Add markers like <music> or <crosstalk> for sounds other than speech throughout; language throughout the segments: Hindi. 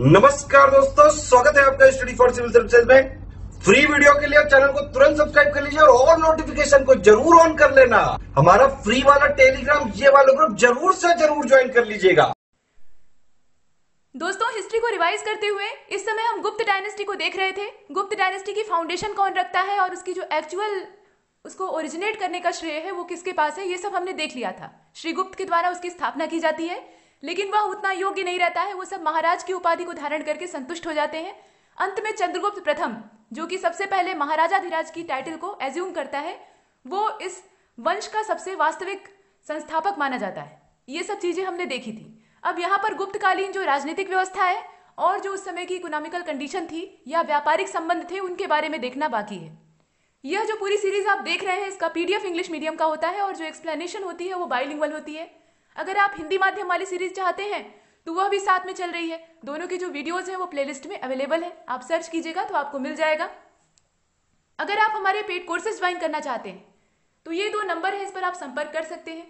नमस्कार दोस्तों स्वागत है आपका स्टडी फॉर सिविल सर्विसेज में फ्री वीडियो के लिए चैनल को तुरंत सब्सक्राइब कर लीजिए और, और नोटिफिकेशन को जरूर ऑन कर लेना हमारा फ्री वाला टेलीग्राम ये वाला ग्रुप जरूर से जरूर ज्वाइन कर लीजिएगा दोस्तों हिस्ट्री को रिवाइज करते हुए इस समय हम गुप्त डायनेस्टी को देख रहे थे गुप्त डायनेस्टी की फाउंडेशन कौन रखता है और उसकी जो एक्चुअल उसको ओरिजिनेट करने का श्रेय है वो किसके पास है ये सब हमने देख लिया था श्रीगुप्त के द्वारा उसकी स्थापना की जाती है लेकिन वह उतना योग्य नहीं रहता है वो सब महाराज की उपाधि को धारण करके संतुष्ट हो जाते हैं अंत में चंद्रगुप्त प्रथम जो कि सबसे पहले महाराजाधिराज की टाइटल को एज्यूम करता है वो इस वंश का सबसे वास्तविक संस्थापक माना जाता है ये सब चीजें हमने देखी थी अब यहाँ पर गुप्तकालीन जो राजनीतिक व्यवस्था है और जो उस समय की इकोनॉमिकल कंडीशन थी या व्यापारिक संबंध थे उनके बारे में देखना बाकी है यह जो पूरी सीरीज आप देख रहे हैं इसका पीडीएफ इंग्लिश मीडियम का होता है और जो एक्सप्लेनेशन होती है वो बाइलिंगल होती है अगर आप हिंदी माध्यम वाली सीरीज चाहते हैं तो वह भी साथ में चल रही है दोनों की जो वीडियोज हैं वो प्लेलिस्ट में अवेलेबल है आप सर्च कीजिएगा तो आपको मिल जाएगा अगर आप हमारे पेड कोर्सेज ज्वाइन करना चाहते हैं तो ये दो नंबर है इस पर आप संपर्क कर सकते हैं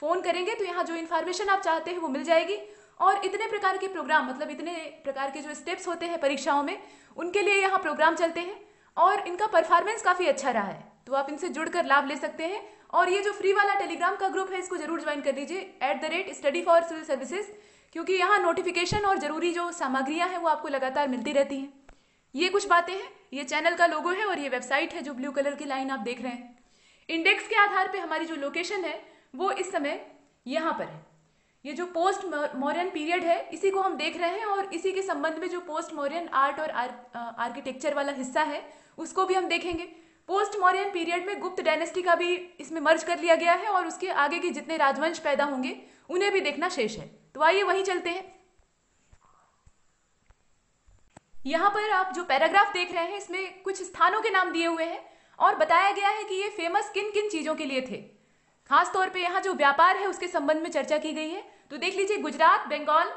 फ़ोन करेंगे तो यहाँ जो इन्फॉर्मेशन आप चाहते हैं वो मिल जाएगी और इतने प्रकार के प्रोग्राम मतलब इतने प्रकार के जो स्टेप्स होते हैं परीक्षाओं में उनके लिए यहाँ प्रोग्राम चलते हैं और इनका परफॉर्मेंस काफ़ी अच्छा रहा है तो आप इनसे जुड़कर लाभ ले सकते हैं और ये जो फ्री वाला टेलीग्राम का ग्रुप है इसको जरूर ज्वाइन कर लीजिए at the rate study for civil services क्योंकि यहाँ नोटिफिकेशन और ज़रूरी जो सामग्रियाँ हैं वो आपको लगातार मिलती रहती हैं ये कुछ बातें हैं ये चैनल का लोगो है और ये वेबसाइट है जो ब्लू कलर की लाइन आप देख रहे हैं इंडेक्स के आधार पर हमारी जो लोकेशन है वो इस समय यहाँ पर है ये जो पोस्ट मॉरियन पीरियड है इसी को हम देख रहे हैं और इसी के संबंध में जो पोस्ट मॉरियन आर्ट और आर्किटेक्चर वाला हिस्सा है उसको भी हम देखेंगे पोस्ट मौर्यन पीरियड में गुप्त डायनेस्टी का भी इसमें मर्ज कर लिया गया है और उसके आगे के जितने राजवंश पैदा होंगे उन्हें भी देखना शेष है तो आइए वहीं चलते हैं यहाँ पर आप जो पैराग्राफ देख रहे हैं इसमें कुछ स्थानों के नाम दिए हुए हैं और बताया गया है कि ये फेमस किन किन चीज़ों के लिए थे खासतौर पे यहाँ जो व्यापार है उसके संबंध में चर्चा की गई है तो देख लीजिए गुजरात बंगाल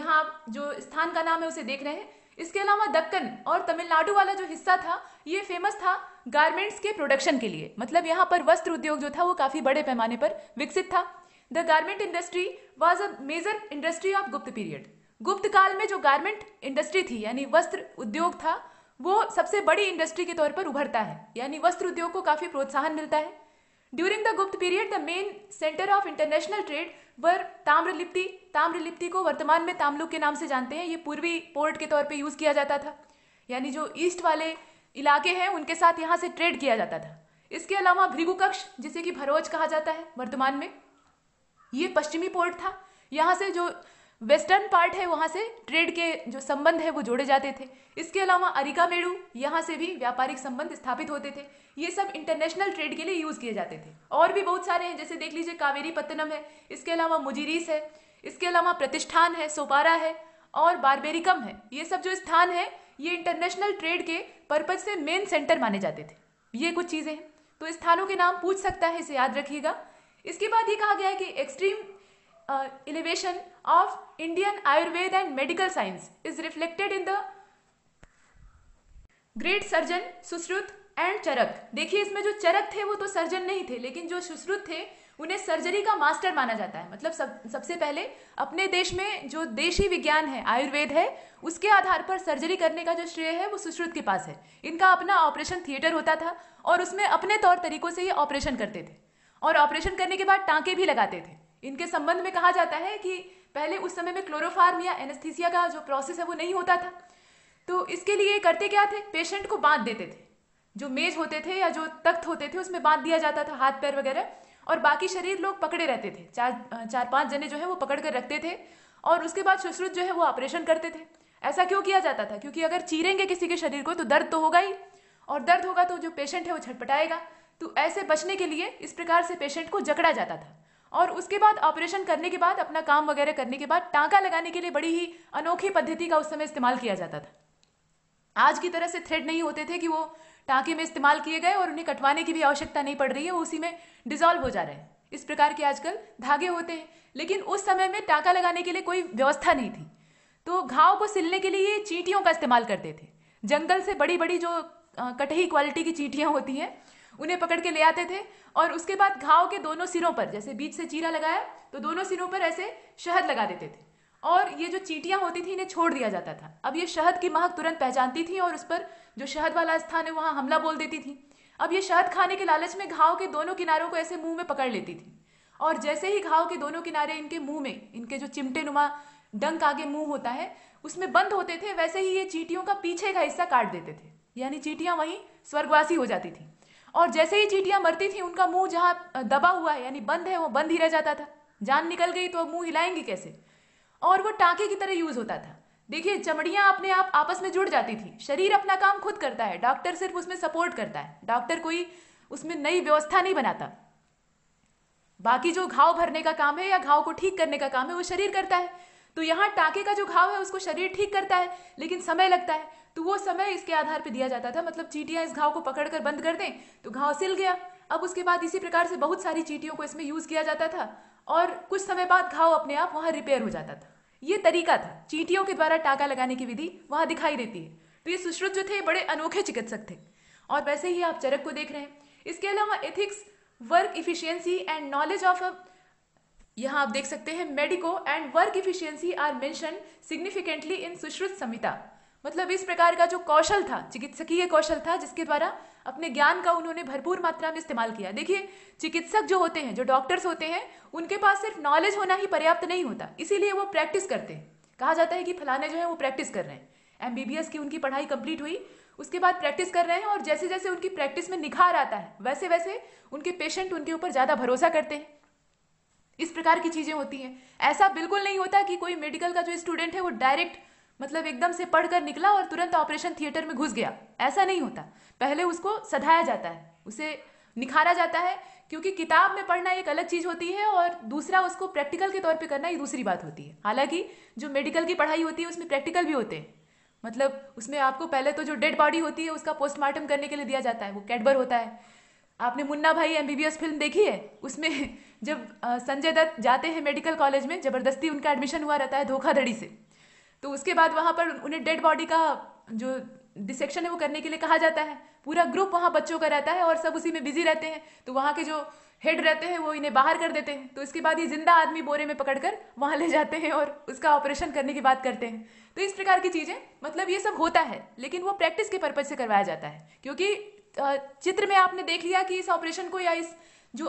यहाँ जो स्थान का नाम है उसे देख रहे हैं इसके अलावा दक्कन और तमिलनाडु वाला जो हिस्सा था ये फेमस था गारमेंट्स के प्रोडक्शन के लिए मतलब यहाँ पर वस्त्र उद्योग जो था वो काफ़ी बड़े पैमाने पर विकसित था the garment industry was a major industry of Gupta period Gupta काल में जो गारमेंट इंडस्ट्री थी यानी वस्त्र उद्योग था वो सबसे बड़ी इंडस्ट्री के तौर पर उभरता है यानी वस्त्र उद्योग को काफ़ी प्रोत्साहन मिलता है during the Gupta period the main centre of international trade were Tamralipti Tamralipti को वर्तमान में तामलुक के नाम से जानते हैं ये पूर्वी पोर्ट के तौर पे यूज़ किया जाता था यानी जो ईस्ट वाले इलाके हैं उनके साथ यहाँ से ट्रेड किया जाता था इसके अलावा भृगु कक्ष जिसे कि भरोज कहा जाता है वर्तमान में ये पश्चिमी पोर्ट था यहाँ से जो वेस्टर्न पार्ट है वहाँ से ट्रेड के जो संबंध है वो जोड़े जाते थे इसके अलावा अरिका मेडू यहाँ से भी व्यापारिक संबंध स्थापित होते थे ये सब इंटरनेशनल ट्रेड के लिए यूज़ किए जाते थे और भी बहुत सारे हैं जैसे देख लीजिए कावेरी पत्तनम है इसके अलावा मुजिरीस है इसके अलावा प्रतिष्ठान है सोपारा है और बारबेरिकम है ये सब जो स्थान है ये इंटरनेशनल ट्रेड के पर्पज से मेन सेंटर माने जाते थे ये कुछ चीज़ें हैं तो स्थानों के नाम पूछ सकता है इसे याद रखिएगा इसके बाद ये कहा गया है कि extreme elevation of Indian Ayurveda and medical science is reflected in the great surgeon Sushruta and Charaka देखिए इसमें जो चरक थे वो तो सर्जन नहीं थे लेकिन जो सुश्रुत थे उन्हें सर्जरी का मास्टर माना जाता है मतलब सब सबसे पहले अपने देश में जो देशी विज्ञान है आयुर्वेद है उसके आधार पर सर्जरी करने का जो श्रेय है वो सुश्रुत के पास है इनका अपना ऑपरेशन थिएटर होता था और उसमें अपने तौर तरीकों से ये ऑपरेशन करते थे और ऑपरेशन करने के बाद टांके भी लगाते थे इनके संबंध में कहा जाता है कि पहले उस समय में क्लोरोफार्म या एनेस्थीसिया का जो प्रोसेस है वो नहीं होता था तो इसके लिए करते क्या थे पेशेंट को बांध देते थे जो मेज होते थे या जो तख्त होते थे उसमें बांध दिया जाता था हाथ पैर वगैरह और बाकी शरीर लोग पकड़े रहते थे चार चार पांच जने जो है वो पकड़ कर रखते थे और उसके बाद सुश्रुत जो है वो ऑपरेशन करते थे ऐसा क्यों किया जाता था क्योंकि अगर चीरेंगे किसी के शरीर को तो दर्द तो होगा ही और दर्द होगा तो जो पेशेंट है वो छटपटाएगा तो ऐसे बचने के लिए इस प्रकार से पेशेंट को जकड़ा जाता था और उसके बाद ऑपरेशन करने के बाद अपना काम वगैरह करने के बाद टाँका लगाने के लिए बड़ी ही अनोखी पद्धति का उस समय इस्तेमाल किया जाता था आज की तरह से थ्रेड नहीं होते थे कि वो टाँके में इस्तेमाल किए गए और उन्हें कटवाने की भी आवश्यकता नहीं पड़ रही है वो उसी में डिजॉल्व हो जा रहे हैं इस प्रकार के आजकल धागे होते हैं लेकिन उस समय में टाँका लगाने के लिए कोई व्यवस्था नहीं थी तो घाव को सिलने के लिए ये चींटियों का इस्तेमाल करते थे जंगल से बड़ी बड़ी जो कटही क्वालिटी की चींटियाँ होती हैं उन्हें पकड़ के ले आते थे और उसके बाद घाव के दोनों सिरों पर जैसे बीच से चीरा लगाया तो दोनों सिरों पर ऐसे शहद लगा देते थे और ये जो चीटियाँ होती थी इन्हें छोड़ दिया जाता था अब ये शहद की महक तुरंत पहचानती थी और उस पर जो शहद वाला स्थान है वहाँ हमला बोल देती थी अब ये शहद खाने के लालच में घाव के दोनों किनारों को ऐसे मुंह में पकड़ लेती थी और जैसे ही घाव के दोनों किनारे इनके मुंह में इनके जो चिमटे नुमा डंक आगे मुंह होता है उसमें बंद होते थे वैसे ही ये चीटियों का पीछे का हिस्सा काट देते थे यानी चीटियाँ वहीं स्वर्गवासी हो जाती थी और जैसे ही चीटियां मरती थी उनका मुंह जहां दबा हुआ है यानी बंद है वो बंद ही रह जाता था जान निकल गई तो मुंह हिलाएंगी कैसे और वो टांके की तरह यूज़ होता था देखिए चमड़ियां अपने आप आपस में जुड़ जाती थी शरीर अपना काम खुद करता है डॉक्टर सिर्फ उसमें सपोर्ट करता है डॉक्टर कोई उसमें नई व्यवस्था नहीं बनाता बाकी जो घाव भरने का काम है या घाव को ठीक करने का काम है वो शरीर करता है तो यहाँ टाके का जो घाव है उसको शरीर ठीक करता है लेकिन समय लगता है तो वो समय इसके आधार पर दिया जाता था मतलब चीटियाँ इस घाव को पकड़ कर बंद कर दें तो घाव सिल गया अब उसके बाद इसी प्रकार से बहुत सारी चीटियों को इसमें यूज़ किया जाता था और कुछ समय बाद घाव अपने आप वहाँ रिपेयर हो जाता था ये तरीका था चीटियों के द्वारा टाका लगाने की विधि वहाँ दिखाई देती है तो ये सुश्रुत जो थे बड़े अनोखे चिकित्सक थे और वैसे ही आप चरक को देख रहे हैं इसके अलावा ethics work efficiency and knowledge of यहाँ आप देख सकते हैं medico and work efficiency are mention significantly in Sushruta Samhita मतलब इस प्रकार का जो कौशल था चिकित्सकीय कौशल था जिसके द्वारा अपने ज्ञान का उन्होंने भरपूर मात्रा में इस्तेमाल किया देखिए चिकित्सक जो होते हैं जो डॉक्टर्स होते हैं उनके पास सिर्फ नॉलेज होना ही पर्याप्त नहीं होता इसीलिए वो प्रैक्टिस करते हैं कहा जाता है कि फलाने जो है वो प्रैक्टिस कर रहे हैं एम की उनकी पढ़ाई कंप्लीट हुई उसके बाद प्रैक्टिस कर रहे हैं और जैसे जैसे उनकी प्रैक्टिस में निखार आता है वैसे वैसे उनके पेशेंट उनके ऊपर ज़्यादा भरोसा करते हैं इस प्रकार की चीज़ें होती हैं ऐसा बिल्कुल नहीं होता कि कोई मेडिकल का जो स्टूडेंट है वो डायरेक्ट मतलब एकदम से पढ़कर निकला और तुरंत ऑपरेशन थिएटर में घुस गया ऐसा नहीं होता पहले उसको सधाया जाता है उसे निखारा जाता है क्योंकि किताब में पढ़ना एक अलग चीज़ होती है और दूसरा उसको प्रैक्टिकल के तौर पे करना ये दूसरी बात होती है हालांकि जो मेडिकल की पढ़ाई होती है उसमें प्रैक्टिकल भी होते हैं मतलब उसमें आपको पहले तो जो डेड बॉडी होती है उसका पोस्टमार्टम करने के लिए दिया जाता है वो कैडबर होता है आपने मुन्ना भाई एम फिल्म देखी है उसमें <laughs> जब संजय दत्त जाते हैं मेडिकल कॉलेज में ज़बरदस्ती उनका एडमिशन हुआ रहता है धोखाधड़ी से तो उसके बाद वहाँ पर उन्हें डेड बॉडी का जो डिसेक्शन है वो करने के लिए कहा जाता है पूरा ग्रुप वहाँ बच्चों का रहता है और सब उसी में बिजी रहते हैं तो वहाँ के जो हेड रहते हैं वो इन्हें बाहर कर देते हैं तो इसके बाद ये जिंदा आदमी बोरे में पकड़ कर वहाँ ले जाते हैं और उसका ऑपरेशन करने की बात करते हैं तो इस प्रकार की चीज़ें मतलब ये सब होता है लेकिन वो प्रैक्टिस के पर्पज से करवाया जाता है क्योंकि चित्र में आपने देख लिया कि इस ऑपरेशन को या इस जो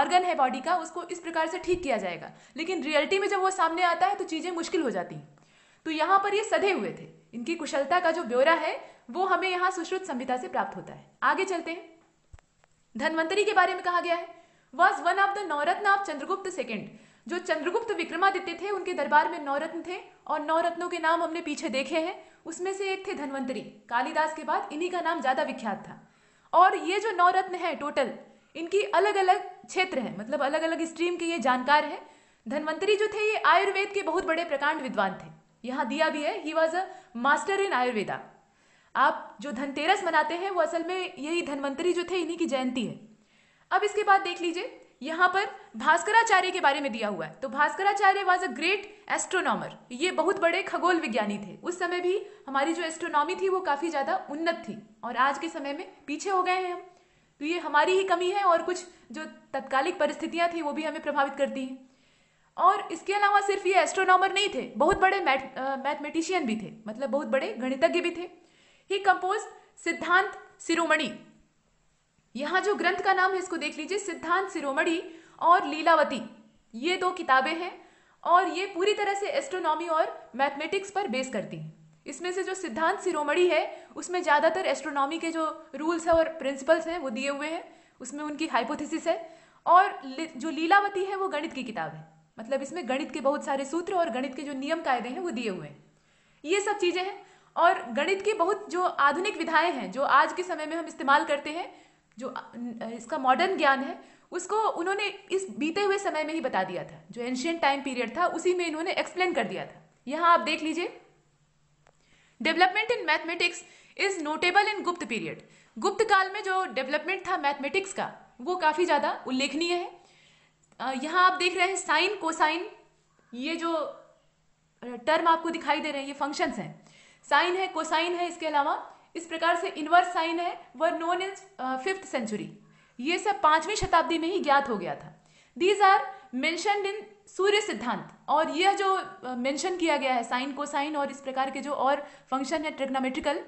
ऑर्गन है बॉडी का उसको इस प्रकार से ठीक किया जाएगा लेकिन रियलिटी में जब वो सामने आता है तो चीज़ें मुश्किल हो जाती हैं तो यहाँ पर ये सधे हुए थे इनकी कुशलता का जो ब्यौरा है वो हमें यहाँ सुश्रुत संहिता से प्राप्त होता है आगे चलते हैं धनवंतरी के बारे में कहा गया है was one of the navratna of Chandragupta second जो चंद्रगुप्त विक्रमादित्य थे उनके दरबार में नवरत्न थे और नवरत्नों के नाम हमने पीछे देखे हैं उसमें से एक थे धनवंतरी कालिदास के बाद इन्हीं का नाम ज़्यादा विख्यात था और ये जो नवरत्न है टोटल इनकी अलग अलग क्षेत्र है मतलब अलग अलग स्ट्रीम के ये जानकार है धनवंतरी जो थे ये आयुर्वेद के बहुत बड़े प्रकांड विद्वान थे यहाँ दिया भी है he was a master in Ayurveda आप जो धनतेरस मनाते हैं वो असल में यही धनवंतरी जो थे इन्हीं की जयंती है अब इसके बाद देख लीजिए यहाँ पर भास्कराचार्य के बारे में दिया हुआ है तो Bhaskaracharya was a great astronomer ये बहुत बड़े खगोल विज्ञानी थे उस समय भी हमारी जो एस्ट्रोनॉमी थी वो काफ़ी ज़्यादा उन्नत थी और आज के समय में पीछे हो गए हैं हम तो ये हमारी ही कमी है और कुछ जो तत्कालिक परिस्थितियाँ थी वो भी हमें प्रभावित करती हैं और इसके अलावा सिर्फ ये एस्ट्रोनॉमर नहीं थे बहुत बड़े मैथमेटिशियन भी थे मतलब बहुत बड़े गणितज्ञ भी थे ही कंपोज सिद्धांत सिरोमणि यहाँ जो ग्रंथ का नाम है इसको देख लीजिए सिद्धांत सिरोमणि और लीलावती ये दो किताबें हैं और ये पूरी तरह से एस्ट्रोनॉमी और मैथमेटिक्स पर बेस करती हैं इसमें से जो सिद्धांत सिरोमणि है उसमें ज़्यादातर एस्ट्रोनॉमी के जो रूल्स हैं और प्रिंसिपल्स हैं वो दिए हुए हैं उसमें उनकी हाइपोथेसिस है और जो लीलावती है वो गणित की किताब है मतलब इसमें गणित के बहुत सारे सूत्र और गणित के जो नियम कायदे हैं वो दिए हुए हैं ये सब चीज़ें हैं और गणित की बहुत जो आधुनिक विधाएं हैं जो आज के समय में हम इस्तेमाल करते हैं जो इसका मॉडर्न ज्ञान है उसको उन्होंने इस बीते हुए समय में ही बता दिया था जो एंशियंट टाइम पीरियड था उसी में इन्होंने एक्सप्लेन कर दिया था यहाँ आप देख लीजिए development in mathematics is notable in Gupta period Gupta काल में जो डेवलपमेंट था मैथमेटिक्स का वो काफ़ी ज़्यादा उल्लेखनीय है यहाँ आप देख रहे हैं साइन कोसाइन ये जो टर्म आपको दिखाई दे रहे हैं ये फंक्शंस हैं साइन है कोसाइन है इसके अलावा इस प्रकार से इन्वर्स साइन है were known in fifth century ये सब पाँचवीं शताब्दी में ही ज्ञात हो गया था these are mentioned in Surya Siddhanta और यह जो मेंशन किया गया है साइन कोसाइन और इस प्रकार के जो और फंक्शन है ट्रिग्नोमेट्रिकल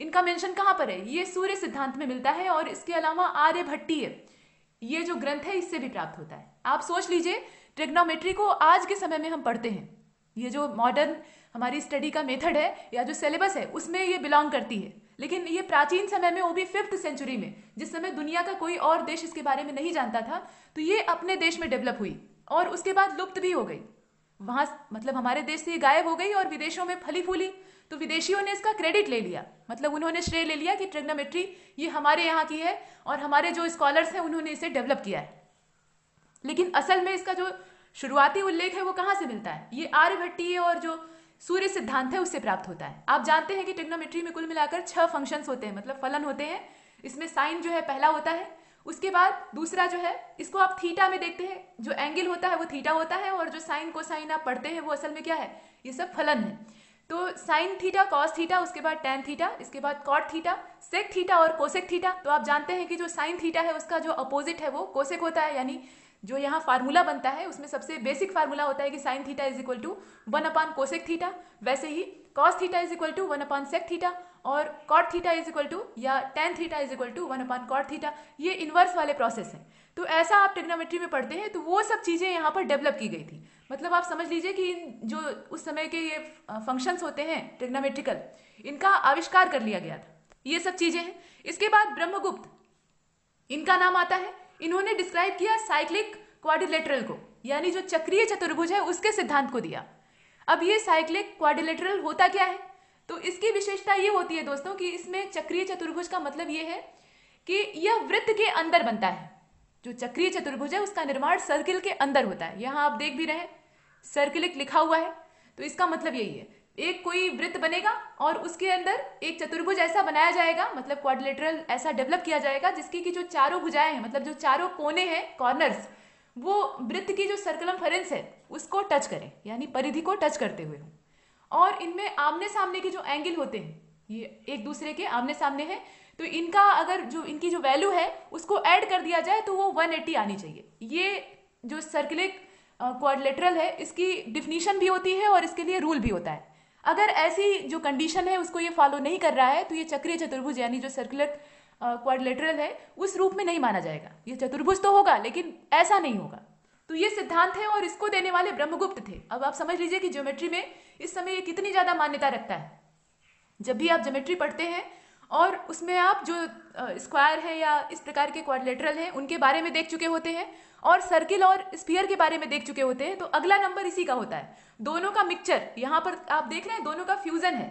इनका मेंशन कहाँ पर है ये सूर्य सिद्धांत में मिलता है और इसके अलावा आर्यभट्टीय ये जो ग्रंथ है इससे भी प्राप्त होता है आप सोच लीजिए ट्रिग्नोमेट्री को आज के समय में हम पढ़ते हैं ये जो मॉडर्न हमारी स्टडी का मेथड है या जो सिलेबस है उसमें ये बिलोंग करती है लेकिन ये प्राचीन समय में वो भी फिफ्थ सेंचुरी में जिस समय दुनिया का कोई और देश इसके बारे में नहीं जानता था तो ये अपने देश में डेवलप हुई और उसके बाद लुप्त भी हो गई वहाँ मतलब हमारे देश से ये गायब हो गई और विदेशों में फली फूली तो विदेशियों ने इसका क्रेडिट ले लिया मतलब उन्होंने श्रेय ले लिया कि ट्रिग्नोमेट्री ये हमारे यहाँ की है और हमारे जो स्कॉलर्स हैं उन्होंने इसे डेवलप किया है लेकिन असल में इसका जो शुरुआती उल्लेख है वो कहाँ से मिलता है ये आर्यभट्टीय और जो सूर्य सिद्धांत है उससे प्राप्त होता है आप जानते हैं कि टेक्नोमेट्री में कुल मिलाकर छह फंक्शन होते हैं मतलब फलन होते हैं इसमें साइन जो है पहला होता है उसके बाद दूसरा जो है इसको आप थीटा में देखते हैं जो एंगल होता है वो थीटा होता है और जो साइन को साइन आप पढ़ते हैं वो असल में क्या है ये सब फलन है तो साइन थीटा कॉस थीटा उसके बाद टेन थीटा इसके बाद कॉट थीटा सेक थीटा और कोसेक थीटा तो आप जानते हैं कि जो साइन थीटा है उसका जो अपोजिट है वो कोसेक होता है यानी जो यहाँ फार्मूला बनता है उसमें सबसे बेसिक फार्मूला होता है कि sine theta is equal to one upon cosec theta वैसे ही cos theta is equal to one upon sec theta और cot theta is equal to या tan theta is equal to one upon cot theta ये इन्वर्स वाले प्रोसेस हैं तो ऐसा आप टेग्नोमेट्री में पढ़ते हैं तो वो सब चीज़ें यहाँ पर डेवलप की गई थी मतलब आप समझ लीजिए कि इन जो उस समय के ये फंक्शंस होते हैं टेग्नोमेट्रिकल इनका आविष्कार कर लिया गया था ये सब चीज़ें हैं इसके बाद ब्रह्मगुप्त इनका नाम आता है इन्होंने डिस्क्राइब किया साइक्लिक क्वाड्रिलेटरल को यानी जो चक्रीय चतुर्भुज है उसके सिद्धांत को दिया अब ये साइक्लिक क्वाड्रिलेटरल होता क्या है तो इसकी विशेषता ये होती है दोस्तों कि इसमें चक्रीय चतुर्भुज का मतलब ये है कि यह वृत्त के अंदर बनता है जो चक्रीय चतुर्भुज है उसका निर्माण सर्किल के अंदर होता है यहाँ आप देख भी रहे सर्किलिक लिखा हुआ है तो इसका मतलब यही है एक कोई वृत्त बनेगा और उसके अंदर एक चतुर्भुज ऐसा बनाया जाएगा मतलब क्वाड्रिलेटरल ऐसा डेवलप किया जाएगा जिसकी कि जो चारों भुजाएं हैं मतलब जो चारों कोने हैं कॉर्नर्स वो वृत्त की जो सर्कुलम फरेंस है उसको टच करें यानी परिधि को टच करते हुए हों और इनमें आमने सामने के जो एंगल होते हैं ये एक दूसरे के आमने सामने हैं तो इनका अगर जो इनकी जो वैल्यू है उसको ऐड कर दिया जाए तो वो 180 आनी चाहिए ये जो सर्कुलर क्वाड्रिलेटरल है इसकी डिफिनीशन भी होती है और इसके लिए रूल भी होता है अगर ऐसी जो कंडीशन है उसको ये फॉलो नहीं कर रहा है तो ये चक्रीय चतुर्भुज यानी जो सर्कुलर क्वाड्रिलेटरल है उस रूप में नहीं माना जाएगा ये चतुर्भुज तो होगा लेकिन ऐसा नहीं होगा तो ये सिद्धांत है और इसको देने वाले ब्रह्मगुप्त थे अब आप समझ लीजिए कि ज्योमेट्री में इस समय ये कितनी ज़्यादा मान्यता रखता है जब भी आप ज्योमेट्री पढ़ते हैं और उसमें आप जो स्क्वायर है या इस प्रकार के क्वाड्रिलेटरल हैं उनके बारे में देख चुके होते हैं और सर्किल और स्पीयर के बारे में देख चुके होते हैं तो अगला नंबर इसी का होता है दोनों का मिक्सचर यहाँ पर आप देख रहे हैं दोनों का फ्यूजन है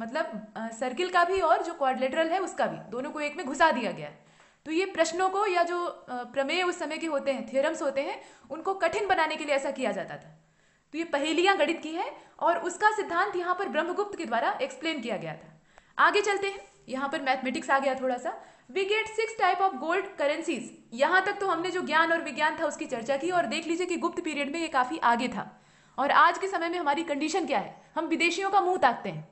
मतलब सर्किल का भी और जो क्वाड्रेटरल है उसका भी दोनों को एक में घुसा दिया गया है तो ये प्रश्नों को या जो प्रमेय उस समय के होते हैं थियरम्स होते हैं उनको कठिन बनाने के लिए ऐसा किया जाता था तो ये पहेलियां गणित की है और उसका सिद्धांत यहाँ पर ब्रह्मगुप्त के द्वारा एक्सप्लेन किया गया था आगे चलते हैं यहाँ पर मैथमेटिक्स आ गया थोड़ा सा we get six type of gold currencies यहाँ तक तो हमने जो ज्ञान और विज्ञान था उसकी चर्चा की और देख लीजिए कि गुप्त पीरियड में ये काफ़ी आगे था और आज के समय में हमारी कंडीशन क्या है हम विदेशियों का मुंह ताकते हैं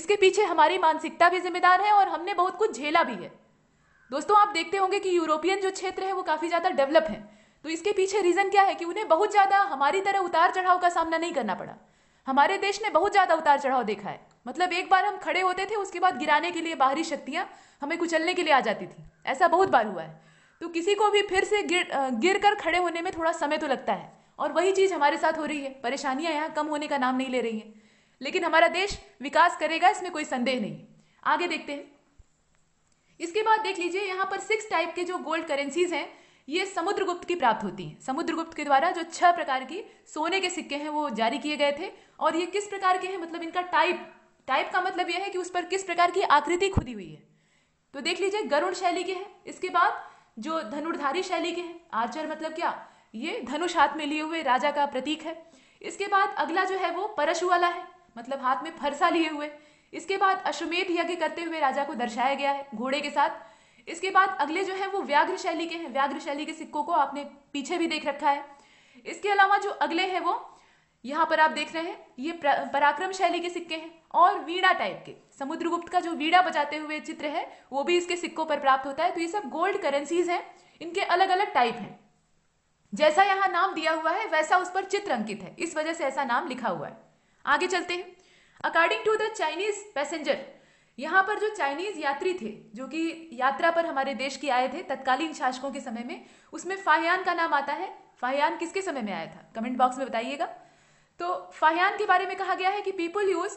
इसके पीछे हमारी मानसिकता भी जिम्मेदार है और हमने बहुत कुछ झेला भी है दोस्तों आप देखते होंगे कि यूरोपियन जो क्षेत्र है वो काफ़ी ज़्यादा डेवलप है तो इसके पीछे रीज़न क्या है कि उन्हें बहुत ज़्यादा हमारी तरह उतार चढ़ाव का सामना नहीं करना पड़ा हमारे देश ने बहुत ज़्यादा उतार चढ़ाव देखा है मतलब एक बार हम खड़े होते थे उसके बाद गिराने के लिए बाहरी शक्तियाँ हमें कुचलने के लिए आ जाती थी ऐसा बहुत बार हुआ है तो किसी को भी फिर से गिर गिर कर खड़े होने में थोड़ा समय तो लगता है और वही चीज़ हमारे साथ हो रही है परेशानियाँ यहाँ कम होने का नाम नहीं ले रही हैं लेकिन हमारा देश विकास करेगा इसमें कोई संदेह नहीं आगे देखते हैं इसके बाद देख लीजिए यहाँ पर सिक्स टाइप के जो गोल्ड करेंसीज हैं ये समुद्रगुप्त की प्राप्त होती हैं समुद्रगुप्त के द्वारा जो छह प्रकार की सोने के सिक्के हैं वो जारी किए गए थे और ये किस प्रकार के हैं मतलब इनका टाइप टाइप का मतलब यह है कि उस पर किस प्रकार की आकृति खुदी हुई है तो देख लीजिए गरुण शैली के है इसके बाद जो धनुर्धारी शैली के हैं आर्चर मतलब क्या ये धनुष हाथ में लिए हुए राजा का प्रतीक है इसके बाद अगला जो है वो परशु वाला है मतलब हाथ में फरसा लिए हुए इसके बाद अश्वमेध यज्ञ करते हुए राजा को दर्शाया गया है घोड़े के साथ इसके बाद अगले जो है वो व्याघ्र शैली के हैं व्याघ्र शैली के सिक्कों को आपने पीछे भी देख रखा है इसके अलावा जो अगले हैं वो यहाँ पर आप देख रहे हैं ये पराक्रम शैली के सिक्के हैं और वीड़ा टाइप के समुद्रगुप्त का जो वीड़ा बजाते हुए चित्र है वो भी इसके सिक्कों पर प्राप्त होता है तो ये सब गोल्ड करेंसीज हैं इनके अलग अलग टाइप हैं जैसा यहाँ नाम दिया हुआ है वैसा उस पर चित्र अंकित है इस वजह से ऐसा नाम लिखा हुआ है आगे चलते हैं according to the Chinese passenger यहाँ पर जो चाइनीज यात्री थे जो कि यात्रा पर हमारे देश की आए थे तत्कालीन शासकों के समय में उसमें फाहयान का नाम आता है फाहयान किसके समय में आया था कमेंट बॉक्स में बताइएगा तो फाहयान के बारे में कहा गया है कि people use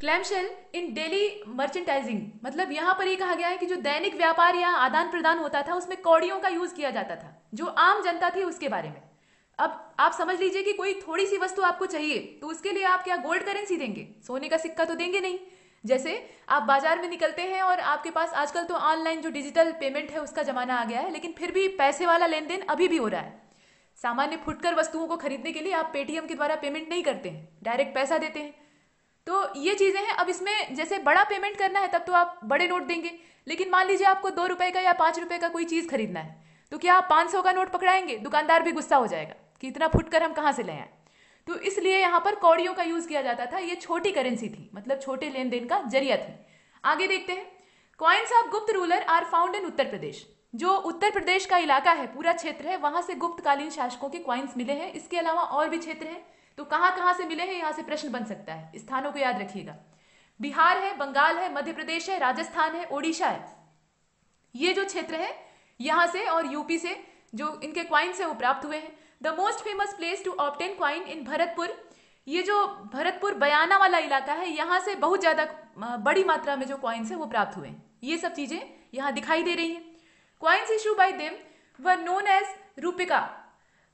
clamshell in daily merchandising मतलब यहाँ पर यह कहा गया है कि जो दैनिक व्यापार या आदान प्रदान होता था उसमें कौड़ियों का यूज किया जाता था जो आम जनता थी उसके बारे में अब आप समझ लीजिए कि कोई थोड़ी सी वस्तु आपको चाहिए तो उसके लिए आप क्या गोल्ड करेंसी देंगे सोने का सिक्का तो देंगे नहीं जैसे आप बाजार में निकलते हैं और आपके पास आजकल तो ऑनलाइन जो डिजिटल पेमेंट है उसका जमाना आ गया है लेकिन फिर भी पैसे वाला लेन देन अभी भी हो रहा है सामान्य फुटकर वस्तुओं को खरीदने के लिए आप पेटीएम के द्वारा पेमेंट नहीं करते हैं डायरेक्ट पैसा देते हैं तो ये चीज़ें हैं अब इसमें जैसे बड़ा पेमेंट करना है तब तो आप बड़े नोट देंगे लेकिन मान लीजिए आपको दो रुपए का या पांच रुपये का कोई चीज़ खरीदना है तो क्या आप पांच सौ का नोट पकड़ाएंगे दुकानदार भी गुस्सा हो जाएगा कि इतना फुट कर हम कहाँ से ले आए तो इसलिए यहाँ पर कौड़ियों का यूज़ किया जाता था ये छोटी करेंसी थी मतलब छोटे लेन देन का जरिया थी आगे देखते हैं coins of Gupta ruler are found in Uttar Pradesh जो उत्तर प्रदेश का इलाका है पूरा क्षेत्र है वहां से गुप्तकालीन शासकों के क्वाइंस मिले हैं इसके अलावा और भी क्षेत्र हैं तो कहां कहां से मिले हैं यहां से प्रश्न बन सकता है स्थानों को याद रखिएगा बिहार है बंगाल है मध्य प्रदेश है राजस्थान है ओडिशा है ये जो क्षेत्र है यहां से और यूपी से जो इनके क्वाइन से वो प्राप्त हुए हैं the most famous place to obtain coin in Bharatpur ये जो भरतपुर बयाना वाला इलाका है यहां से बहुत ज़्यादा बड़ी मात्रा में जो क्वाइंस है वो प्राप्त हुए हैं ये सब चीज़ें यहां दिखाई दे रही हैं coins issue by them known as rupika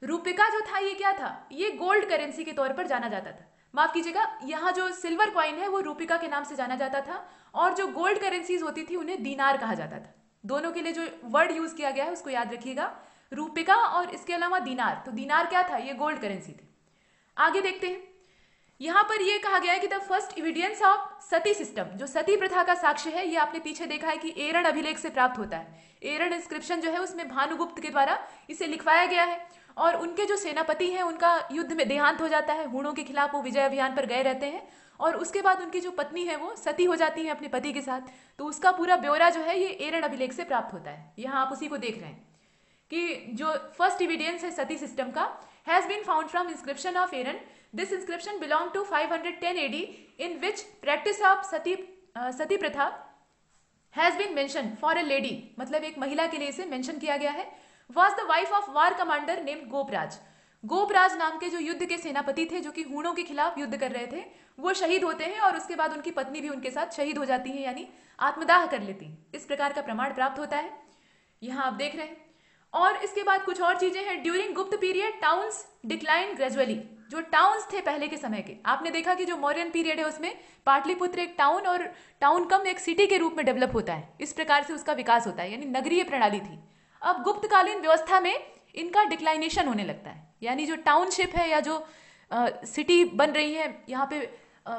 rupika जो था ये क्या था ये गोल्ड करेंसी के तौर पर जाना जाता था माफ कीजिएगा यहाँ जो सिल्वर कॉइन है वो रूपिका के नाम से जाना जाता था और जो गोल्ड करेंसीज होती थी उन्हें दीनार कहा जाता था दोनों के लिए जो वर्ड यूज किया गया है उसको याद रखिएगा रूपिका और इसके अलावा दीनार तो दीनार क्या था ये गोल्ड करेंसी थी आगे देखते हैं यहाँ पर यह कहा गया है कि the first evidence of sati system जो सती प्रथा का साक्ष्य है ये आपने पीछे देखा है कि एरण अभिलेख से प्राप्त होता है एरण इंस्क्रिप्शन जो है उसमें भानुगुप्त के द्वारा इसे लिखवाया गया है और उनके जो सेनापति हैं उनका युद्ध में देहांत हो जाता है हूणों के खिलाफ वो विजय अभियान पर गए रहते हैं और उसके बाद उनकी जो पत्नी है वो सती हो जाती है अपने पति के साथ तो उसका पूरा ब्यौरा जो है ये एरण अभिलेख से प्राप्त होता है यहाँ आप उसी को देख रहे हैं कि जो फर्स्ट इविडियंस है सती सिस्टम का has been found from inscription of Eran this inscription belong to 510 hundred AD in which practice of sati sati प्रथा has been mention for a lady मतलब एक महिला के लिए इसे मेंशन किया गया है was the wife of war commander name Gopraj Gopraj नाम के जो युद्ध के सेनापति थे जो कि हूणों के खिलाफ युद्ध कर रहे थे वो शहीद होते हैं और उसके बाद उनकी पत्नी भी उनके साथ शहीद हो जाती है यानी आत्मदाह कर लेती है इस प्रकार का प्रमाण प्राप्त होता है यहाँ आप देख रहे हैं और इसके बाद कुछ और चीजें हैं during Gupta period towns decline gradually जो टाउन्स थे पहले के समय के आपने देखा कि जो मौर्यन पीरियड है उसमें पाटलिपुत्र एक टाउन और टाउन कम एक सिटी के रूप में डेवलप होता है इस प्रकार से उसका विकास होता है यानी नगरीय प्रणाली थी अब गुप्तकालीन व्यवस्था में इनका डिक्लाइनेशन होने लगता है यानी जो टाउनशिप है या जो सिटी बन रही है यहाँ पे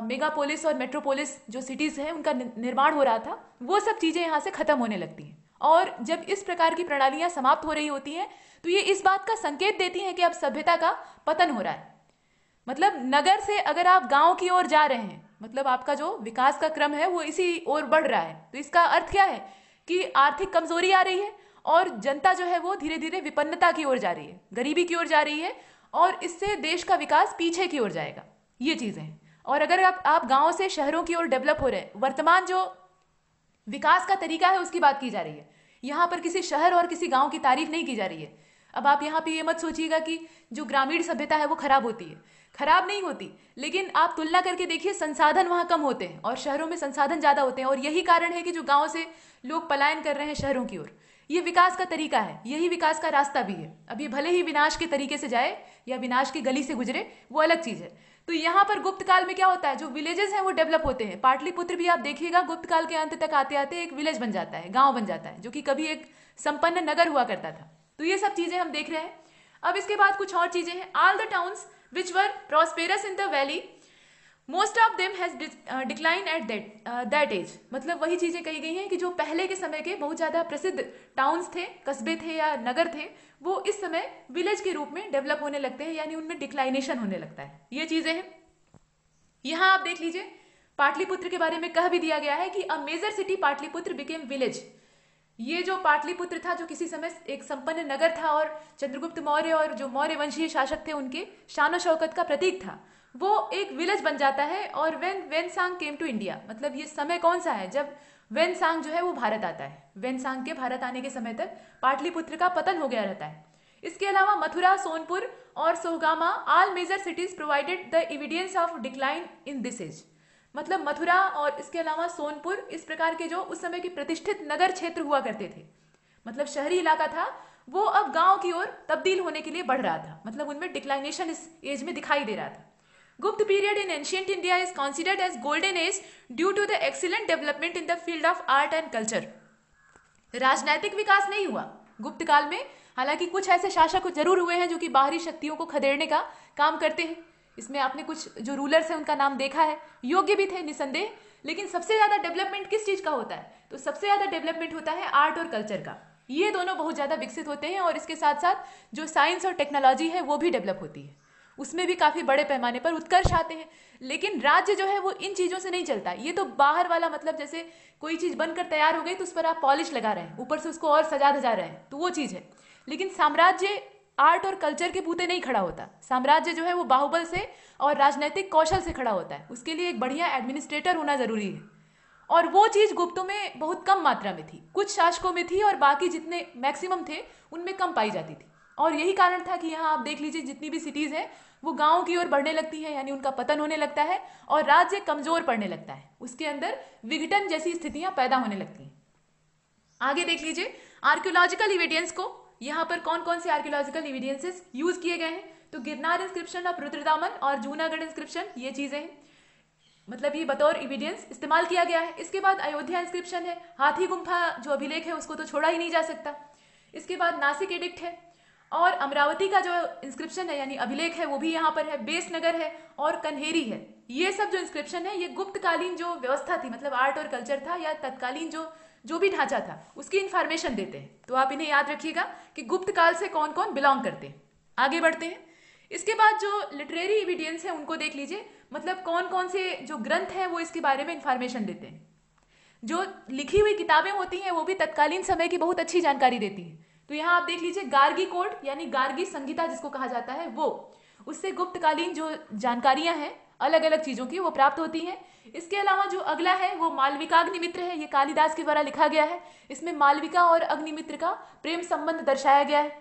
मेगापोलिस और मेट्रोपोलिस जो सिटीज़ हैं उनका निर्माण हो रहा था वो सब चीज़ें यहाँ से ख़त्म होने लगती हैं और जब इस प्रकार की प्रणालियाँ समाप्त हो रही होती हैं तो ये इस बात का संकेत देती हैं कि अब सभ्यता का पतन हो रहा है मतलब नगर से अगर आप गांव की ओर जा रहे हैं मतलब आपका जो विकास का क्रम है वो इसी ओर बढ़ रहा है तो इसका अर्थ क्या है कि आर्थिक कमजोरी आ रही है और जनता जो है वो धीरे धीरे विपन्नता की ओर जा रही है गरीबी की ओर जा रही है और इससे देश का विकास पीछे की ओर जाएगा ये चीज़ें हैं और अगर आप आप गाँव से शहरों की ओर डेवलप हो रहे हैं वर्तमान जो विकास का तरीका है उसकी बात की जा रही है यहाँ पर किसी शहर और किसी गाँव की तारीफ नहीं की जा रही है अब आप यहाँ पे ये मत सोचिएगा कि जो ग्रामीण सभ्यता है वो खराब होती है खराब नहीं होती लेकिन आप तुलना करके देखिए संसाधन वहाँ कम होते हैं और शहरों में संसाधन ज़्यादा होते हैं और यही कारण है कि जो गाँव से लोग पलायन कर रहे हैं शहरों की ओर ये विकास का तरीका है यही विकास का रास्ता भी है अब ये भले ही विनाश के तरीके से जाए या विनाश की गली से गुजरे वो अलग चीज़ है तो यहाँ पर गुप्त काल में क्या होता है जो विलेजेस हैं वो डेवलप होते हैं पाटलिपुत्र भी आप देखिएगा गुप्त काल के अंत तक आते आते एक विलेज बन जाता है गाँव बन जाता है जो कि कभी एक संपन्न नगर हुआ करता था तो ये सब चीज़ें हम देख रहे हैं अब इसके बाद कुछ और चीज़ें हैं all the towns which were prosperous in the valley most of them has decline at that that age मतलब वही चीज़ें कही गई हैं कि जो पहले के समय के बहुत ज़्यादा प्रसिद्ध टाउन्स थे कस्बे थे या नगर थे वो इस समय विलेज के रूप में डेवलप होने लगते हैं यानी उनमें डिक्लाइनेशन होने लगता है ये चीज़ें हैं यहाँ आप देख लीजिए पाटलिपुत्र के बारे में कह भी दिया गया है कि a major city Pataliputra became village ये जो पाटलिपुत्र था जो किसी समय एक संपन्न नगर था और चंद्रगुप्त मौर्य और जो मौर्य वंशीय शासक थे उनके शान शौकत का प्रतीक था वो एक विलेज बन जाता है और when Hiuen Tsang came to India मतलब ये समय कौन सा है जब वेन सांग जो है वो भारत आता है वेन सांग के भारत आने के समय तक पाटलिपुत्र का पतन हो गया रहता है इसके अलावा मथुरा सोनपुर और Sohagama all major cities provided the evidence of decline in this age मतलब मथुरा और इसके अलावा सोनपुर इस प्रकार के जो उस समय के प्रतिष्ठित नगर क्षेत्र हुआ करते थे मतलब शहरी इलाका था वो अब गांव की ओर तब्दील होने के लिए बढ़ रहा था मतलब उनमें डिक्लाइनेशन इस एज में दिखाई दे रहा था गुप्त period in ancient India is considered as golden age due to the excellent development in the field of art and culture. राजनैतिक विकास नहीं हुआ गुप्त काल में हालांकि कुछ ऐसे शासक जरूर हुए हैं जो कि बाहरी शक्तियों को खदेड़ने का काम करते हैं इसमें आपने कुछ जो रूलर्स हैं उनका नाम देखा है योग्य भी थे निसंदेह लेकिन सबसे ज़्यादा डेवलपमेंट किस चीज़ का होता है तो सबसे ज़्यादा डेवलपमेंट होता है आर्ट और कल्चर का ये दोनों बहुत ज़्यादा विकसित होते हैं और इसके साथ साथ जो साइंस और टेक्नोलॉजी है वो भी डेवलप होती है उसमें भी काफ़ी बड़े पैमाने पर उत्कर्ष आते हैं लेकिन राज्य जो है वो इन चीज़ों से नहीं चलता ये तो बाहर वाला मतलब जैसे कोई चीज़ बनकर तैयार हो गई तो उस पर आप पॉलिश लगा रहे हैं ऊपर से उसको और सजा धजा रहे हैं तो वो चीज़ है लेकिन साम्राज्य आर्ट और कल्चर के बूते नहीं खड़ा होता साम्राज्य जो है वो बाहुबल से और राजनैतिक कौशल से खड़ा होता है उसके लिए एक बढ़िया एडमिनिस्ट्रेटर होना ज़रूरी है और वो चीज़ गुप्तों में बहुत कम मात्रा में थी कुछ शासकों में थी और बाकी जितने मैक्सिमम थे उनमें कम पाई जाती थी और यही कारण था कि यहाँ आप देख लीजिए जितनी भी सिटीज़ हैं वो गाँव की ओर बढ़ने लगती हैं यानी उनका पतन होने लगता है और राज्य कमज़ोर पड़ने लगता है उसके अंदर विघटन जैसी स्थितियां पैदा होने लगती हैं आगे देख लीजिए आर्क्योलॉजिकल इविडियंस को यहाँ पर कौन कौन से आर्क्योलॉजिकल इविडियंसेस यूज़ किए गए हैं तो गिरनार इंस्क्रिप्शन ऑफ रुद्रदामन और जूनागढ़ इंस्क्रिप्शन ये चीज़ें हैं मतलब ये बतौर इविडियंस इस्तेमाल किया गया है इसके बाद अयोध्या इंस्क्रिप्शन है हाथी गुम्फा जो अभिलेख है उसको तो छोड़ा ही नहीं जा सकता इसके बाद नासिक एडिक्ट है और अमरावती का जो इंस्क्रिप्शन है यानी अभिलेख है वो भी यहाँ पर है बेसनगर है और कन्हेरी है ये सब जो इंस्क्रिप्शन है ये गुप्तकालीन जो व्यवस्था थी मतलब आर्ट और कल्चर था या तत्कालीन जो जो भी ढांचा था उसकी इन्फॉर्मेशन देते हैं तो आप इन्हें याद रखिएगा कि गुप्त काल से कौन कौन बिलोंग करते हैं आगे बढ़ते हैं इसके बाद जो लिटरेरी एविडियंस है उनको देख लीजिए मतलब कौन कौन से जो ग्रंथ हैं वो इसके बारे में इन्फॉर्मेशन देते हैं जो लिखी हुई किताबें होती हैं वो भी तत्कालीन समय की बहुत अच्छी जानकारी देती हैं तो यहाँ आप देख लीजिए गार्गी कोड यानी गार्गी संगीता जिसको कहा जाता है वो उससे गुप्तकालीन जो जानकारियां हैं अलग अलग चीजों की वो प्राप्त होती हैं इसके अलावा जो अगला है वो मालविका अग्निमित्र है ये कालिदास के द्वारा लिखा गया है इसमें मालविका और अग्निमित्र का प्रेम संबंध दर्शाया गया है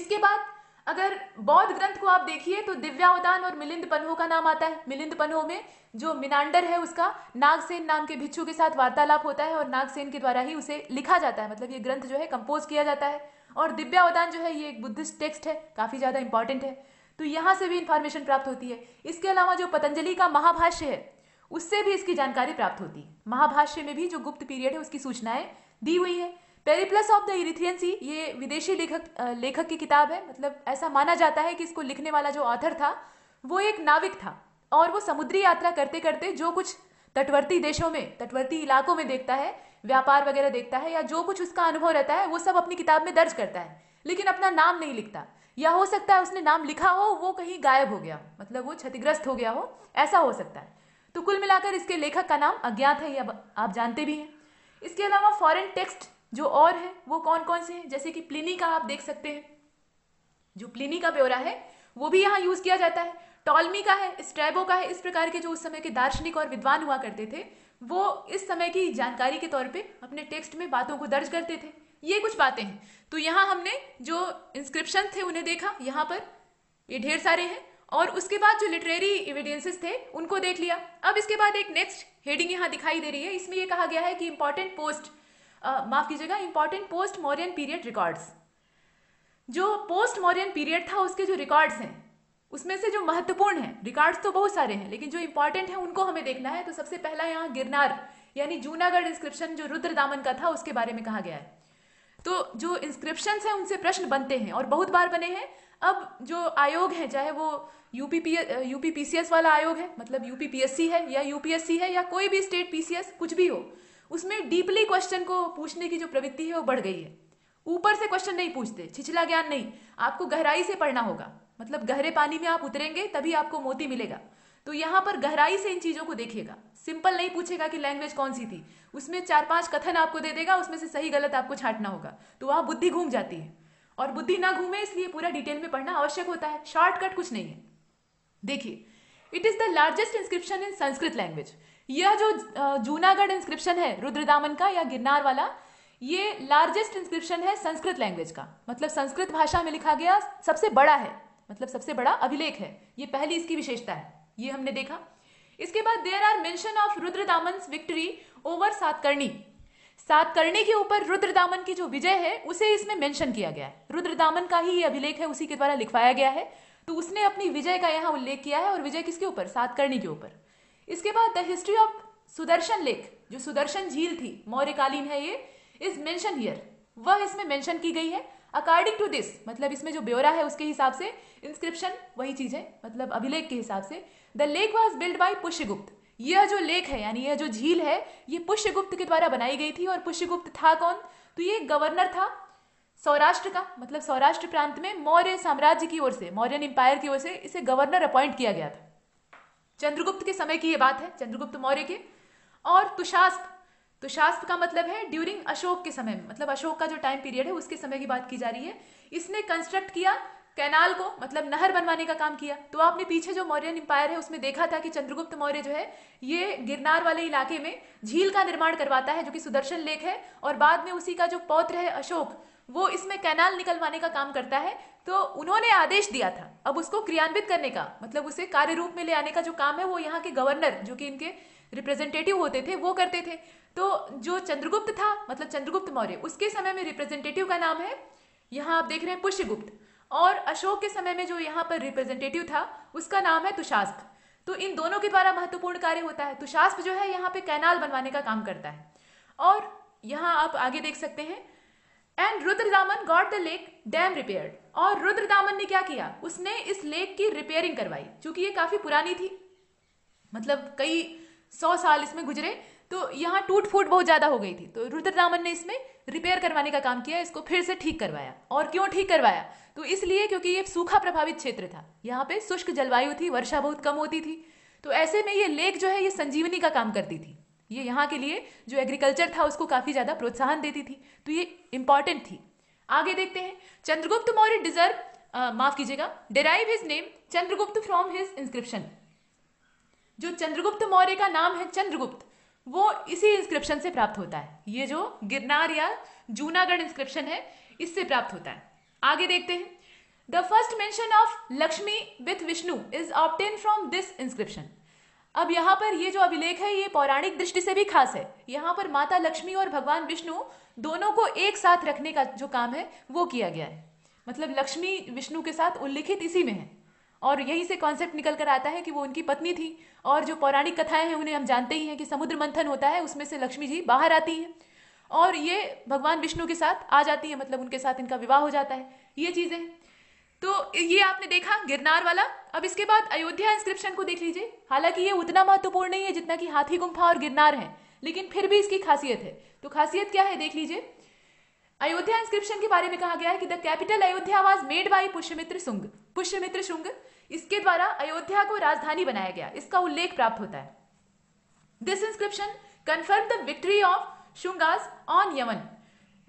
इसके बाद अगर बौद्ध ग्रंथ को आप देखिए तो दिव्यावदान और मिलिंद पन्हो का नाम आता है मिलिंद पन्हो में जो मिनांडर है उसका नागसेन नाम के भिक्षु के साथ वार्तालाप होता है और नागसेन के द्वारा ही उसे लिखा जाता है मतलब ये ग्रंथ जो है कंपोज किया जाता है और दिव्यावदान जो है ये एक बुद्धिस्ट टेक्स्ट है काफ़ी ज़्यादा इंपॉर्टेंट है तो यहाँ से भी इंफॉर्मेशन प्राप्त होती है इसके अलावा जो पतंजलि का महाभाष्य है उससे भी इसकी जानकारी प्राप्त होती है महाभाष्य में भी जो गुप्त पीरियड है उसकी सूचनाएं दी हुई है पेरिप्लस ऑफ द सी ये विदेशी लेखक लेखक की किताब है मतलब ऐसा माना जाता है कि इसको लिखने वाला जो ऑथर था वो एक नाविक था और वो समुद्री यात्रा करते करते जो कुछ तटवर्ती देशों में तटवर्ती इलाकों में देखता है व्यापार वगैरह देखता है या जो कुछ उसका अनुभव रहता है वो सब अपनी किताब में दर्ज करता है लेकिन अपना नाम नहीं लिखता या हो सकता है उसने नाम लिखा हो वो कहीं गायब हो गया मतलब वो क्षतिग्रस्त हो गया हो ऐसा हो सकता है तो कुल मिलाकर इसके लेखक का नाम अज्ञात है या आप जानते भी हैं इसके अलावा फॉरेन टेक्स्ट जो और है वो कौन कौन से हैं जैसे कि प्लिनी का आप देख सकते हैं जो प्लिनी का ब्यौरा है वो भी यहाँ यूज किया जाता है टॉलमी का है स्ट्रैबो का है इस प्रकार के जो उस समय के दार्शनिक और विद्वान हुआ करते थे वो इस समय की जानकारी के तौर पे अपने टेक्स्ट में बातों को दर्ज करते थे ये कुछ बातें हैं तो यहाँ हमने जो इंस्क्रिप्शन थे उन्हें देखा यहाँ पर ये ढेर सारे हैं और उसके बाद जो लिटरेरी एविडेंसेस थे उनको देख लिया अब इसके बाद एक नेक्स्ट हेडिंग यहाँ दिखाई दे रही है इसमें यह कहा गया है कि इंपॉर्टेंट पोस्ट माफ़ कीजिएगा important post Mauryan period records जो पोस्ट मॉरियन पीरियड था उसके जो रिकॉर्ड्स हैं उसमें से जो महत्वपूर्ण है रिकॉर्ड्स तो बहुत सारे हैं लेकिन जो इंपॉर्टेंट है उनको हमें देखना है तो सबसे पहला यहाँ गिरनार यानी जूनागढ़ इंस्क्रिप्शन जो रुद्र दामन का था उसके बारे में कहा गया है तो जो इंस्क्रिप्शन है उनसे प्रश्न बनते हैं और बहुत बार बने हैं अब जो आयोग हैं चाहे वो यूपी यूपीपीसीएस वाला आयोग है मतलब यूपीपीएससी है या यूपीएससी है या कोई भी स्टेट पीसीएस कुछ भी हो उसमें डीपली क्वेश्चन को पूछने की जो प्रवृत्ति है वो बढ़ गई है ऊपर से क्वेश्चन नहीं पूछते छिछला ज्ञान नहीं आपको गहराई से पढ़ना होगा मतलब गहरे पानी में आप उतरेंगे तभी आपको मोती मिलेगा तो यहाँ पर गहराई से इन चीज़ों को देखिएगा सिंपल नहीं पूछेगा कि लैंग्वेज कौन सी थी उसमें चार पांच कथन आपको दे देगा उसमें से सही गलत आपको छाटना होगा तो वहां बुद्धि घूम जाती है और बुद्धि ना घूमे इसलिए पूरा डिटेल में पढ़ना आवश्यक होता है शॉर्टकट कुछ नहीं है देखिए it is the largest inscription in Sanskrit language यह जो जूनागढ़ इंस्क्रिप्शन है रुद्रदामन का या गिरनार वाला ये लार्जेस्ट इंस्क्रिप्शन है संस्कृत लैंग्वेज का मतलब संस्कृत भाषा में लिखा गया सबसे बड़ा है मतलब सबसे बड़ा अभिलेख है ये पहली इसकी विशेषता है ये हमने देखा इसके बाद there are mention of Rudradaman victory over Satakarni Satakarni के ऊपर रुद्रदामन की जो विजय है उसे इसमें मेंशन किया गया है रुद्रदामन का ही ये अभिलेख है उसी के द्वारा लिखवाया गया है तो उसने अपनी विजय का यहां उल्लेख किया है और विजय किसके ऊपर सातकर्णी के ऊपर इसके बाद the history of Sudarshan lake जो सुदर्शन झील थी मौर्यकालीन है ये इज मेंशन हियर वह इसमें मेंशन की गई है अकॉर्डिंग टू दिस मतलब इसमें जो ब्यौरा है उसके हिसाब से इंस्क्रिप्शन वही चीज है मतलब अभिलेख के हिसाब से the lake was build by Pushyagupta यह जो लेक है यानी यह जो झील है ये पुष्यगुप्त के द्वारा बनाई गई थी और पुष्यगुप्त था कौन तो ये गवर्नर था सौराष्ट्र का मतलब सौराष्ट्र प्रांत में मौर्य साम्राज्य की ओर से मौर्यन एम्पायर की ओर से इसे गवर्नर अपॉइंट किया गया था चंद्रगुप्त के समय की ये बात है चंद्रगुप्त मौर्य के और तुषास्प तुषास्प का मतलब है ड्यूरिंग अशोक के समय में मतलब अशोक का जो टाइम पीरियड है उसके समय की बात की जा रही है इसने कंस्ट्रक्ट किया कैनाल को मतलब नहर बनवाने का काम किया तो आपने पीछे जो मौर्यन एम्पायर है उसमें देखा था कि चंद्रगुप्त मौर्य जो है ये गिरनार वाले इलाके में झील का निर्माण करवाता है जो कि सुदर्शन लेक है और बाद में उसी का जो पौत्र है अशोक वो इसमें कैनाल निकलवाने का काम करता है तो उन्होंने आदेश दिया था अब उसको क्रियान्वित करने का मतलब उसे कार्य रूप में ले आने का जो काम है वो यहाँ के गवर्नर जो कि इनके रिप्रेजेंटेटिव होते थे वो करते थे तो जो चंद्रगुप्त था मतलब चंद्रगुप्त मौर्य उसके समय में रिप्रेजेंटेटिव का नाम है यहाँ आप देख रहे हैं पुष्यगुप्त और अशोक के समय में जो यहाँ पर रिप्रेजेंटेटिव था उसका नाम है तुषास्क तो इन दोनों के द्वारा महत्वपूर्ण कार्य होता है तुषास्प जो है यहाँ पे कैनाल बनवाने का काम करता है और यहाँ आप आगे देख सकते हैं and Rudradaman got the lake dam repair और रुद्र दामन ने क्या किया उसने इस लेक की रिपेयरिंग करवाई चूंकि ये काफ़ी पुरानी थी मतलब कई सौ साल इसमें गुजरे तो यहाँ टूट फूट बहुत ज़्यादा हो गई थी तो रुद्र दामन ने इसमें रिपेयर करवाने का काम किया इसको फिर से ठीक करवाया और क्यों ठीक करवाया तो इसलिए क्योंकि ये सूखा प्रभावित क्षेत्र था यहाँ पे शुष्क जलवायु थी वर्षा बहुत कम होती थी तो ऐसे में ये लेक जो है ये संजीवनी का काम करती थी ये यहाँ के लिए जो एग्रीकल्चर था उसको काफ़ी ज़्यादा प्रोत्साहन देती थी तो ये इंपॉर्टेंट थी आगे देखते हैं चंद्रगुप्त मौर्य डिजर्व माफ कीजिएगा derive his name Chandragupta from his inscription जो चंद्रगुप्त मौर्य का नाम है चंद्रगुप्त वो इसी इंस्क्रिप्शन से प्राप्त होता है ये जो गिरनार या जूनागढ़ इंस्क्रिप्शन है इससे प्राप्त होता है आगे देखते हैं the first mention of Lakshmi with Vishnu is obtain from this inscription अब यहाँ पर ये जो अभिलेख है ये पौराणिक दृष्टि से भी खास है यहाँ पर माता लक्ष्मी और भगवान विष्णु दोनों को एक साथ रखने का जो काम है वो किया गया है मतलब लक्ष्मी विष्णु के साथ उल्लिखित इसी में है और यहीं से कॉन्सेप्ट निकल कर आता है कि वो उनकी पत्नी थी और जो पौराणिक कथाएं हैं उन्हें हम जानते ही हैं कि समुद्र मंथन होता है उसमें से लक्ष्मी जी बाहर आती हैं और ये भगवान विष्णु के साथ आ जाती है मतलब उनके साथ इनका विवाह हो जाता है ये चीज़ें हैं तो ये आपने देखा गिरनार वाला अब इसके बाद अयोध्या इंस्क्रिप्शन को देख लीजिए हालांकि ये उतना महत्वपूर्ण नहीं है जितना कि हाथी गुम्फा और गिरनार है लेकिन फिर भी इसकी खासियत है तो खासियत क्या है देख लीजिए अयोध्या इंस्क्रिप्शन के बारे में कहा गया है कि the capital Ayodhya was made by Pushyamitra Shunga Pushyamitra Shunga इसके द्वारा अयोध्या को राजधानी बनाया गया इसका उल्लेख प्राप्त होता है this inscription confirm the victory of Shungas on Yaman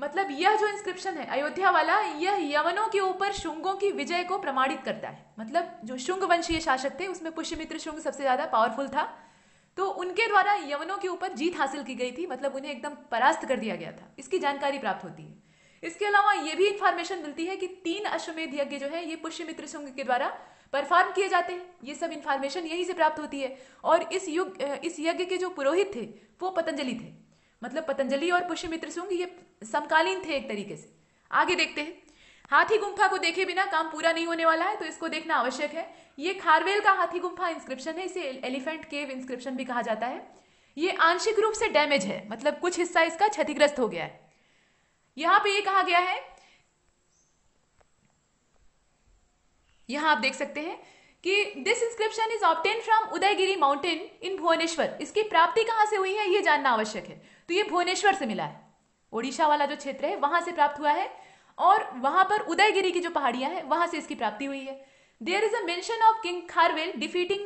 मतलब यह जो इंस्क्रिप्शन है अयोध्या वाला यह यवनों के ऊपर शुंगों की विजय को प्रमाणित करता है मतलब जो शुंग वंशीय शासक थे उसमें पुष्यमित्र शुंग सबसे ज़्यादा पावरफुल था तो उनके द्वारा यवनों के ऊपर जीत हासिल की गई थी मतलब उन्हें एकदम परास्त कर दिया गया था इसकी जानकारी प्राप्त होती है इसके अलावा यह भी इंफॉर्मेशन मिलती है कि तीन अश्वमेध यज्ञ जो है ये पुष्यमित्र शुंग के द्वारा परफॉर्म किए जाते हैं ये सब इन्फॉर्मेशन यहीं से प्राप्त होती है और इस युग इस यज्ञ के जो पुरोहित थे वो पतंजलि थे मतलब पतंजलि और पुष्यमित्र शुंग ये समकालीन थे एक तरीके से आगे देखते हैं हाथी गुंफा को देखे बिना काम पूरा नहीं होने वाला है तो इसको देखना आवश्यक है ये खारवेल का हाथी गुम्फा इंस्क्रिप्शन है इसे एलिफेंट केव इंस्क्रिप्शन भी कहा जाता है ये आंशिक रूप से डैमेज है मतलब कुछ हिस्सा इसका क्षतिग्रस्त हो गया है यहां पे ये कहा गया है यहां आप देख सकते हैं कि this inscription is obtain from Udayagiri mountain in Bhubaneswar इसकी प्राप्ति कहां से हुई है ये जानना आवश्यक है तो ये भुवनेश्वर से मिला है ओडिशा वाला जो क्षेत्र है वहां से प्राप्त हुआ है और वहां पर उदयगिरी की जो पहाड़ियां हैं वहां से इसकी प्राप्ति हुई है there is mention of king Kharavela defeating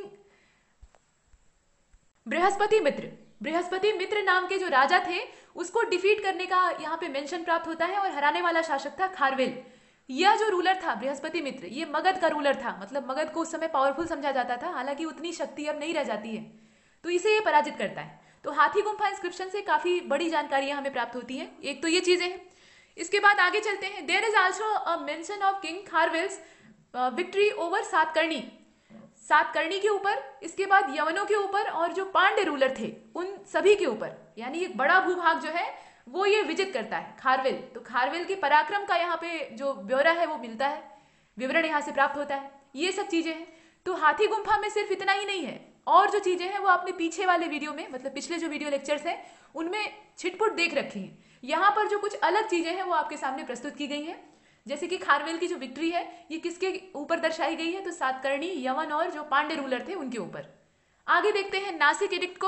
Brihaspatimitra Brihaspatimitra नाम के जो राजा थे उसको डिफीट करने का यहाँ पे मेंशन प्राप्त होता है और हराने वाला शासक था खारवेल यह जो रूलर था बृहस्पति मित्र ये मगध का रूलर था मतलब मगध को उस समय पावरफुल समझा जाता था हालांकि उतनी शक्ति अब नहीं रह जाती है तो इसे ये पराजित करता है तो हाथी गुम्फा इंस्क्रिप्शन से काफ़ी बड़ी जानकारियां हमें प्राप्त होती हैं एक तो ये चीज़ें हैं इसके बाद आगे चलते हैं there is also mention of king Kharavela's victory over Satakarni Satakarni के ऊपर इसके बाद यवनों के ऊपर और जो पांडे रूलर थे उन सभी के ऊपर यानी एक बड़ा भूभाग जो है वो ये विजित करता है खारविल तो खारविल के पराक्रम का यहाँ पे जो ब्यौरा है वो मिलता है विवरण यहाँ से प्राप्त होता है ये सब चीज़ें हैं तो हाथी गुम्फा में सिर्फ इतना ही नहीं है और जो चीज़ें हैं वो आपने पीछे वाले वीडियो में मतलब पिछले जो वीडियो लेक्चर्स हैं उनमें छिटपुट देख रखी हैं यहाँ पर जो कुछ अलग चीज़ें हैं वो आपके सामने प्रस्तुत की गई हैं जैसे कि खारवेल की जो विक्ट्री है ये किसके ऊपर दर्शाई गई है तो सातकर्णी यवन और जो पांडे रूलर थे उनके ऊपर आगे देखते हैं नासिक एडिक्ट को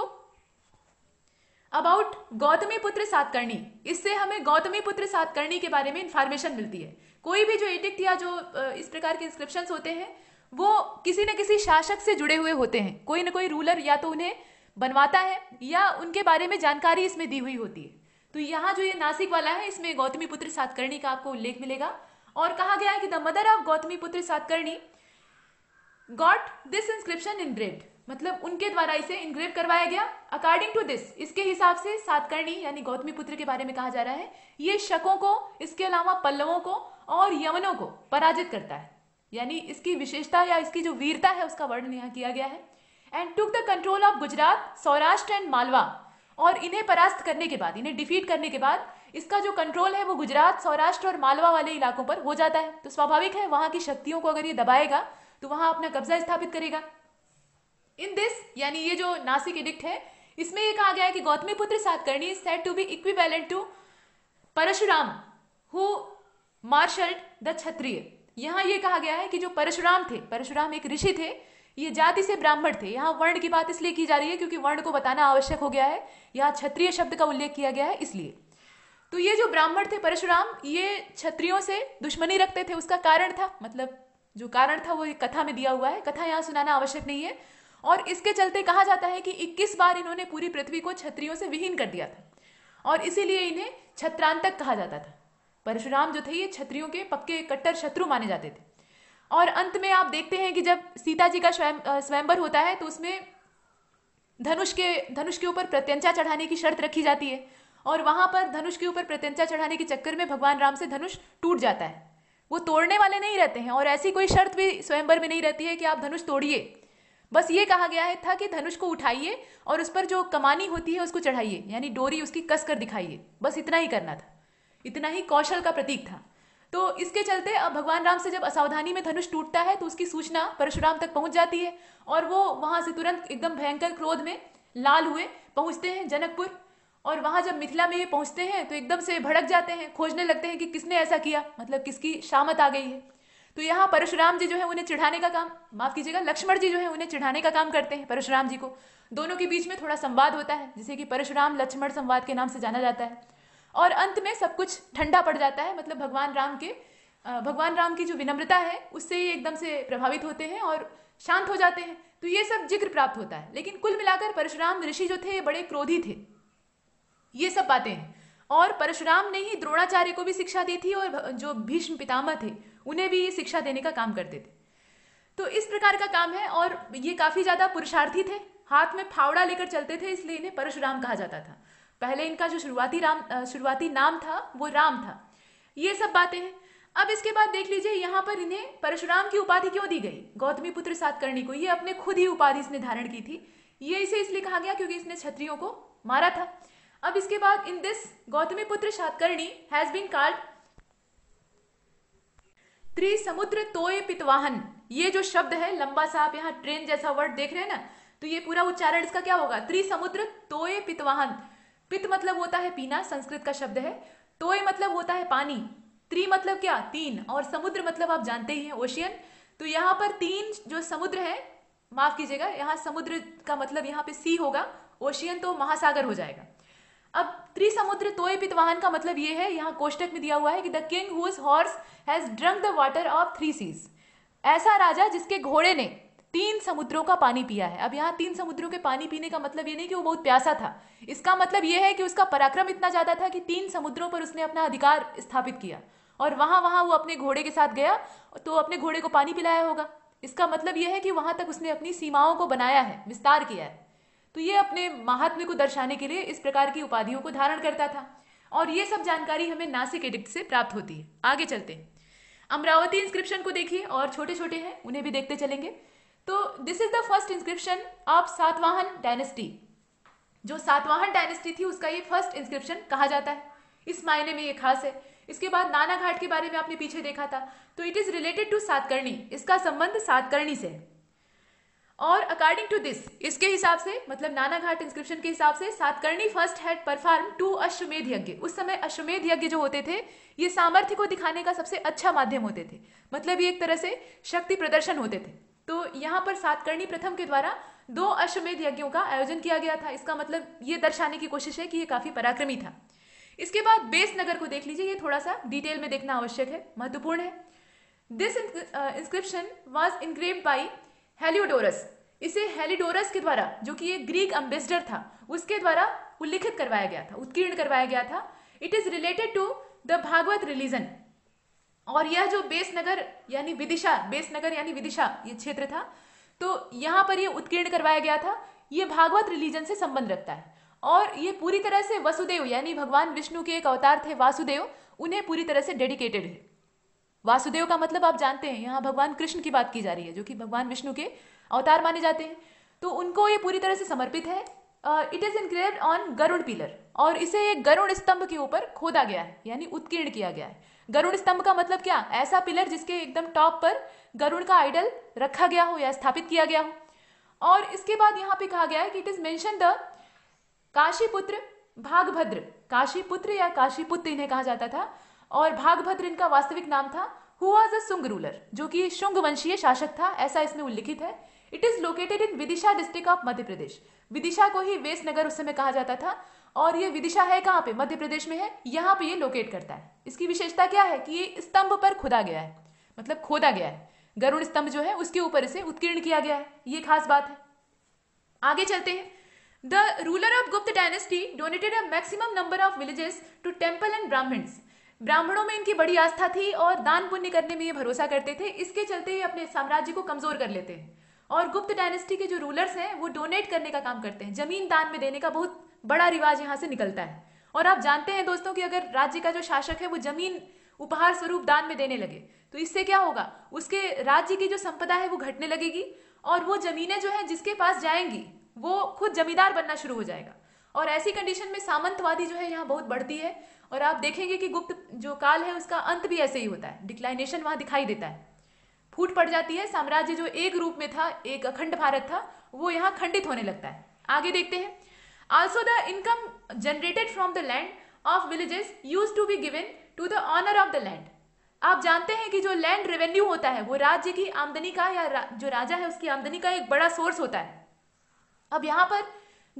अबाउट गौतमी पुत्र सातकर्णी इससे हमें गौतमी पुत्र सातकर्णी के बारे में इंफॉर्मेशन मिलती है कोई भी जो एडिक्ट या जो इस प्रकार के इंस्क्रिप्शन होते हैं वो किसी न किसी शासक से जुड़े हुए होते हैं कोई ना कोई रूलर या तो उन्हें बनवाता है या उनके बारे में जानकारी इसमें दी हुई होती है तो यहाँ जो ये नासिक वाला है इसमें गौतमी पुत्र सातकर्णी का आपको उल्लेख मिलेगा और कहा गया है कि the mother of Gautamiputra Satakarni got this inscription engraved मतलब उनके द्वारा इसे इनग्रेव करवाया गया अकॉर्डिंग टू दिस इसके हिसाब से सातकर्णी यानी गौतमी पुत्र के बारे में कहा जा रहा है ये शकों को इसके अलावा पल्लवों को और यमनों को पराजित करता है यानी इसकी विशेषता या इसकी जो वीरता है उसका वर्णन यहाँ किया गया है and took the control of Gujarat Saurashtra and Malwa और इन्हें परास्त करने के बाद इन्हें डिफीट करने के बाद इसका जो कंट्रोल है वो गुजरात सौराष्ट्र और मालवा वाले इलाकों पर हो जाता है तो स्वाभाविक है वहां की शक्तियों को अगर ये दबाएगा तो वहां अपना कब्जा स्थापित करेगा इन दिस यानी ये जो नासिक एडिक्ट है इसमें ये कहा गया है कि Gautamiputra Satakarni said to be equal to Parashuram who marshalled the Kshatriya यहाँ ये कहा गया है कि जो परशुराम थे परशुराम एक ऋषि थे ये जाति से ब्राह्मण थे यहाँ वर्ण की बात इसलिए की जा रही है क्योंकि वर्ण को बताना आवश्यक हो गया है यहाँ क्षत्रिय शब्द का उल्लेख किया गया है इसलिए तो ये जो ब्राह्मण थे परशुराम ये क्षत्रियों से दुश्मनी रखते थे उसका कारण था मतलब जो कारण था वो कथा में दिया हुआ है कथा यहाँ सुनाना आवश्यक नहीं है और इसके चलते कहा जाता है कि 21 बार इन्होंने पूरी पृथ्वी को छत्रियों से विहीन कर दिया था और इसीलिए इन्हें छत्रांतक कहा जाता था परशुराम जो थे ये क्षत्रियों के पक्के कट्टर शत्रु माने जाते थे और अंत में आप देखते हैं कि जब सीता जी का स्वयं स्वयंवर होता है तो उसमें धनुष के धनुष के ऊपर प्रत्यंचा चढ़ाने की शर्त रखी जाती है और वहाँ पर धनुष के ऊपर प्रत्यंचा चढ़ाने के चक्कर में भगवान राम से धनुष टूट जाता है वो तोड़ने वाले नहीं रहते हैं और ऐसी कोई शर्त भी स्वयंवर में नहीं रहती है कि आप धनुष तोड़िए बस ये कहा गया है था कि धनुष को उठाइए और उस पर जो कमानी होती है उसको चढ़ाइए यानी डोरी उसकी कस कर दिखाइए बस इतना ही करना था इतना ही कौशल का प्रतीक था तो इसके चलते अब भगवान राम से जब असावधानी में धनुष टूटता है तो उसकी सूचना परशुराम तक पहुंच जाती है और वो वहां से तुरंत एकदम भयंकर क्रोध में लाल हुए पहुंचते हैं जनकपुर और वहां जब मिथिला में ये पहुंचते हैं तो एकदम से भड़क जाते हैं खोजने लगते हैं कि किसने ऐसा किया मतलब किसकी शामत आ गई है तो यहाँ परशुराम जी जो है उन्हें चिढ़ाने का काम माफ कीजिएगा लक्ष्मण जी जो है उन्हें चिढ़ाने का काम करते हैं परशुराम जी को दोनों के बीच में थोड़ा संवाद होता है जिसे कि परशुराम लक्ष्मण संवाद के नाम से जाना जाता है और अंत में सब कुछ ठंडा पड़ जाता है मतलब भगवान राम के भगवान राम की जो विनम्रता है उससे ही एकदम से प्रभावित होते हैं और शांत हो जाते हैं तो ये सब जिक्र प्राप्त होता है लेकिन कुल मिलाकर परशुराम ऋषि जो थे बड़े क्रोधी थे ये सब बातें हैं और परशुराम ने ही द्रोणाचार्य को भी शिक्षा दी थी और जो भीष्म पितामह थे उन्हें भी शिक्षा देने का काम करते थे तो इस प्रकार का काम है और ये काफ़ी ज़्यादा पुरुषार्थी थे हाथ में फावड़ा लेकर चलते थे इसलिए इन्हें परशुराम कहा जाता था पहले इनका जो शुरुआती राम शुरुआती नाम था वो राम था ये सब बातें हैं अब इसके बाद देख लीजिए यहाँ पर इन्हें परशुराम की उपाधि क्यों दी गई गौतमी पुत्र सातकर्णी को ये अपने खुद ही उपाधि इसने धारण की थी ये इसे इसलिए कहा गया क्योंकि इसने क्षत्रियों को मारा था अब इसके बाद इन this Gautamiputra Satakarni has been called Trisamudra toya pitavahana ये जो शब्द है लंबा सा आप यहाँ ट्रेन जैसा वर्ड देख रहे हैं ना तो ये पूरा उच्चारण इसका क्या होगा त्रिसमुद्र तोय पितवाहन पित मतलब होता है पीना संस्कृत का शब्द है तोय मतलब होता है पानी त्रि मतलब क्या तीन और समुद्र मतलब आप जानते ही हैं ओशियन तो यहाँ पर तीन जो समुद्र है माफ कीजिएगा यहाँ समुद्र का मतलब यहाँ पे सी होगा ओशियन तो महासागर हो जाएगा अब त्रिसमुद्र तोय पितवाहन का मतलब ये है यहाँ कोष्टक में दिया हुआ है कि the king whose horse has drunk the water of three seas ऐसा राजा जिसके घोड़े ने तीन समुद्रों का पानी पिया है अब यहाँ तीन समुद्रों के पानी पीने का मतलब ये नहीं कि वो बहुत प्यासा था इसका मतलब ये है कि उसका पराक्रम इतना ज़्यादा था कि तीन समुद्रों पर उसने अपना अधिकार स्थापित किया और वहां वहां वो अपने घोड़े के साथ गया तो अपने घोड़े को पानी पिलाया होगा इसका मतलब यह है कि वहां तक उसने अपनी सीमाओं को बनाया है विस्तार किया है तो ये अपने महात्म्य को दर्शाने के लिए इस प्रकार की उपाधियों को धारण करता था और ये सब जानकारी हमें नासिक एडिक्ट से प्राप्त होती है आगे चलते हैं अमरावती इंस्क्रिप्शन को देखिए और छोटे छोटे हैं उन्हें भी देखते चलेंगे तो this is the first inscription of Satavahana dynasty जो सातवाहन डायनेस्टी थी उसका ये फर्स्ट इंस्क्रिप्शन कहा जाता है इस मायने में ये खास है इसके बाद नाना घाट के बारे में आपने पीछे देखा था तो it is related to Satakarni इसका संबंध सातकर्णी से है और अकॉर्डिंग टू दिस इसके हिसाब से मतलब नाना घाट इंस्क्रिप्शन के हिसाब से Satakarni first had perform to Ashvamedha yagya उस समय अश्वमेध यज्ञ जो होते थे ये सामर्थ्य को दिखाने का सबसे अच्छा माध्यम होते थे मतलब ये एक तरह से शक्ति प्रदर्शन होते थे तो यहाँ पर सातकर्णी प्रथम के द्वारा दो अश्वमेध यज्ञों का आयोजन किया गया था इसका मतलब ये दर्शाने की कोशिश है कि ये काफ़ी पराक्रमी था इसके बाद बेस नगर को देख लीजिए ये थोड़ा सा डिटेल में देखना आवश्यक है महत्वपूर्ण है this inscription was engrave by Heliodorus इसे हेलिडोरस के द्वारा जो कि एक ग्रीक एम्बेसडर था उसके द्वारा उल्लिखित करवाया गया था उत्कीर्ण करवाया गया था it is related to the Bhagavata religion और यह जो बेसनगर यानी विदिशा बेसनगर यानी विदिशा ये क्षेत्र था तो यहाँ पर यह उत्कीर्ण करवाया गया था ये भागवत रिलीजन से संबंध रखता है और ये पूरी तरह से वसुदेव यानी भगवान विष्णु के एक अवतार थे वासुदेव उन्हें पूरी तरह से डेडिकेटेड है वासुदेव का मतलब आप जानते हैं यहाँ भगवान कृष्ण की बात की जा रही है जो कि भगवान विष्णु के अवतार माने जाते हैं तो उनको ये पूरी तरह से समर्पित है it is engraved on Garuda pillar और इसे एक गरुड़ स्तंभ के ऊपर खोदा गया है यानी उत्कीर्ण किया गया है गरुण स्तंभ का मतलब क्या ऐसा पिलर जिसके एकदम टॉप पर गरुण का आइडल रखा गया हो या स्थापित किया गया हो और इसके बाद यहाँ पे कहा गया है कि it is mention the Kashiputra Bhagabhadra Kashiputra या काशीपुत्र इन्हें कहा जाता था और भागभद्र इनका वास्तविक नाम था हु वॉज अ सुंग रूलर जो कि शुंग वंशीय शासक था ऐसा इसमें उल्लिखित है it is located in Vidisha district of Madhya Pradesh Vidisha को ही वेस्ट नगर उस समय कहा जाता था और ये विदिशा है कहाँ पे मध्य प्रदेश में है यहाँ पे ये लोकेट करता है इसकी विशेषता क्या है कि ये स्तंभ पर खुदा गया है मतलब खोदा गया है गरुड़ स्तंभ जो है उसके ऊपर इसे उत्कीर्ण किया गया है ये खास बात है आगे चलते हैं the ruler of Gupta dynasty donated a maximum number of villages to temple and Brahmin ब्राह्मणों में इनकी बड़ी आस्था थी और दान पुण्य करने में ये भरोसा करते थे इसके चलते ये अपने साम्राज्य को कमजोर कर लेते हैं और गुप्त डायनेस्टी के जो रूलर्स हैं वो डोनेट करने का काम करते हैं जमीन दान में देने का बहुत बड़ा रिवाज यहाँ से निकलता है और आप जानते हैं दोस्तों कि अगर राज्य का जो शासक है वो जमीन उपहार स्वरूप दान में देने लगे तो इससे क्या होगा उसके राज्य की जो संपदा है वो घटने लगेगी और वो जमीनें जो है जिसके पास जाएंगी वो खुद जमींदार बनना शुरू हो जाएगा और ऐसी कंडीशन में सामंतवादी जो है यहाँ बहुत बढ़ती है और आप देखेंगे कि गुप्त जो काल है उसका अंत भी ऐसे ही होता है डिक्लाइनेशन वहाँ दिखाई देता है फूट पड़ जाती है साम्राज्य जो एक रूप में था एक अखंड भारत था वो यहाँ खंडित होने लगता है आगे देखते हैं Also the income generated from the land of villages used to be given to the owner of the land. आप जानते हैं कि जो लैंड रेवेन्यू होता है वो राज्य की आमदनी का या रा, जो राजा है उसकी आमदनी का एक बड़ा सोर्स होता है अब यहाँ पर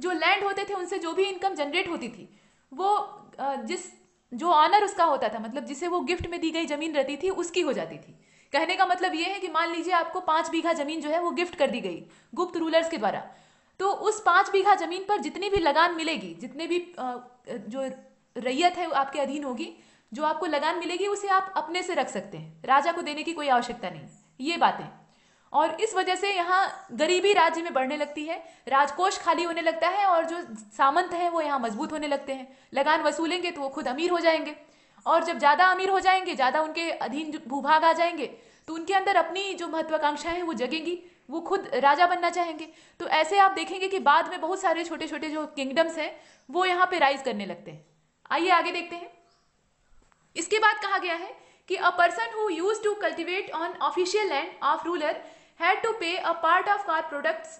जो लैंड होते थे उनसे जो भी इनकम जनरेट होती थी वो जिस जो ऑनर उसका होता था मतलब जिसे वो गिफ्ट में दी गई जमीन रहती थी उसकी हो जाती थी कहने का मतलब ये है कि मान लीजिए आपको पाँच बीघा जमीन जो है वो गिफ्ट कर दी गई गुप्त रूलर्स के द्वारा तो उस पाँच बीघा जमीन पर जितनी भी लगान मिलेगी जितने भी जो रैयत है आपके अधीन होगी जो आपको लगान मिलेगी उसे आप अपने से रख सकते हैं राजा को देने की कोई आवश्यकता नहीं ये बातें और इस वजह से यहाँ गरीबी राज्य में बढ़ने लगती है राजकोष खाली होने लगता है और जो सामंत हैं वो यहाँ मजबूत होने लगते हैं लगान वसूलेंगे तो वो खुद अमीर हो जाएंगे और जब ज़्यादा अमीर हो जाएंगे ज़्यादा उनके अधीन भूभाग आ जाएंगे तो उनके अंदर अपनी जो महत्वाकांक्षाएं हैं वो जगेंगी वो खुद राजा बनना चाहेंगे तो ऐसे आप देखेंगे कि बाद में बहुत सारे छोटे छोटे जो किंगडम्स हैं वो यहाँ पे राइज करने लगते हैं आइए आगे देखते हैं इसके बाद कहा गया है कि a person who use to cultivate on official land of ruler had to pay a part of car products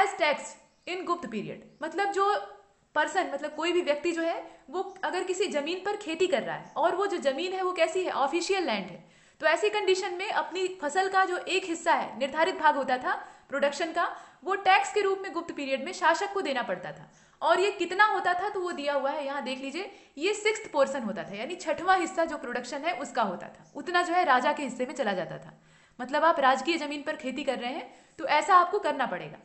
as tax in Gupta period मतलब जो पर्सन मतलब कोई भी व्यक्ति जो है वो अगर किसी ज़मीन पर खेती कर रहा है और वो जो ज़मीन है वो कैसी है ऑफिशियल लैंड है तो ऐसी कंडीशन में अपनी फसल का जो एक हिस्सा है निर्धारित भाग होता था प्रोडक्शन का वो टैक्स के रूप में गुप्त पीरियड में शासक को देना पड़ता था और ये कितना होता था तो वो दिया हुआ है यहाँ देख लीजिए ये सिक्स पोर्सन होता था यानी छठवां हिस्सा जो प्रोडक्शन है उसका होता था उतना जो है राजा के हिस्से में चला जाता था मतलब आप राजकीय जमीन पर खेती कर रहे हैं तो ऐसा आपको करना पड़ेगा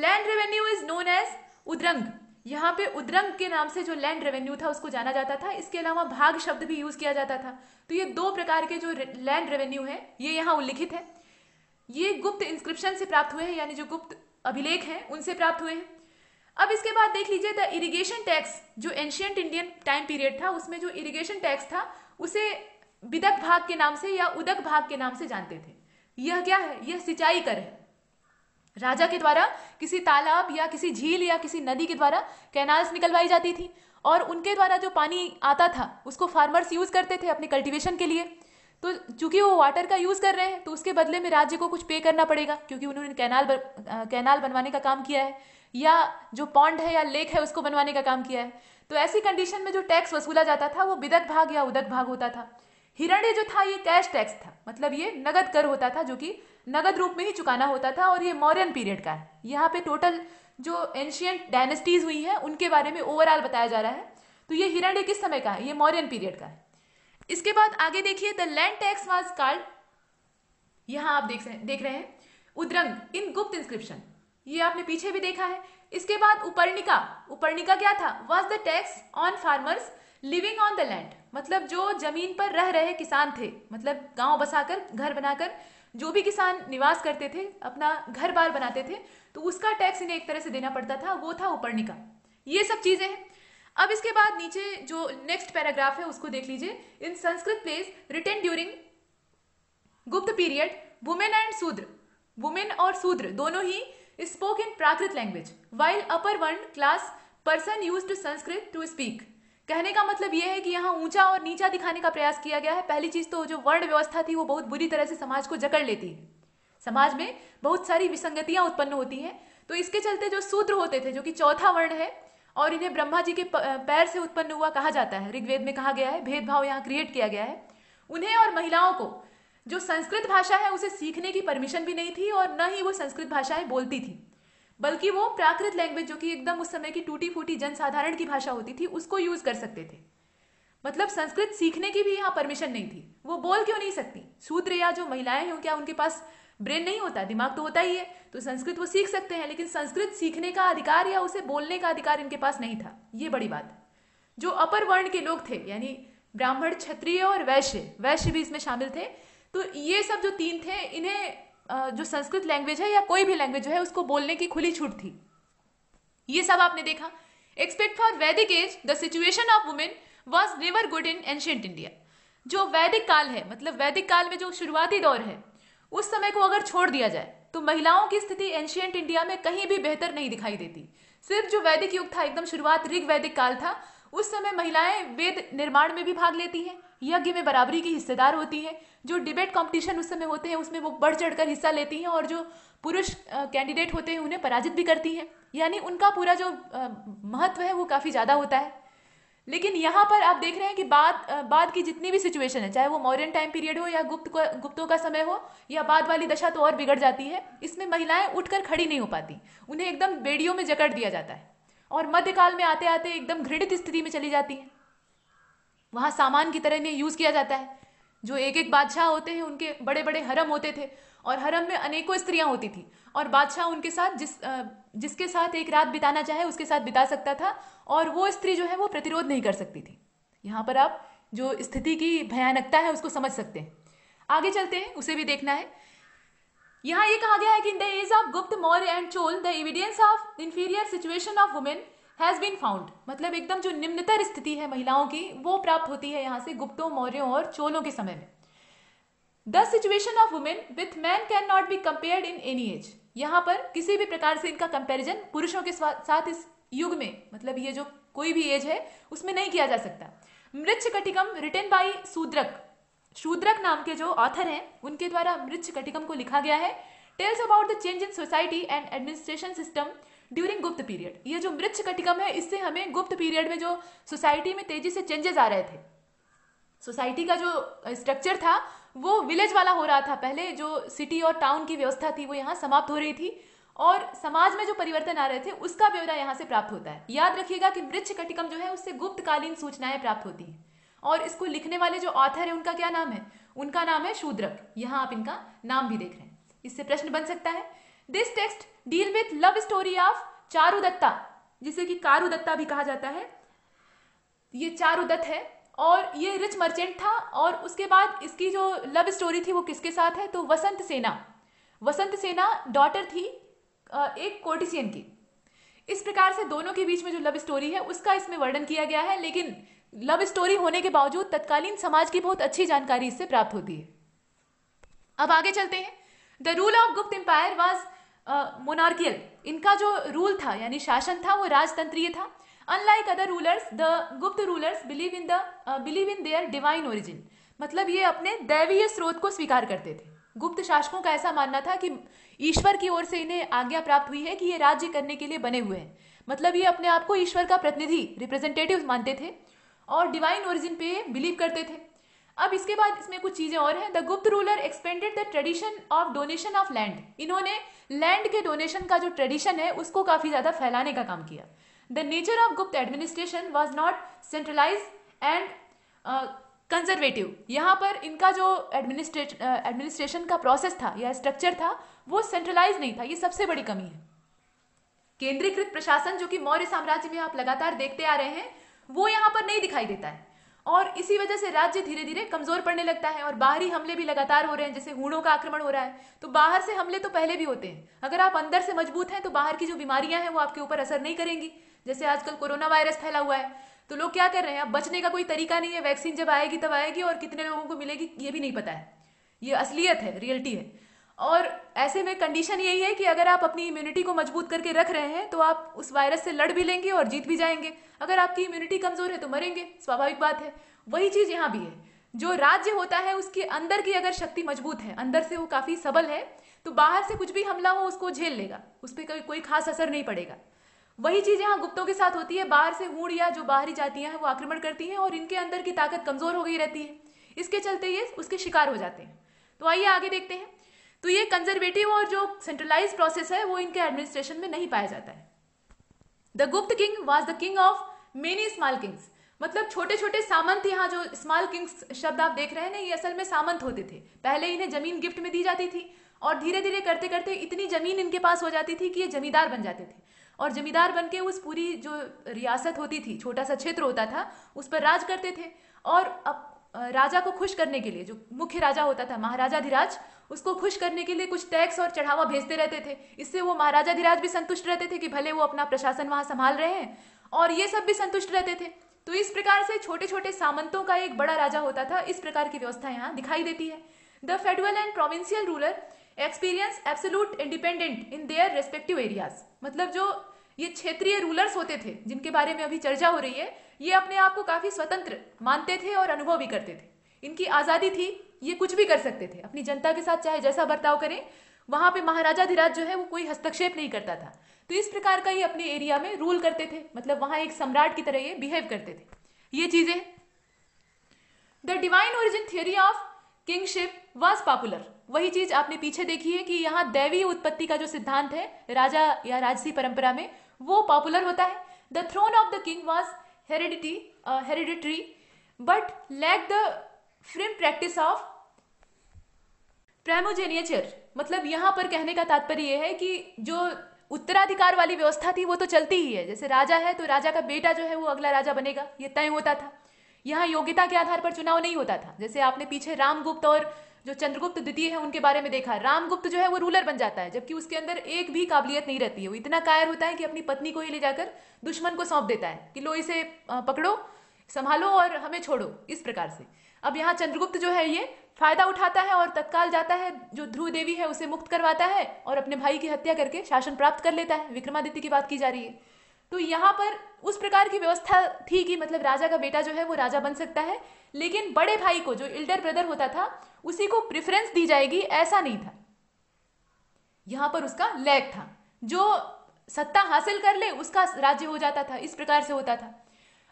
land revenue is known as udranga यहाँ पे उद्रंग के नाम से जो लैंड रेवेन्यू था उसको जाना जाता था इसके अलावा भाग शब्द भी यूज किया जाता था तो ये दो प्रकार के जो लैंड रेवेन्यू है ये यहाँ उल्लिखित है ये गुप्त इंस्क्रिप्शन से प्राप्त हुए हैं यानी जो गुप्त अभिलेख हैं उनसे प्राप्त हुए हैं अब इसके बाद देख लीजिए द इरिगेशन टैक्स जो एंशियंट इंडियन टाइम पीरियड था उसमें जो इरिगेशन टैक्स था उसे विदक भाग के नाम से या उदक भाग के नाम से जानते थे यह क्या है यह सिंचाई कर है राजा के द्वारा किसी तालाब या किसी झील या किसी नदी के द्वारा कैनाल्स निकलवाई जाती थी और उनके द्वारा जो पानी आता था उसको फार्मर्स यूज़ करते थे अपने कल्टिवेशन के लिए तो चूंकि वो वाटर का यूज़ कर रहे हैं तो उसके बदले में राज्य को कुछ पे करना पड़ेगा क्योंकि उन्होंने कैनाल कैनाल बनवाने का काम किया है या जो पॉन्ड है या लेक है उसको बनवाने का काम किया है तो ऐसी कंडीशन में जो टैक्स वसूला जाता था वो विदक भाग या उदक भाग होता था हिरण्य जो था ये कैश टैक्स था मतलब ये नगद कर होता था जो कि नगद रूप में ही चुकाना होता था और ये मौर्यन पीरियड का है यहाँ पे टोटल जो एंशियंट डायनेस्टीज हुई हैं उनके बारे में ओवरऑल बताया जा रहा है तो ये हिरण्य किस समय का है ये मौर्यन पीरियड का है इसके बाद आगे देखिए the land tax was called यहाँ आप देख देख रहे हैं उद्रंग इन गुप्त इंस्क्रिप्शन ये आपने पीछे भी देखा है इसके बाद उपर्णिका उपर्णिका क्या था was the tax on farmers living on the land मतलब जो जमीन पर रह रहे किसान थे मतलब गांव बसाकर घर बनाकर जो भी किसान निवास करते थे अपना घर बार बनाते थे तो उसका टैक्स इन्हें एक तरह से देना पड़ता था वो था ऊपर का ये सब चीज़ें हैं अब इसके बाद नीचे जो नेक्स्ट पैराग्राफ है उसको देख लीजिए in Sanskrit plays written during Gupta period women and Shudra women और शूद्र दोनों ही spoke in Prakrit language while upper varna class person use to Sanskrit to speak कहने का मतलब यह है कि यहाँ ऊंचा और नीचा दिखाने का प्रयास किया गया है पहली चीज तो जो वर्ण व्यवस्था थी वो बहुत बुरी तरह से समाज को जकड़ लेती है समाज में बहुत सारी विसंगतियां उत्पन्न होती हैं तो इसके चलते जो सूत्र होते थे जो कि चौथा वर्ण है और इन्हें ब्रह्मा जी के पैर से उत्पन्न हुआ कहा जाता है ऋग्वेद में कहा गया है भेदभाव यहाँ क्रिएट किया गया है उन्हें और महिलाओं को जो संस्कृत भाषा है उसे सीखने की परमिशन भी नहीं थी और न ही वो संस्कृत भाषाएं बोलती थी बल्कि वो प्राकृत लैंग्वेज जो कि एकदम उस समय की टूटी फूटी जनसाधारण की भाषा होती थी उसको यूज कर सकते थे मतलब संस्कृत सीखने की भी यहाँ परमिशन नहीं थी वो बोल क्यों नहीं सकती सूत्र या जो महिलाएं हैं क्या उनके पास ब्रेन नहीं होता दिमाग तो होता ही है तो संस्कृत वो सीख सकते हैं लेकिन संस्कृत सीखने का अधिकार या उसे बोलने का अधिकार इनके पास नहीं था ये बड़ी बात जो अपर वर्ण के लोग थे यानी ब्राह्मण क्षत्रिय और वैश्य वैश्य भी इसमें शामिल थे तो ये सब जो तीन थे इन्हें जो संस्कृत लैंग्वेज है या कोई भी लैंग्वेज जो है उसको बोलने की खुली छूट थी ये सब आपने देखा except for Vedic age the situation of women was never good in ancient India जो वैदिक काल है मतलब वैदिक काल में जो शुरुआती दौर है उस समय को अगर छोड़ दिया जाए तो महिलाओं की स्थिति एंशियंट इंडिया में कहीं भी बेहतर नहीं दिखाई देती सिर्फ जो वैदिक युग था एकदम शुरुआत ऋग वैदिक काल था उस समय महिलाएं वेद निर्माण में भी भाग लेती हैं यज्ञ में बराबरी की हिस्सेदार होती हैं जो डिबेट कंपटीशन उस समय होते हैं उसमें वो बढ़ चढ़कर हिस्सा लेती हैं और जो पुरुष कैंडिडेट होते हैं उन्हें पराजित भी करती हैं यानी उनका पूरा जो महत्व है वो काफ़ी ज़्यादा होता है लेकिन यहाँ पर आप देख रहे हैं कि बाद बाद की जितनी भी सिचुएशन है चाहे वो मॉडर्न टाइम पीरियड हो या गुप्त गुप्तों का समय हो या बाद वाली दशा तो और बिगड़ जाती है इसमें महिलाएं उठकर खड़ी नहीं हो पाती उन्हें एकदम बेड़ियों में जकड़ दिया जाता है और मध्यकाल में आते आते एकदम घृणित स्थिति में चली जाती हैं वहाँ सामान की तरह इन्हें यूज़ किया जाता है जो एक एक बादशाह होते हैं उनके बड़े बड़े हरम होते थे और हरम में अनेकों स्त्रियाँ होती थी और बादशाह उनके साथ जिस जिसके साथ एक रात बिताना चाहे उसके साथ बिता सकता था और वो स्त्री जो है वो प्रतिरोध नहीं कर सकती थी यहाँ पर आप जो स्थिति की भयानकता है उसको समझ सकते हैं आगे चलते हैं उसे भी देखना है यहाँ ये कहा गया है कि in the age of Gupta Maurya and Chola the evidence of inferior situation of women has been found मतलब एकदम जो निम्नतर स्थिति है महिलाओं की वो प्राप्त होती है यहां से गुप्तों मौर्यों और चोलों के समय में the situation of women with man can not be compared in any age यहां पर किसी भी प्रकार से इनका कंपेरिजन पुरुषों के साथ इस युग में मतलब ये जो कोई भी एज है उसमें नहीं किया जा सकता Mrichchhakatikam written by Shudraka Shudraka नाम के जो ऑथर हैं उनके द्वारा मृक्ष कटिकम को लिखा गया है tells about the change in society and administration system during Gupta period ये जो मृक्ष कटिकम है इससे हमें गुप्त पीरियड में जो सोसाइटी में तेजी से चेंजेस आ रहे थे सोसाइटी का जो स्ट्रक्चर था वो विलेज वाला हो रहा था पहले जो सिटी और टाउन की व्यवस्था थी वो यहाँ समाप्त हो रही थी और समाज में जो परिवर्तन आ रहे थे उसका ब्यौरा यहाँ से प्राप्त होता है याद रखिएगा कि मृक्ष कटिकम जो है उससे गुप्तकालीन सूचनाएं प्राप्त होती हैं और इसको लिखने वाले जो ऑथर है उनका क्या नाम है उनका नाम है शूद्रक यहाँ आप इनका नाम भी देख रहे हैं इससे प्रश्न बन सकता है this text deal with love story of Charudatta जिसे कि कारू दत्ता भी कहा जाता है ये चारू दत्त है और ये रिच मर्चेंट था और उसके बाद इसकी जो लव स्टोरी थी वो किसके साथ है तो वसंत सेना वसंत सेना डॉटर थी एक कोटिसियन की इस प्रकार से दोनों के बीच में जो लव स्टोरी है उसका इसमें वर्णन किया गया है लेकिन लव स्टोरी होने के बावजूद तत्कालीन समाज की बहुत अच्छी जानकारी इससे प्राप्त होती है अब आगे चलते हैं the rule of Gupta empire was monarchial इनका जो रूल था यानी शासन था वो राजतंत्रीय था unlike other rulers the Gupta rulers believe in the believe in their divine origin मतलब ये अपने दैवीय स्रोत को स्वीकार करते थे गुप्त शासकों का ऐसा मानना था कि ईश्वर की ओर से इन्हें आज्ञा प्राप्त हुई है कि ये राज्य करने के लिए बने हुए हैं मतलब ये अपने आप को ईश्वर का प्रतिनिधि रिप्रेजेंटेटिव मानते थे और डिवाइन ओरिजिन पे बिलीव करते थे अब इसके बाद इसमें कुछ चीज़ें और हैं the Gupta ruler expanded the tradition of donation of land इन्होंने लैंड के डोनेशन का जो ट्रेडिशन है उसको काफ़ी ज़्यादा फैलाने का काम किया the nature of Gupta administration was not centralize and conservative यहाँ पर इनका जो एडमिनिस्ट्रेट एडमिनिस्ट्रेशन uh, का प्रोसेस था या स्ट्रक्चर था वो सेंट्रलाइज नहीं था ये सबसे बड़ी कमी है केंद्रीकृत प्रशासन जो कि मौर्य साम्राज्य में आप लगातार देखते आ रहे हैं वो यहाँ पर नहीं दिखाई देता है और इसी वजह से राज्य धीरे धीरे कमजोर पड़ने लगता है और बाहरी हमले भी लगातार हो रहे हैं जैसे हूणों का आक्रमण हो रहा है तो बाहर से हमले तो पहले भी होते हैं अगर आप अंदर से मजबूत हैं तो बाहर की जो बीमारियां हैं वो आपके ऊपर असर नहीं करेंगी जैसे आजकल कोरोना वायरस फैला हुआ है तो लोग क्या कर रहे हैं अब बचने का कोई तरीका नहीं है वैक्सीन जब आएगी तब आएगी और कितने लोगों को मिलेगी ये भी नहीं पता है ये असलियत है रियलिटी है और ऐसे में कंडीशन यही है कि अगर आप अपनी इम्यूनिटी को मजबूत करके रख रहे हैं तो आप उस वायरस से लड़ भी लेंगे और जीत भी जाएंगे अगर आपकी इम्यूनिटी कमज़ोर है तो मरेंगे स्वाभाविक बात है वही चीज़ यहाँ भी है जो राज्य होता है उसके अंदर की अगर शक्ति मजबूत है अंदर से वो काफ़ी सबल है तो बाहर से कुछ भी हमला हो उसको झेल लेगा उस पर कोई कोई खास असर नहीं पड़ेगा वही चीज़ यहाँ गुप्तों के साथ होती है बाहर से ऊँड या जो बाहरी जातियां हैं वो आक्रमण करती हैं और इनके अंदर की ताकत कमज़ोर हो गई रहती है इसके चलते ये उसके शिकार हो जाते हैं तो आइए आगे देखते हैं तो ये कंजर्वेटिव और जो सेंट्रलाइज प्रोसेस है वो इनके एडमिनिस्ट्रेशन में नहीं पाया जाता है the Gupta king was the king of many small kings मतलब छोटे छोटे सामंत यहाँ जो स्मॉल किंग्स शब्द आप देख रहे हैं ना ये असल में सामंत होते थे पहले इन्हें जमीन गिफ्ट में दी जाती थी और धीरे धीरे करते करते इतनी जमीन इनके पास हो जाती थी कि ये जमींदार बन जाते थे और जमींदार बन के उस पूरी जो रियासत होती थी छोटा सा क्षेत्र होता था उस पर राज करते थे और अब राजा को खुश करने के लिए जो मुख्य राजा होता था महाराजा धिराज उसको खुश करने के लिए कुछ टैक्स और चढ़ावा भेजते रहते थे इससे वो महाराजाधिराज भी संतुष्ट रहते थे कि भले वो अपना प्रशासन वहाँ संभाल रहे हैं और ये सब भी संतुष्ट रहते थे तो इस प्रकार से छोटे छोटे सामंतों का एक बड़ा राजा होता था इस प्रकार की व्यवस्था यहाँ दिखाई देती है the federal and provincial ruler experience absolute independent in their respective areas मतलब जो ये क्षेत्रीय रूलर्स होते थे जिनके बारे में अभी चर्चा हो रही है ये अपने आप को काफ़ी स्वतंत्र मानते थे और अनुभव भी करते थे इनकी आज़ादी थी ये कुछ भी कर सकते थे अपनी जनता के साथ चाहे जैसा बर्ताव करें वहां पे महाराजा धीराज जो है वो कोई हस्तक्षेप नहीं करता था तो इस प्रकार का ये अपने एरिया में रूल करते थे मतलब वहां एक सम्राट की तरह ये बिहेव करते थे ये चीज़ें the divine origin theory of kingship was popular वही चीज आपने पीछे देखी है कि यहाँ दैवीय उत्पत्ति का जो सिद्धांत है राजा या राजसी परंपरा में वो पॉपुलर होता है the throne of the king was heredity hereditary but lack the frame practice of primogeniture मतलब यहाँ पर कहने का तात्पर्य यह है कि जो उत्तराधिकार वाली व्यवस्था थी वो तो चलती ही है जैसे राजा है तो राजा का बेटा जो है वो अगला राजा बनेगा ये तय होता था यहाँ योग्यता के आधार पर चुनाव नहीं होता था जैसे आपने पीछे रामगुप्त और जो चंद्रगुप्त द्वितीय है उनके बारे में देखा रामगुप्त जो है वो रूलर बन जाता है जबकि उसके अंदर एक भी काबिलियत नहीं रहती है वो इतना कायर होता है कि अपनी पत्नी को ही ले जाकर दुश्मन को सौंप देता है कि लो इसे पकड़ो संभालो और हमें छोड़ो इस प्रकार से अब यहाँ चंद्रगुप्त जो है ये फायदा उठाता है और तत्काल जाता है जो ध्रुव देवी है उसे मुक्त करवाता है और अपने भाई की हत्या करके शासन प्राप्त कर लेता है विक्रमादित्य की बात की जा रही है तो यहाँ पर उस प्रकार की व्यवस्था थी कि मतलब राजा का बेटा जो है वो राजा बन सकता है लेकिन बड़े भाई को जो इल्डर ब्रदर होता था उसी को प्रिफरेंस दी जाएगी ऐसा नहीं था यहाँ पर उसका लैग था जो सत्ता हासिल कर ले उसका राज्य हो जाता था इस प्रकार से होता था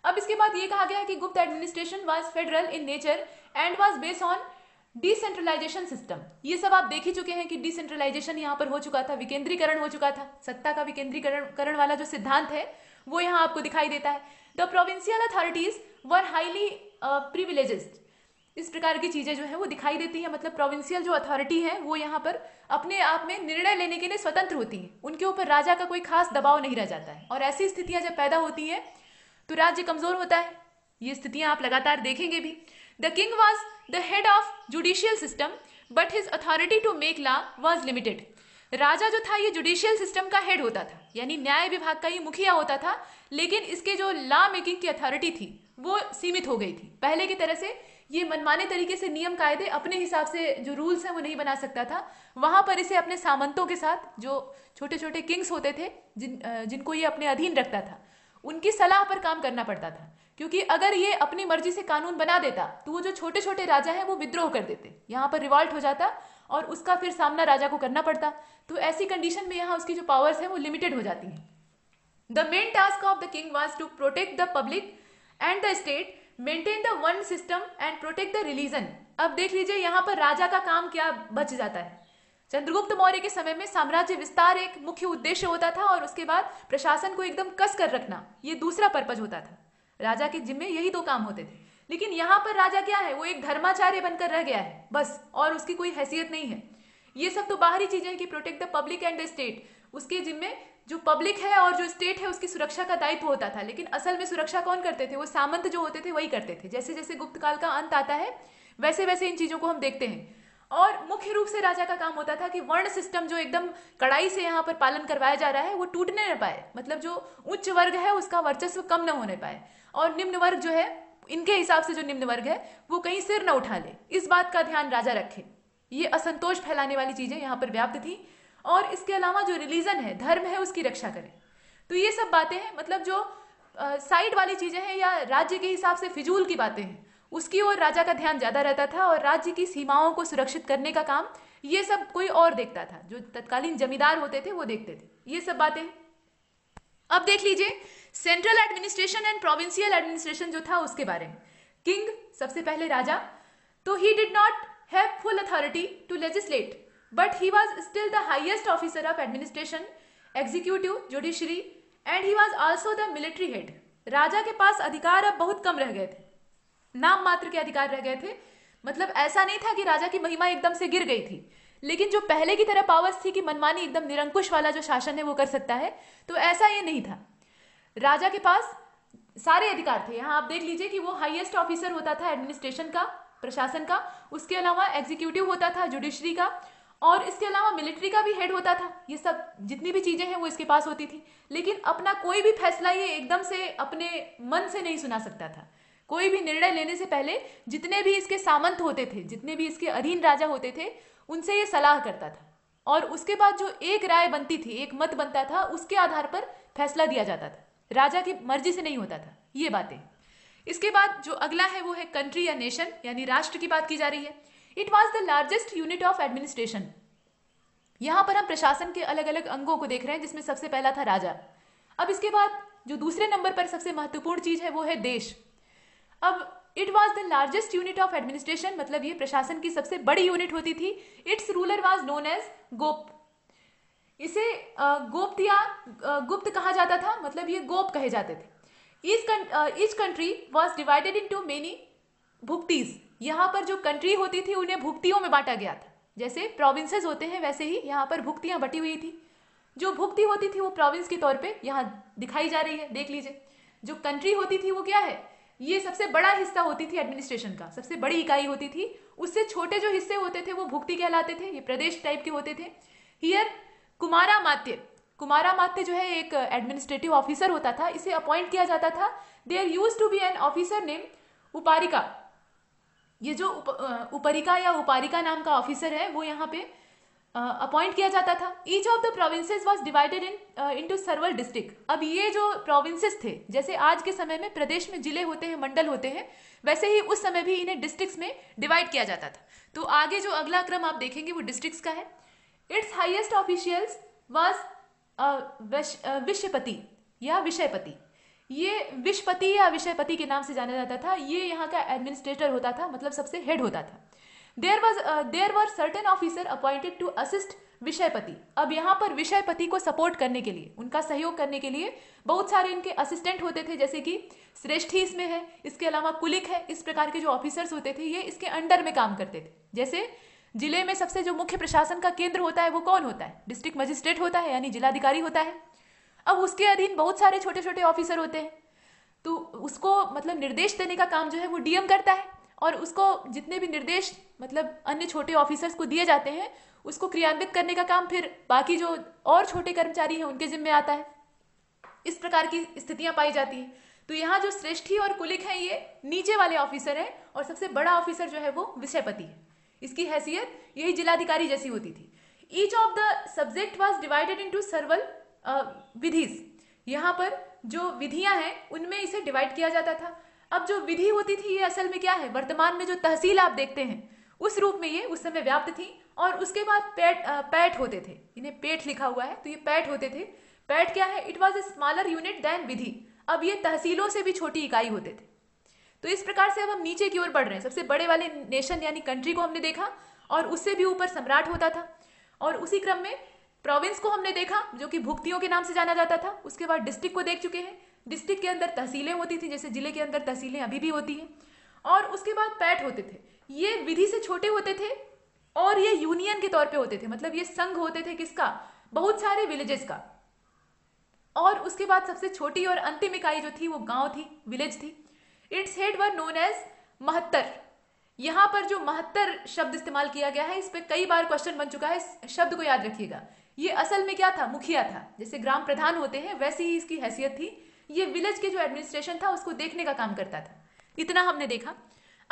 अब इसके बाद ये कहा गया है कि Gupta administration was federal in nature and was based on decentralisation system ये सब आप देख ही चुके हैं कि डिसेंट्रलाइजेशन यहाँ पर हो चुका था विकेंद्रीकरण हो चुका था सत्ता का विकेंद्रीकरण करण वाला जो सिद्धांत है वो यहाँ आपको दिखाई देता है the provincial authorities were highly privileged इस प्रकार की चीज़ें जो है वो दिखाई देती है मतलब प्रोविंशियल जो अथॉरिटी है वो यहाँ पर अपने आप में निर्णय लेने के लिए स्वतंत्र होती है उनके ऊपर राजा का कोई खास दबाव नहीं रह जाता है और ऐसी स्थितियां जब पैदा होती हैं तो राज्य कमजोर होता है ये स्थितियां आप लगातार देखेंगे भी the king was the head of judicial system but his authority to make law was limited राजा जो था ये जुडिशियल सिस्टम का हेड होता था यानी न्याय विभाग का ही मुखिया होता था लेकिन इसके जो लॉ मेकिंग की अथॉरिटी थी वो सीमित हो गई थी पहले की तरह से ये मनमाने तरीके से नियम कायदे अपने हिसाब से जो रूल्स हैं वो नहीं बना सकता था वहाँ पर इसे अपने सामंतों के साथ जो छोटे छोटे किंग्स होते थे जिन जिनको ये अपने अधीन रखता था उनकी सलाह पर काम करना पड़ता था क्योंकि अगर ये अपनी मर्जी से कानून बना देता तो वो जो छोटे छोटे राजा हैं वो विद्रोह कर देते यहाँ पर रिवॉल्ट हो जाता और उसका फिर सामना राजा को करना पड़ता तो ऐसी कंडीशन में यहाँ उसकी जो पावर्स हैं वो लिमिटेड हो जाती हैं the main task of the king was to protect the public and the state maintain the varna system and protect the religion अब देख लीजिए यहाँ पर राजा का काम क्या बच जाता है चंद्रगुप्त मौर्य के समय में साम्राज्य विस्तार एक मुख्य उद्देश्य होता था और उसके बाद प्रशासन को एकदम कस कर रखना ये दूसरा पर्पज होता था राजा के जिम्मे यही दो काम होते थे लेकिन यहाँ पर राजा क्या है वो एक धर्माचार्य बनकर रह गया है बस और उसकी कोई हैसियत नहीं है ये सब तो बाहरी चीजें हैं कि protect the public and the state उसके जिम्मे जो पब्लिक है और जो स्टेट है उसकी सुरक्षा का दायित्व होता था लेकिन असल में सुरक्षा कौन करते थे वो सामंत जो होते थे वही करते थे जैसे जैसे गुप्त काल का अंत आता है वैसे वैसे इन चीज़ों को हम देखते हैं और मुख्य रूप से राजा का काम होता था कि वर्ण सिस्टम जो एकदम कड़ाई से यहाँ पर पालन करवाया जा रहा है वो टूटने न पाए मतलब जो उच्च वर्ग है उसका वर्चस्व कम न होने पाए और निम्न वर्ग जो है इनके हिसाब से जो निम्न वर्ग है वो कहीं सिर न उठा ले इस बात का ध्यान राजा रखे ये असंतोष फैलाने वाली चीज़ें यहाँ पर व्याप्त थी और इसके अलावा जो रिलीजन है धर्म है उसकी रक्षा करें तो ये सब बातें हैं मतलब जो साइड वाली चीज़ें हैं या राज्य के हिसाब से फिजूल की बातें हैं उसकी ओर राजा का ध्यान ज़्यादा रहता था और राज्य की सीमाओं को सुरक्षित करने का काम ये सब कोई और देखता था जो तत्कालीन जमींदार होते थे वो देखते थे ये सब बातें अब देख लीजिए central administration and provincial administration जो था उसके बारे में किंग सबसे पहले राजा तो he did not have full authority to legislate but he was still the highest officer of administration executive judiciary and he was also the military head राजा के पास अधिकार अब बहुत कम रह गए थे नाम मात्र के अधिकार रह गए थे मतलब ऐसा नहीं था कि राजा की महिमा एकदम से गिर गई थी लेकिन जो पहले की तरह पावर्स थी कि मनमानी एकदम निरंकुश वाला जो शासन है वो कर सकता है तो ऐसा ये नहीं था राजा के पास सारे अधिकार थे यहाँ आप देख लीजिए कि वो हाईएस्ट ऑफिसर होता था एडमिनिस्ट्रेशन का प्रशासन का उसके अलावा एग्जीक्यूटिव होता था जुडिशरी का और इसके अलावा मिलिट्री का भी हेड होता था ये सब जितनी भी चीज़ें हैं वो इसके पास होती थी लेकिन अपना कोई भी फैसला ये एकदम से अपने मन से नहीं सुना सकता था कोई भी निर्णय लेने से पहले जितने भी इसके सामंत होते थे जितने भी इसके अधीन राजा होते थे उनसे ये सलाह करता था और उसके बाद जो एक राय बनती थी एक मत बनता था उसके आधार पर फैसला दिया जाता था राजा की मर्जी से नहीं होता था ये बातें इसके बाद जो अगला है वो है कंट्री या नेशन यानी राष्ट्र की बात की जा रही है it was the largest unit of administration यहां पर हम प्रशासन के अलग अलग अंगों को देख रहे हैं जिसमें सबसे पहला था राजा अब इसके बाद जो दूसरे नंबर पर सबसे महत्वपूर्ण चीज है वो है देश अब it was the largest unit of administration मतलब ये प्रशासन की सबसे बड़ी यूनिट होती थी its ruler was known as gopa इसे गोप्त या गुप्त कहा जाता था मतलब ये गोप कहे जाते थे each country was divided into many bhuktis यहाँ पर जो कंट्री होती थी उन्हें भुक्तियों में बांटा गया था जैसे प्रोविंसेस होते हैं वैसे ही यहाँ पर भुक्तियाँ बटी हुई थी जो भुक्ति होती थी वो प्रोविंस के तौर पे यहाँ दिखाई जा रही है देख लीजिए जो कंट्री होती थी वो क्या है ये सबसे बड़ा हिस्सा होती थी एडमिनिस्ट्रेशन का सबसे बड़ी इकाई होती थी उससे छोटे जो हिस्से होते थे वो भुक्ति कहलाते थे ये प्रदेश टाइप के होते थे here kumaramatya kumaramatya जो है एक एडमिनिस्ट्रेटिव ऑफिसर होता था इसे अपॉइंट किया जाता था there use to be an officer name uparika ये जो उप, उपरिका या उपारिका नाम का ऑफिसर है वो यहाँ पे अपॉइंट किया जाता था each of the provinces was divided in into several district अब ये जो प्रोविंसेस थे जैसे आज के समय में प्रदेश में जिले होते हैं मंडल होते हैं वैसे ही उस समय भी इन्हें डिस्ट्रिक्ट में डिवाइड किया जाता था तो आगे जो अगला क्रम आप देखेंगे वो डिस्ट्रिक्ट का है its highest officials was vishwapati या विषयपति ये विश्वपति या विषयपति के नाम से जाना जाता था ये यहाँ का एडमिनिस्ट्रेटर होता था मतलब सबसे हेड होता था there was there were certain officer appointed to assist vishayapati अब यहाँ पर विषयपति को सपोर्ट करने के लिए उनका सहयोग करने के लिए बहुत सारे इनके असिस्टेंट होते थे जैसे कि श्रेष्ठी इसमें है इसके अलावा कुलिक है इस प्रकार के जो ऑफिसर्स होते थे ये इसके अंडर में काम करते थे जैसे जिले में सबसे जो मुख्य प्रशासन का केंद्र होता है वो कौन होता है डिस्ट्रिक्ट मजिस्ट्रेट होता है यानी जिलाधिकारी होता है अब उसके अधीन बहुत सारे छोटे छोटे ऑफिसर होते हैं तो उसको मतलब निर्देश देने का काम जो है वो डीएम करता है और उसको जितने भी निर्देश मतलब अन्य छोटे ऑफिसर्स को दिए जाते हैं उसको क्रियान्वित करने का काम फिर बाकी जो और छोटे कर्मचारी हैं उनके जिम्मे आता है इस प्रकार की स्थितियां पाई जाती हैं तो यहाँ जो श्रेष्ठी और कुलिक हैं ये नीचे वाले ऑफिसर हैं और सबसे बड़ा ऑफिसर जो है वो विषयपति है इसकी हैसियत यही जिलाधिकारी जैसी होती थी each of the subject was divided into several vidhis यहाँ पर जो विधियाँ हैं उनमें इसे डिवाइड किया जाता था अब जो विधि होती थी ये असल में क्या है वर्तमान में जो तहसील आप देखते हैं उस रूप में ये उस समय व्याप्त थी और उसके बाद पैट पैट होते थे इन्हें पेट लिखा हुआ है तो ये पैट होते थे पैट क्या है it was a smaller unit than vidhi अब ये तहसीलों से भी छोटी इकाई होते थे तो इस प्रकार से अब हम नीचे की ओर बढ़ रहे हैं सबसे बड़े वाले नेशन यानी कंट्री को हमने देखा और उससे भी ऊपर सम्राट होता था और उसी क्रम में प्रोविंस को हमने देखा जो कि भुक्तियों के नाम से जाना जाता था उसके बाद डिस्ट्रिक्ट को देख चुके हैं डिस्ट्रिक्ट के अंदर तहसीलें होती थी जैसे ज़िले के अंदर तहसीलें अभी भी होती हैं और उसके बाद पैट होते थे ये विधि से छोटे होते थे और ये यूनियन के तौर पे होते थे मतलब ये संघ होते थे किसका बहुत सारे विलेजेस का और उसके बाद सबसे छोटी और अंतिम इकाई जो थी वो गांव थी विलेज थी its head were known as mahattar यहां पर जो महत्तर शब्द इस्तेमाल किया गया है इस पर कई बार क्वेश्चन बन चुका है इस शब्द को याद रखिएगा ये असल में क्या था मुखिया था जैसे ग्राम प्रधान होते हैं वैसी ही इसकी हैसियत थी ये विलेज के जो एडमिनिस्ट्रेशन था उसको देखने का काम करता था इतना हमने देखा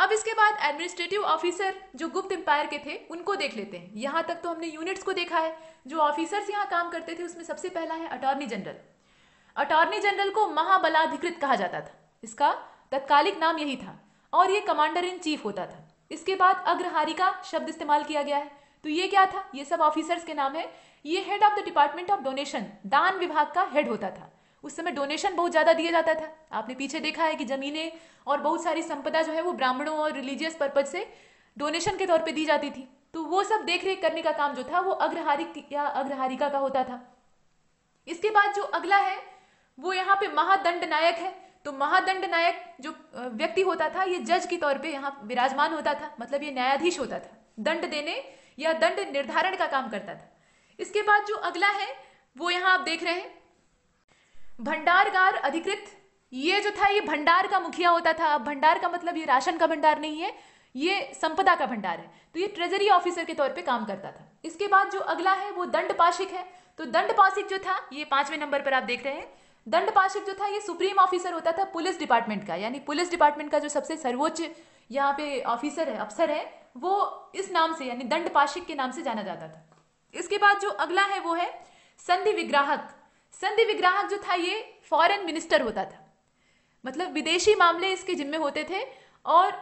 अब इसके बाद एडमिनिस्ट्रेटिव ऑफिसर जो गुप्त एम्पायर के थे उनको देख लेते हैं यहाँ तक तो हमने यूनिट्स को देखा है जो ऑफिसर्स यहाँ काम करते थे उसमें सबसे पहला है अटॉर्नी जनरल अटॉर्नी जनरल को महाबलाधिकृत कहा जाता था इसका तत्कालिक नाम यही था और ये कमांडर इन चीफ होता था इसके बाद अग्रहारी का शब्द इस्तेमाल किया गया है तो ये क्या था ये सब ऑफिसर्स के नाम है ये head of the department of donation दान विभाग का हेड होता था उस समय डोनेशन बहुत ज़्यादा दिया जाता था आपने पीछे देखा है कि ज़मीनें और बहुत सारी संपदा जो है वो ब्राह्मणों और रिलीजियस पर्पज से डोनेशन के तौर पर दी जाती थी तो वो सब देख रेख करने का काम जो था वो अग्रहारिक या अग्रहारिका का होता था इसके बाद जो अगला है वो यहाँ पे महादंड नायक है तो महादंड नायक जो व्यक्ति होता था ये जज के तौर पे यहाँ विराजमान होता था मतलब ये न्यायाधीश होता था दंड देने या दंड निर्धारण का काम करता था इसके बाद जो अगला है वो यहाँ आप देख रहे हैं भंडारगार अधिकृत ये जो था ये भंडार का मुखिया होता था भंडार का मतलब ये राशन का भंडार नहीं है ये संपदा का भंडार है तो ये ट्रेजरी ऑफिसर के तौर पे काम करता था इसके बाद जो अगला है वो दंड पाशिक है तो दंड जो था ये पांचवें नंबर पर आप देख रहे हैं दंड पाशिक जो था ये सुप्रीम ऑफिसर होता था पुलिस डिपार्टमेंट का यानी पुलिस डिपार्टमेंट का जो सबसे सर्वोच्च यहाँ पे ऑफिसर है अफसर है वो इस नाम से यानी दंड पाशिक के नाम से जाना जाता था इसके बाद जो अगला है वो है संधि विग्राहक संधि विग्राहक जो था ये फॉरेन मिनिस्टर होता था मतलब विदेशी मामले इसके जिम्मे होते थे और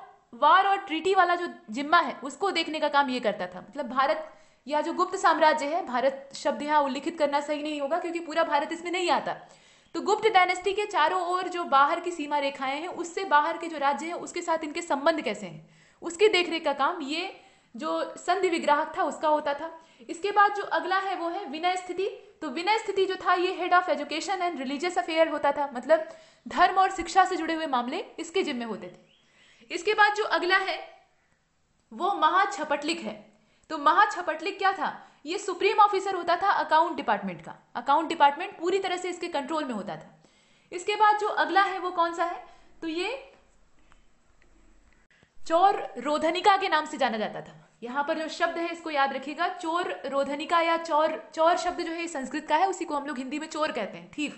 वार और ट्रीटी वाला जो जिम्मा है उसको देखने का काम ये करता था मतलब भारत या जो गुप्त साम्राज्य है भारत शब्द यहाँ उल्लिखित करना सही नहीं होगा क्योंकि पूरा भारत इसमें नहीं आता तो गुप्त डायनेस्टी के चारों ओर जो बाहर की सीमा रेखाएं हैं उससे बाहर के जो राज्य हैं उसके साथ इनके संबंध कैसे हैं उसकी देखरेख का काम ये जो संधि विग्राहक था उसका होता था इसके बाद जो अगला है वो है विनय स्थिति तो विनय स्थिति जो था ये head of education and religious affair होता था मतलब धर्म और शिक्षा से जुड़े हुए मामले इसके जिम्मे होते थे इसके बाद जो अगला है वो महाछपटलिक है तो महाछपटलिक क्या था ये सुप्रीम ऑफिसर होता था अकाउंट डिपार्टमेंट का अकाउंट डिपार्टमेंट पूरी तरह से इसके कंट्रोल में होता था इसके बाद जो अगला है वो कौन सा है तो ये चोर रोधनिका के नाम से जाना जाता था यहाँ पर जो शब्द है इसको याद रखिएगा चोर रोधनिका या चोर चोर शब्द जो है संस्कृत का है उसी को हम लोग हिंदी में चोर कहते हैं ठीक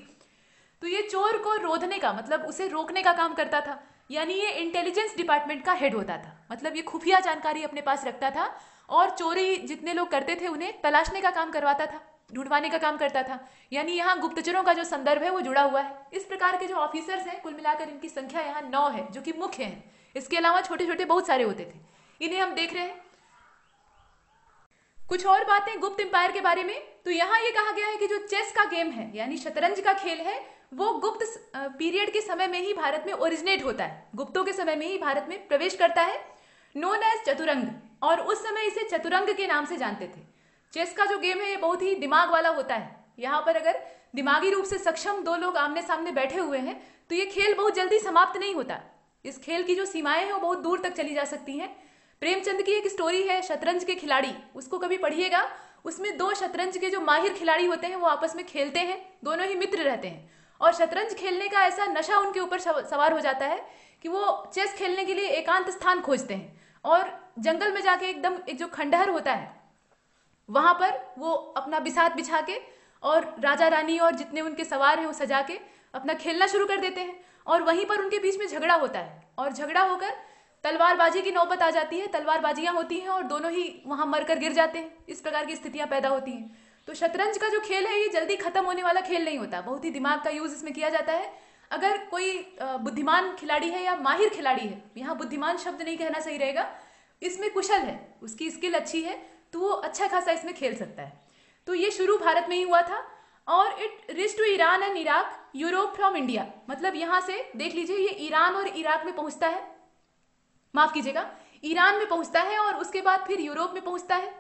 तो ये चोर को रोधने का मतलब उसे रोकने का काम करता था यानी ये इंटेलिजेंस डिपार्टमेंट का हेड होता था मतलब ये खुफिया जानकारी अपने पास रखता था और चोरी जितने लोग करते थे उन्हें तलाशने का काम करवाता था ढूंढवाने का काम करता था यानी यहाँ गुप्तचरों का जो संदर्भ है वो जुड़ा हुआ है इस प्रकार के जो ऑफिसर्स हैं कुल मिलाकर इनकी संख्या यहाँ नौ है जो कि मुख्य हैं इसके अलावा छोटे छोटे बहुत सारे होते थे इन्हें हम देख रहे हैं कुछ और बातें गुप्त एम्पायर के बारे में तो यहाँ ये कहा गया है कि जो चेस का गेम है यानी शतरंज का खेल है वो गुप्त पीरियड के समय में ही भारत में ओरिजिनेट होता है गुप्तों के समय में ही भारत में प्रवेश करता है नोन एज चतुरंग और उस समय इसे चतुरंग के नाम से जानते थे चेस का जो गेम है ये बहुत ही दिमाग वाला होता है यहाँ पर अगर दिमागी रूप से सक्षम दो लोग आमने सामने बैठे हुए हैं तो ये खेल बहुत जल्दी समाप्त नहीं होता इस खेल की जो सीमाएं हैं वो बहुत दूर तक चली जा सकती हैं प्रेमचंद की एक स्टोरी है शतरंज के खिलाड़ी उसको कभी पढ़िएगा उसमें दो शतरंज के जो माहिर खिलाड़ी होते हैं वो आपस में खेलते हैं दोनों ही मित्र रहते हैं और शतरंज खेलने का ऐसा नशा उनके ऊपर सवार हो जाता है कि वो चेस खेलने के लिए एकांत स्थान खोजते हैं और जंगल में जाके एकदम एक जो खंडहर होता है वहां पर वो अपना बिसात बिछा के और राजा रानी और जितने उनके सवार हैं वो सजा के अपना खेलना शुरू कर देते हैं और वहीं पर उनके बीच में झगड़ा होता है और झगड़ा होकर तलवारबाजी की नौबत आ जाती है तलवारबाजियाँ होती हैं और दोनों ही वहाँ मरकर गिर जाते हैं इस प्रकार की स्थितियाँ पैदा होती हैं तो शतरंज का जो खेल है ये जल्दी खत्म होने वाला खेल नहीं होता बहुत ही दिमाग का यूज़ इसमें किया जाता है अगर कोई बुद्धिमान खिलाड़ी है या माहिर खिलाड़ी है यहाँ बुद्धिमान शब्द नहीं कहना सही रहेगा इसमें कुशल है उसकी स्किल अच्छी है तो वो अच्छा खासा इसमें खेल सकता है तो ये शुरू भारत में ही हुआ था और it reach to Iran and Iraq Europe from India मतलब यहाँ से देख लीजिए ये ईरान और इराक में पहुँचता है माफ कीजिएगा ईरान में पहुंचता है और उसके बाद फिर यूरोप में पहुंचता है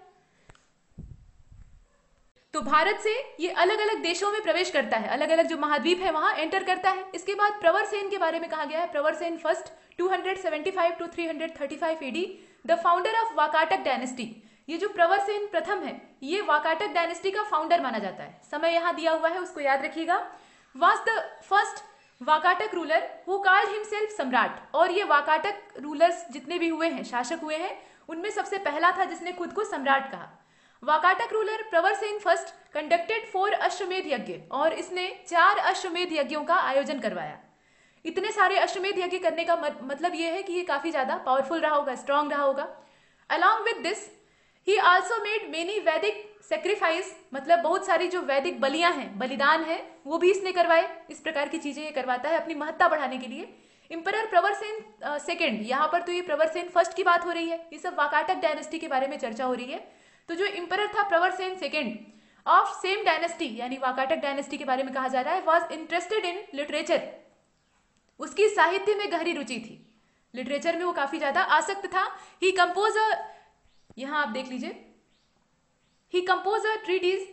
तो भारत से ये अलग अलग देशों में प्रवेश करता है अलग अलग जो महाद्वीप है वहां एंटर करता है इसके बाद प्रवर सेन के बारे में कहा गया है Pravarsen first 275 to 335 thirty the founder of Vakataka dynasty ये जो प्रवर सेन प्रथम है ये वाकाटक डायनेस्टी का फाउंडर माना जाता है समय यहां दिया हुआ है उसको याद रखिएगा was the first Vakataka ruler who called himself samrat और ये वाकाटक रूलर्स जितने भी हुए हैं शासक हुए हैं उनमें सबसे पहला था जिसने खुद को सम्राट कहा वाकाटक रूलर प्रवर सेन फर्स्ट कंडक्टेड फोर अश्वमेध यज्ञ और इसने चार अश्वमेध यज्ञों का आयोजन करवाया इतने सारे अश्वमेध यज्ञ करने का मतलब ये है कि ये काफ़ी ज़्यादा पावरफुल रहा होगा स्ट्रांग रहा होगा along with this he also made many Vedic sacrifice मतलब बहुत सारी जो वैदिक बलियां हैं बलिदान है वो भी इसने करवाए इस प्रकार की चीजें ये करवाता है अपनी महत्ता बढ़ाने के लिए इम्पर प्रवरसेन सेकेंड यहाँ पर तो ये प्रवरसेन फर्स्ट की बात हो रही है ये सब वाकाटक डायनेस्टी के बारे में चर्चा हो रही है तो जो इम्पर था Pravarsen second of same dynasty यानी वाकाटक डायनेस्टी के बारे में कहा जा रहा है वॉज इंटरेस्टेड इन लिटरेचर उसकी साहित्य में गहरी रुचि थी लिटरेचर में वो काफी ज्यादा आसक्त था ही कंपोज यहाँ आप देख लीजिए ही कंपोज अ ट्रीटीज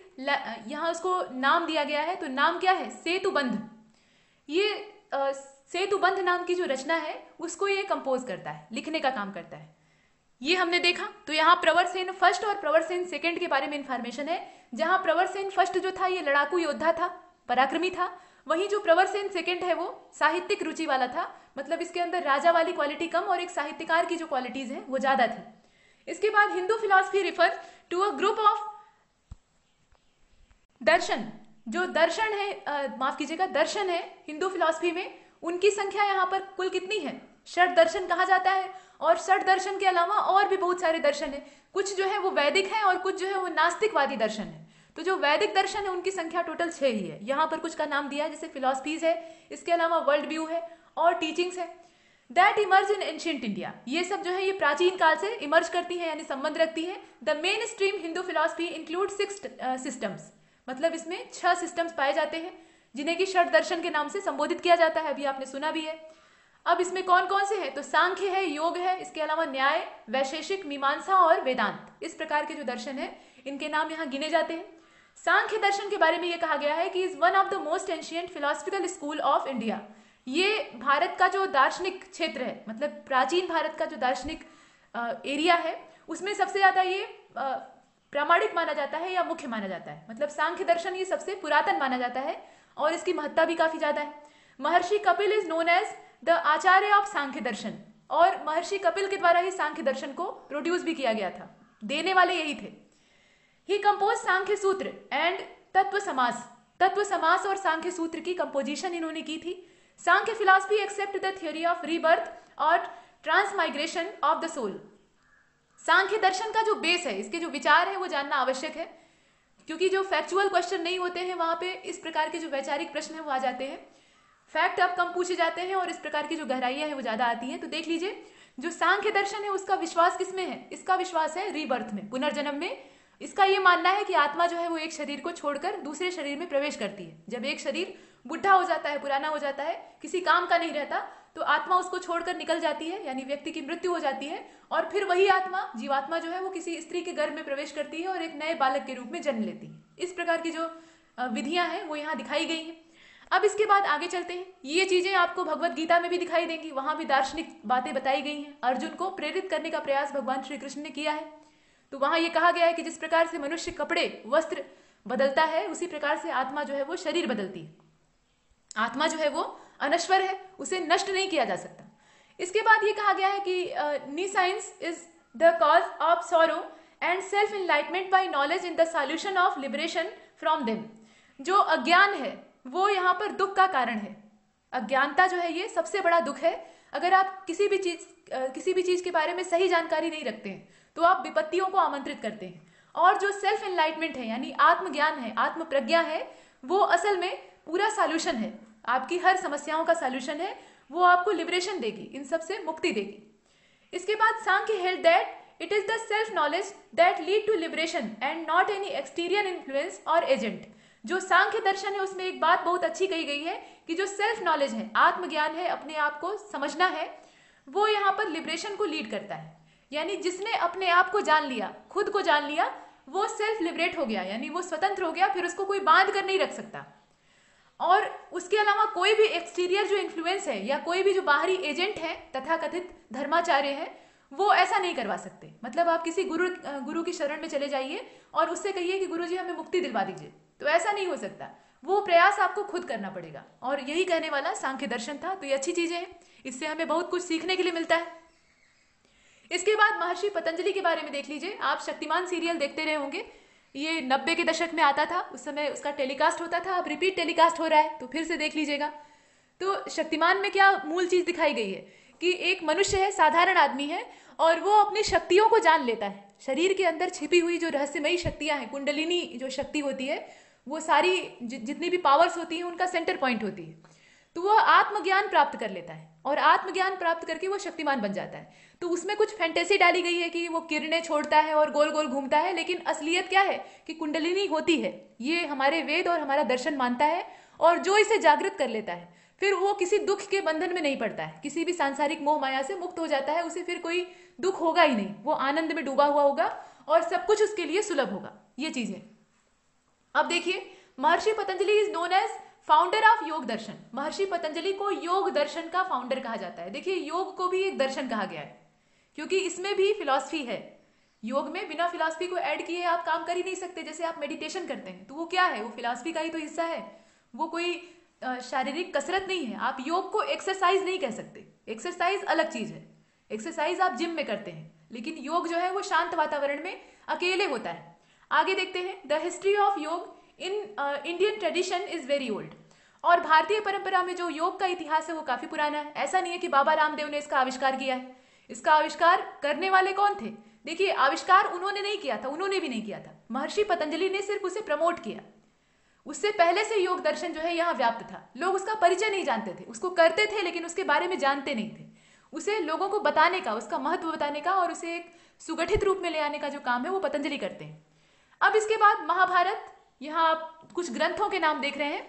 यहाँ उसको नाम दिया गया है तो नाम क्या है सेतुबंध ये सेतुबंध नाम की जो रचना है उसको ये कंपोज करता है लिखने का काम करता है ये हमने देखा तो यहाँ प्रवर सेन फर्स्ट और प्रवर सेन सेकेंड के बारे में इंफॉर्मेशन है जहाँ प्रवर सेन फर्स्ट जो था ये लड़ाकू योद्धा था पराक्रमी था वहीं जो प्रवर सेन सेकेंड है वो साहित्यिक रुचि वाला था मतलब इसके अंदर राजा वाली क्वालिटी कम और एक साहित्यकार की जो क्वालिटीज है वो ज़्यादा थी इसके बाद Hindu philosophy refer to a group of darshan जो दर्शन है माफ कीजिएगा दर्शन है हिंदू फिलॉसफी में उनकी संख्या यहाँ पर कुल कितनी है षट दर्शन कहा जाता है और षट दर्शन के अलावा और भी बहुत सारे दर्शन है कुछ जो है वो वैदिक है और कुछ जो है वो नास्तिकवादी दर्शन है तो जो वैदिक दर्शन है उनकी संख्या टोटल छः ही है यहाँ पर कुछ का नाम दिया है जैसे फिलोसफीज है इसके अलावा वर्ल्ड व्यू है और टीचिंग्स है that emerge in ancient India ये सब जो है ये प्राचीन काल से इमर्ज करती है यानी संबंध रखती है the main stream Hindu philosophy include six systems मतलब इसमें छह सिस्टम्स पाए जाते हैं जिन्हें कि षट दर्शन के नाम से संबोधित किया जाता है अभी आपने सुना भी है अब इसमें कौन कौन से हैं तो सांख्य है योग है इसके अलावा न्याय वैशेषिक मीमांसा और वेदांत इस प्रकार के जो दर्शन है इनके नाम यहाँ गिने जाते हैं सांख्य दर्शन के बारे में ये कहा गया है कि is one of the most ancient philosophical school of India ये भारत का जो दार्शनिक क्षेत्र है मतलब प्राचीन भारत का जो दार्शनिक एरिया है उसमें सबसे ज़्यादा ये प्रामाणिक माना जाता है या मुख्य माना जाता है मतलब सांख्य दर्शन ये सबसे पुरातन माना जाता है और इसकी महत्ता भी काफी ज्यादा है Maharshi Kapil is known as the acharya of Sankhya darshan और महर्षि कपिल के द्वारा ही सांख्य दर्शन को प्रोड्यूस भी किया गया था देने वाले यही थे ही कंपोज सांख्य सूत्र एंड तत्व समास तत्व समास और सांख्य सूत्र की कंपोजिशन इन्होंने की थी Sankhya philosophy accept the theory of rebirth और transmigration of the soul Sankhya दर्शन का जो बेस है इसके जो विचार है वो जानना आवश्यक है क्योंकि जो फैक्चुअल क्वेश्चन नहीं होते हैं वहां पे इस प्रकार के जो वैचारिक प्रश्न है वो आ जाते हैं फैक्ट अब कम पूछे जाते हैं और इस प्रकार की जो गहराइयाँ हैं वो ज़्यादा आती हैं तो देख लीजिए जो सांख्य दर्शन है उसका विश्वास किस में है इसका विश्वास है रीबर्थ में पुनर्जन्म में इसका ये मानना है कि आत्मा जो है वो एक शरीर को छोड़कर दूसरे शरीर में प्रवेश करती है जब एक शरीर बुढ़ा हो जाता है पुराना हो जाता है किसी काम का नहीं रहता तो आत्मा उसको छोड़कर निकल जाती है यानी व्यक्ति की मृत्यु हो जाती है और फिर वही आत्मा जीवात्मा जो है वो किसी स्त्री के गर्भ में प्रवेश करती है और एक नए बालक के रूप में जन्म लेती है इस प्रकार की जो विधियां हैं वो यहाँ दिखाई गई हैं अब इसके बाद आगे चलते हैं ये चीज़ें आपको भगवत गीता में भी दिखाई देंगी वहां भी दार्शनिक बातें बताई गई हैं अर्जुन को प्रेरित करने का प्रयास भगवान श्री कृष्ण ने किया है तो वहां ये कहा गया है कि जिस प्रकार से मनुष्य कपड़े वस्त्र बदलता है उसी प्रकार से आत्मा जो है वो शरीर बदलती है आत्मा जो है वो अनश्वर है उसे नष्ट नहीं किया जा सकता इसके बाद ये कहा गया है कि nescience is the cause of sorrow and self enlightenment by knowledge in the solution of liberation from them जो अज्ञान है वो यहाँ पर दुख का कारण है अज्ञानता जो है ये सबसे बड़ा दुख है अगर आप किसी भी चीज़ किसी भी चीज़ के बारे में सही जानकारी नहीं रखते हैं तो आप विपत्तियों को आमंत्रित करते हैं और जो सेल्फ एनलाइटमेंट है यानी आत्मज्ञान है आत्म प्रज्ञा है वो असल में पूरा सॉल्यूशन है आपकी हर समस्याओं का सॉल्यूशन है वो आपको लिबरेशन देगी इन सब से मुक्ति देगी इसके बाद Sankhya held that it is the self knowledge that lead to liberation and not any exterior influence और एजेंट जो सांख्य दर्शन है उसमें एक बात बहुत अच्छी कही गई है कि जो सेल्फ नॉलेज है आत्मज्ञान है अपने आप को समझना है वो यहाँ पर लिबरेशन को लीड करता है यानी जिसने अपने आप को जान लिया खुद को जान लिया वो सेल्फ लिबरेट हो गया यानी वो स्वतंत्र हो गया फिर उसको कोई बांध कर नहीं रख सकता और उसके अलावा कोई भी एक्सटीरियर जो इन्फ्लुएंस है या कोई भी जो बाहरी एजेंट है तथा कथित धर्माचार्य है वो ऐसा नहीं करवा सकते मतलब आप किसी गुरु गुरु की शरण में चले जाइए और उससे कहिए कि गुरु जी हमें मुक्ति दिलवा दीजिए तो ऐसा नहीं हो सकता वो प्रयास आपको खुद करना पड़ेगा और यही कहने वाला सांख्य दर्शन था तो ये अच्छी चीज़ें हैं इससे हमें बहुत कुछ सीखने के लिए मिलता है इसके बाद महर्षि पतंजलि के बारे में देख लीजिए आप शक्तिमान सीरियल देखते रहे होंगे ये नब्बे के दशक में आता था उस समय उसका टेलीकास्ट होता था अब रिपीट टेलीकास्ट हो रहा है तो फिर से देख लीजिएगा तो शक्तिमान में क्या मूल चीज़ दिखाई गई है कि एक मनुष्य है साधारण आदमी है और वो अपनी शक्तियों को जान लेता है शरीर के अंदर छिपी हुई जो रहस्यमयी शक्तियां हैं कुंडलिनी जो शक्ति होती है वो सारी जि जितनी भी पावर्स होती हैं उनका सेंटर पॉइंट होती है तो वह आत्मज्ञान प्राप्त कर लेता है और आत्मज्ञान प्राप्त करके वो शक्तिमान बन जाता है तो उसमें कुछ फैंटेसी डाली गई है कि वो किरणें छोड़ता है और गोल गोल घूमता है लेकिन असलियत क्या है कि कुंडलिनी होती है ये हमारे वेद और हमारा दर्शन मानता है और जो इसे जागृत कर लेता है फिर वो किसी दुख के बंधन में नहीं पड़ता है किसी भी सांसारिक मोह माया से मुक्त हो जाता है उसे फिर कोई दुख होगा ही नहीं वो आनंद में डूबा हुआ होगा और सब कुछ उसके लिए सुलभ होगा ये चीज़ है अब देखिए Maharshi Patanjali is known as founder of yoga darshan महर्षि पतंजलि को योग दर्शन का फाउंडर कहा जाता है देखिए योग को भी एक दर्शन कहा गया है क्योंकि इसमें भी फिलॉसफी है योग में बिना फिलॉसफी को ऐड किए आप काम कर ही नहीं सकते जैसे आप मेडिटेशन करते हैं तो वो क्या है वो फिलॉसफी का ही तो हिस्सा है वो कोई शारीरिक कसरत नहीं है आप योग को एक्सरसाइज नहीं कह सकते एक्सरसाइज अलग चीज़ है एक्सरसाइज आप जिम में करते हैं लेकिन योग जो है वो शांत वातावरण में अकेले होता है आगे देखते हैं the history of yoga in Indian tradition is very old और भारतीय परंपरा में जो योग का इतिहास है वो काफ़ी पुराना है ऐसा नहीं है कि बाबा रामदेव ने इसका आविष्कार किया है इसका आविष्कार करने वाले कौन थे देखिए आविष्कार उन्होंने नहीं किया था उन्होंने भी नहीं किया था महर्षि पतंजलि ने सिर्फ उसे प्रमोट किया उससे पहले से योग दर्शन जो है यहाँ व्याप्त था लोग उसका परिचय नहीं जानते थे उसको करते थे लेकिन उसके बारे में जानते नहीं थे उसे लोगों को बताने का उसका महत्व बताने का और उसे एक सुगठित रूप में ले आने का जो काम है वो पतंजलि करते हैं अब इसके बाद महाभारत यहाँ आप कुछ ग्रंथों के नाम देख रहे हैं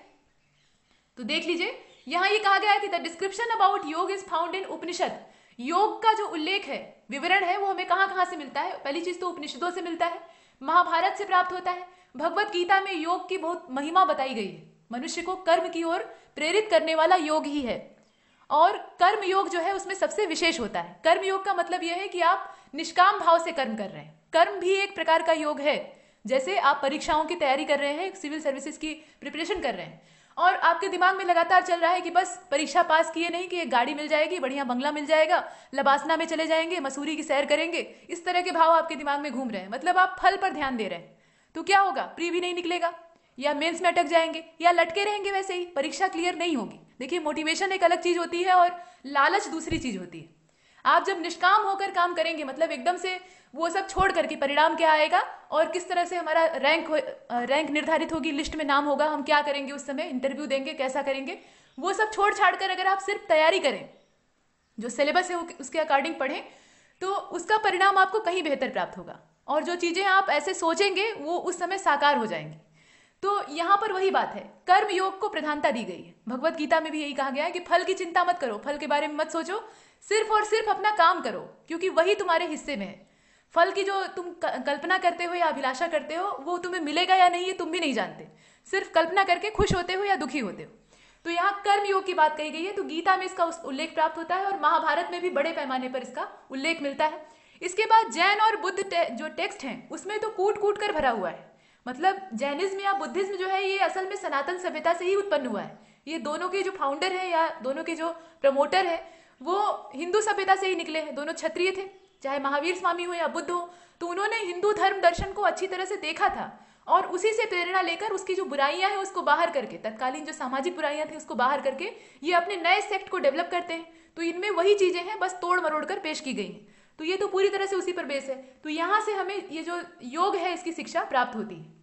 तो देख लीजिए यहाँ ये कहा गया है कि the description about yoga is found in Upanishad योग का जो उल्लेख है विवरण है वो हमें कहाँ कहाँ से मिलता है पहली चीज तो उपनिषदों से मिलता है महाभारत से प्राप्त होता है भगवत गीता में योग की बहुत महिमा बताई गई है मनुष्य को कर्म की ओर प्रेरित करने वाला योग ही है और कर्म योग जो है उसमें सबसे विशेष होता है कर्म योग का मतलब यह है कि आप निष्काम भाव से कर्म कर रहे हैं कर्म भी एक प्रकार का योग है जैसे आप परीक्षाओं की तैयारी कर रहे हैं सिविल सर्विसेज की प्रिपरेशन कर रहे हैं और आपके दिमाग में लगातार चल रहा है कि बस परीक्षा पास किए नहीं कि एक गाड़ी मिल जाएगी बढ़िया बंगला मिल जाएगा लबासना में चले जाएंगे मसूरी की सैर करेंगे इस तरह के भाव आपके दिमाग में घूम रहे हैं मतलब आप फल पर ध्यान दे रहे हैं तो क्या होगा प्री भी नहीं निकलेगा या मेंस में अटक जाएंगे या लटके रहेंगे वैसे ही परीक्षा क्लियर नहीं होगी देखिए मोटिवेशन एक अलग चीज होती है और लालच दूसरी चीज होती है आप जब निष्काम होकर काम करेंगे मतलब एकदम से वो सब छोड़ करके परिणाम क्या आएगा और किस तरह से हमारा रैंक हो, रैंक निर्धारित होगी लिस्ट में नाम होगा हम क्या करेंगे उस समय इंटरव्यू देंगे कैसा करेंगे वो सब छोड़ छाड़ कर अगर आप सिर्फ तैयारी करें जो सिलेबस है उसके अकॉर्डिंग पढ़ें तो उसका परिणाम आपको कहीं बेहतर प्राप्त होगा और जो चीज़ें आप ऐसे सोचेंगे वो उस समय साकार हो जाएंगी तो यहाँ पर वही बात है कर्म योग को प्रधानता दी गई है भगवत गीता में भी यही कहा गया है कि फल की चिंता मत करो फल के बारे में मत सोचो सिर्फ और सिर्फ अपना काम करो क्योंकि वही तुम्हारे हिस्से में है फल की जो तुम कल्पना करते हो या अभिलाषा करते हो वो तुम्हें मिलेगा या नहीं ये तुम भी नहीं जानते सिर्फ कल्पना करके खुश होते हो या दुखी होते हो तो यहाँ कर्म योग की बात कही गई है तो गीता में इसका उल्लेख प्राप्त होता है और महाभारत में भी बड़े पैमाने पर इसका उल्लेख मिलता है इसके बाद जैन और बुद्ध टे, जो टेक्स्ट हैं उसमें तो कूट कूट कर भरा हुआ है मतलब जैनिज्म या बुद्धिज्म जो है ये असल में सनातन सभ्यता से ही उत्पन्न हुआ है ये दोनों के जो फाउंडर हैं या दोनों के जो प्रमोटर हैं वो हिंदू सभ्यता से ही निकले हैं दोनों क्षत्रिय थे चाहे महावीर स्वामी हो या बुद्ध हो तो उन्होंने हिंदू धर्म दर्शन को अच्छी तरह से देखा था और उसी से प्रेरणा लेकर उसकी जो बुराइयां हैं उसको बाहर करके तत्कालीन जो सामाजिक बुराइयां थी उसको बाहर करके ये अपने नए सेक्ट को डेवलप करते हैं तो इनमें वही चीज़ें हैं बस तोड़ मरोड़ कर पेश की गई हैं तो ये तो पूरी तरह से उसी पर बेस है तो यहाँ से हमें ये जो योग है इसकी शिक्षा प्राप्त होती है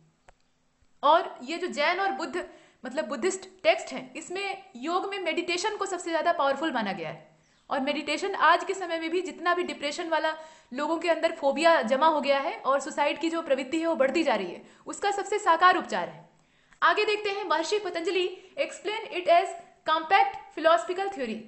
और ये जो जैन और बुद्ध मतलब बुद्धिस्ट टेक्स्ट है इसमें योग में मेडिटेशन को सबसे ज़्यादा पावरफुल माना गया है और मेडिटेशन आज के समय में भी जितना भी डिप्रेशन वाला लोगों के अंदर फोबिया जमा हो गया है और सुसाइड की जो प्रवृत्ति है वो बढ़ती जा रही है उसका सबसे साकार उपचार है आगे देखते हैं Maharshi Patanjali explain it as compact philosophical theory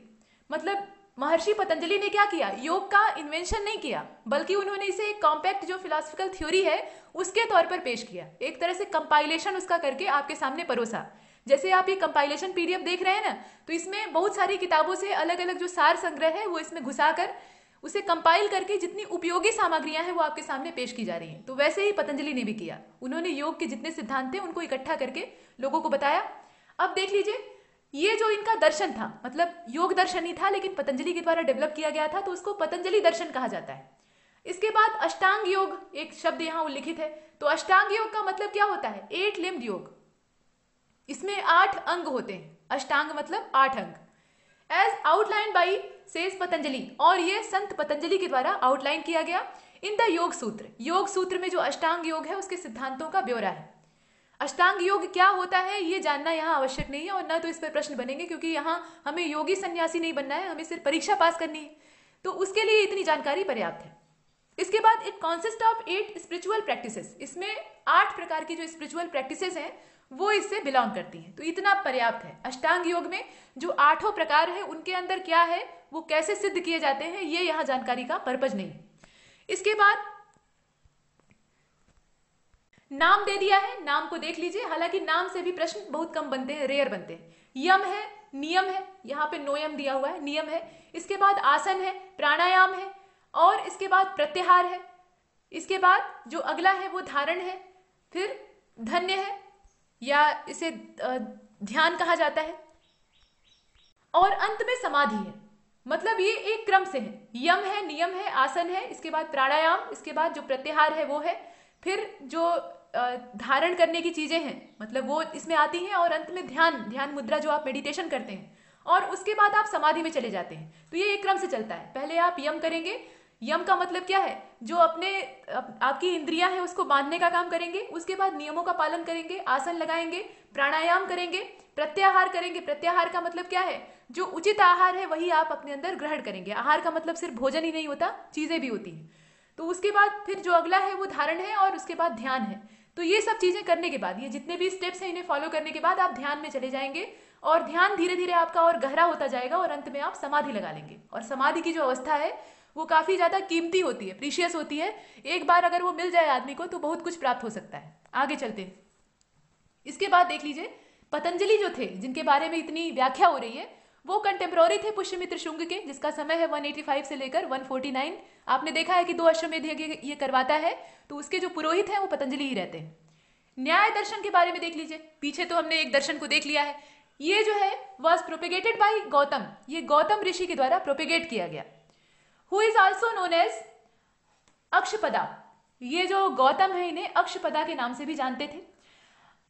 मतलब महर्षि पतंजलि ने क्या किया योग का इन्वेंशन नहीं किया बल्कि उन्होंने इसे एक कॉम्पैक्ट जो फिलोसफिकल थ्योरी है उसके तौर पर पेश किया एक तरह से कंपाइलेशन उसका करके आपके सामने परोसा जैसे आप ये कंपाइलेशन पीडीएफ देख रहे हैं ना तो इसमें बहुत सारी किताबों से अलग अलग जो सार संग्रह है वो इसमें घुसा कर उसे कंपाइल करके जितनी उपयोगी सामग्रियां हैं वो आपके सामने पेश की जा रही हैं तो वैसे ही पतंजलि ने भी किया उन्होंने योग के जितने सिद्धांत थे उनको इकट्ठा करके लोगों को बताया अब देख लीजिए ये जो इनका दर्शन था मतलब योग दर्शन ही था लेकिन पतंजलि के द्वारा डेवलप किया गया था तो उसको पतंजलि दर्शन कहा जाता है इसके बाद अष्टांग योग एक शब्द यहाँ उल्लिखित है तो अष्टांग योग का मतलब क्या होता है एट लिम्ड योग इसमें आठ अंग होते हैं अष्टांग मतलब आठ अंग as outline by sage Patanjali और ये संत पतंजलि के द्वारा आउटलाइन किया गया इन द योग सूत्र योग सूत्र में जो अष्टांग योग है उसके सिद्धांतों का ब्यौरा है अष्टांग योग क्या होता है ये जानना यहाँ आवश्यक नहीं है और ना तो इस पर प्रश्न बनेंगे क्योंकि यहाँ हमें योगी सन्यासी नहीं बनना है हमें सिर्फ परीक्षा पास करनी है तो उसके लिए इतनी जानकारी पर्याप्त है इसके बाद it consist of eight spiritual practices इसमें आठ प्रकार की जो स्पिरिचुअल प्रैक्टिसेस हैं वो इससे बिलोंग करती हैं तो इतना पर्याप्त है अष्टांग योग में जो आठों प्रकार है उनके अंदर क्या है वो कैसे सिद्ध किए जाते हैं ये यहां जानकारी का पर्पज नहीं इसके बाद नाम दे दिया है नाम को देख लीजिए हालांकि नाम से भी प्रश्न बहुत कम बनते हैं रेयर बनते हैं यम है नियम है यहां पे नोयम दिया हुआ है नियम है इसके बाद आसन है प्राणायाम है और इसके बाद प्रत्याहार है इसके बाद जो अगला है वो धारण है फिर धन्य है या इसे ध्यान कहा जाता है और अंत में समाधि है मतलब ये एक क्रम से है यम है नियम है आसन है इसके बाद प्राणायाम इसके बाद जो प्रत्याहार है वो है फिर जो धारण करने की चीज़ें हैं मतलब वो इसमें आती हैं और अंत में ध्यान ध्यान मुद्रा जो आप मेडिटेशन करते हैं और उसके बाद आप समाधि में चले जाते हैं तो ये एक क्रम से चलता है पहले आप यम करेंगे यम का मतलब क्या है जो अपने आपकी इंद्रिया है उसको बांधने का काम करेंगे उसके बाद नियमों का पालन करेंगे आसन लगाएंगे प्राणायाम करेंगे प्रत्याहार करेंगे प्रत्याहार का मतलब क्या है जो उचित आहार है वही आप अपने अंदर ग्रहण करेंगे आहार का मतलब सिर्फ भोजन ही नहीं होता चीज़ें भी होती हैं तो उसके बाद फिर जो अगला है वो धारण है और उसके बाद ध्यान है तो ये सब चीज़ें करने के बाद ये जितने भी स्टेप्स हैं इन्हें फॉलो करने के बाद आप ध्यान में चले जाएंगे और ध्यान धीरे धीरे आपका और गहरा होता जाएगा और अंत में आप समाधि लगा लेंगे और समाधि की जो अवस्था है वो काफ़ी ज़्यादा कीमती होती है प्रीशियस होती है एक बार अगर वो मिल जाए आदमी को तो बहुत कुछ प्राप्त हो सकता है आगे चलते इसके बाद देख लीजिए पतंजलि जो थे जिनके बारे में इतनी व्याख्या हो रही है वो कंटेम्प्रोरी थे पुष्यमित्र शुंग के जिसका समय है 185 से लेकर 149 आपने देखा है कि दो अश्वमेध ये करवाता है तो उसके जो पुरोहित हैं वो पतंजलि ही रहते हैं न्याय दर्शन के बारे में देख लीजिए पीछे तो हमने एक दर्शन को देख लिया है ये जो है वॉज प्रोपेगेटेड बाई गौतम ये गौतम ऋषि के द्वारा प्रोपेगेट किया गया who is also known as Akshapada ये जो गौतम है इन्हें अक्षपदा के नाम से भी जानते थे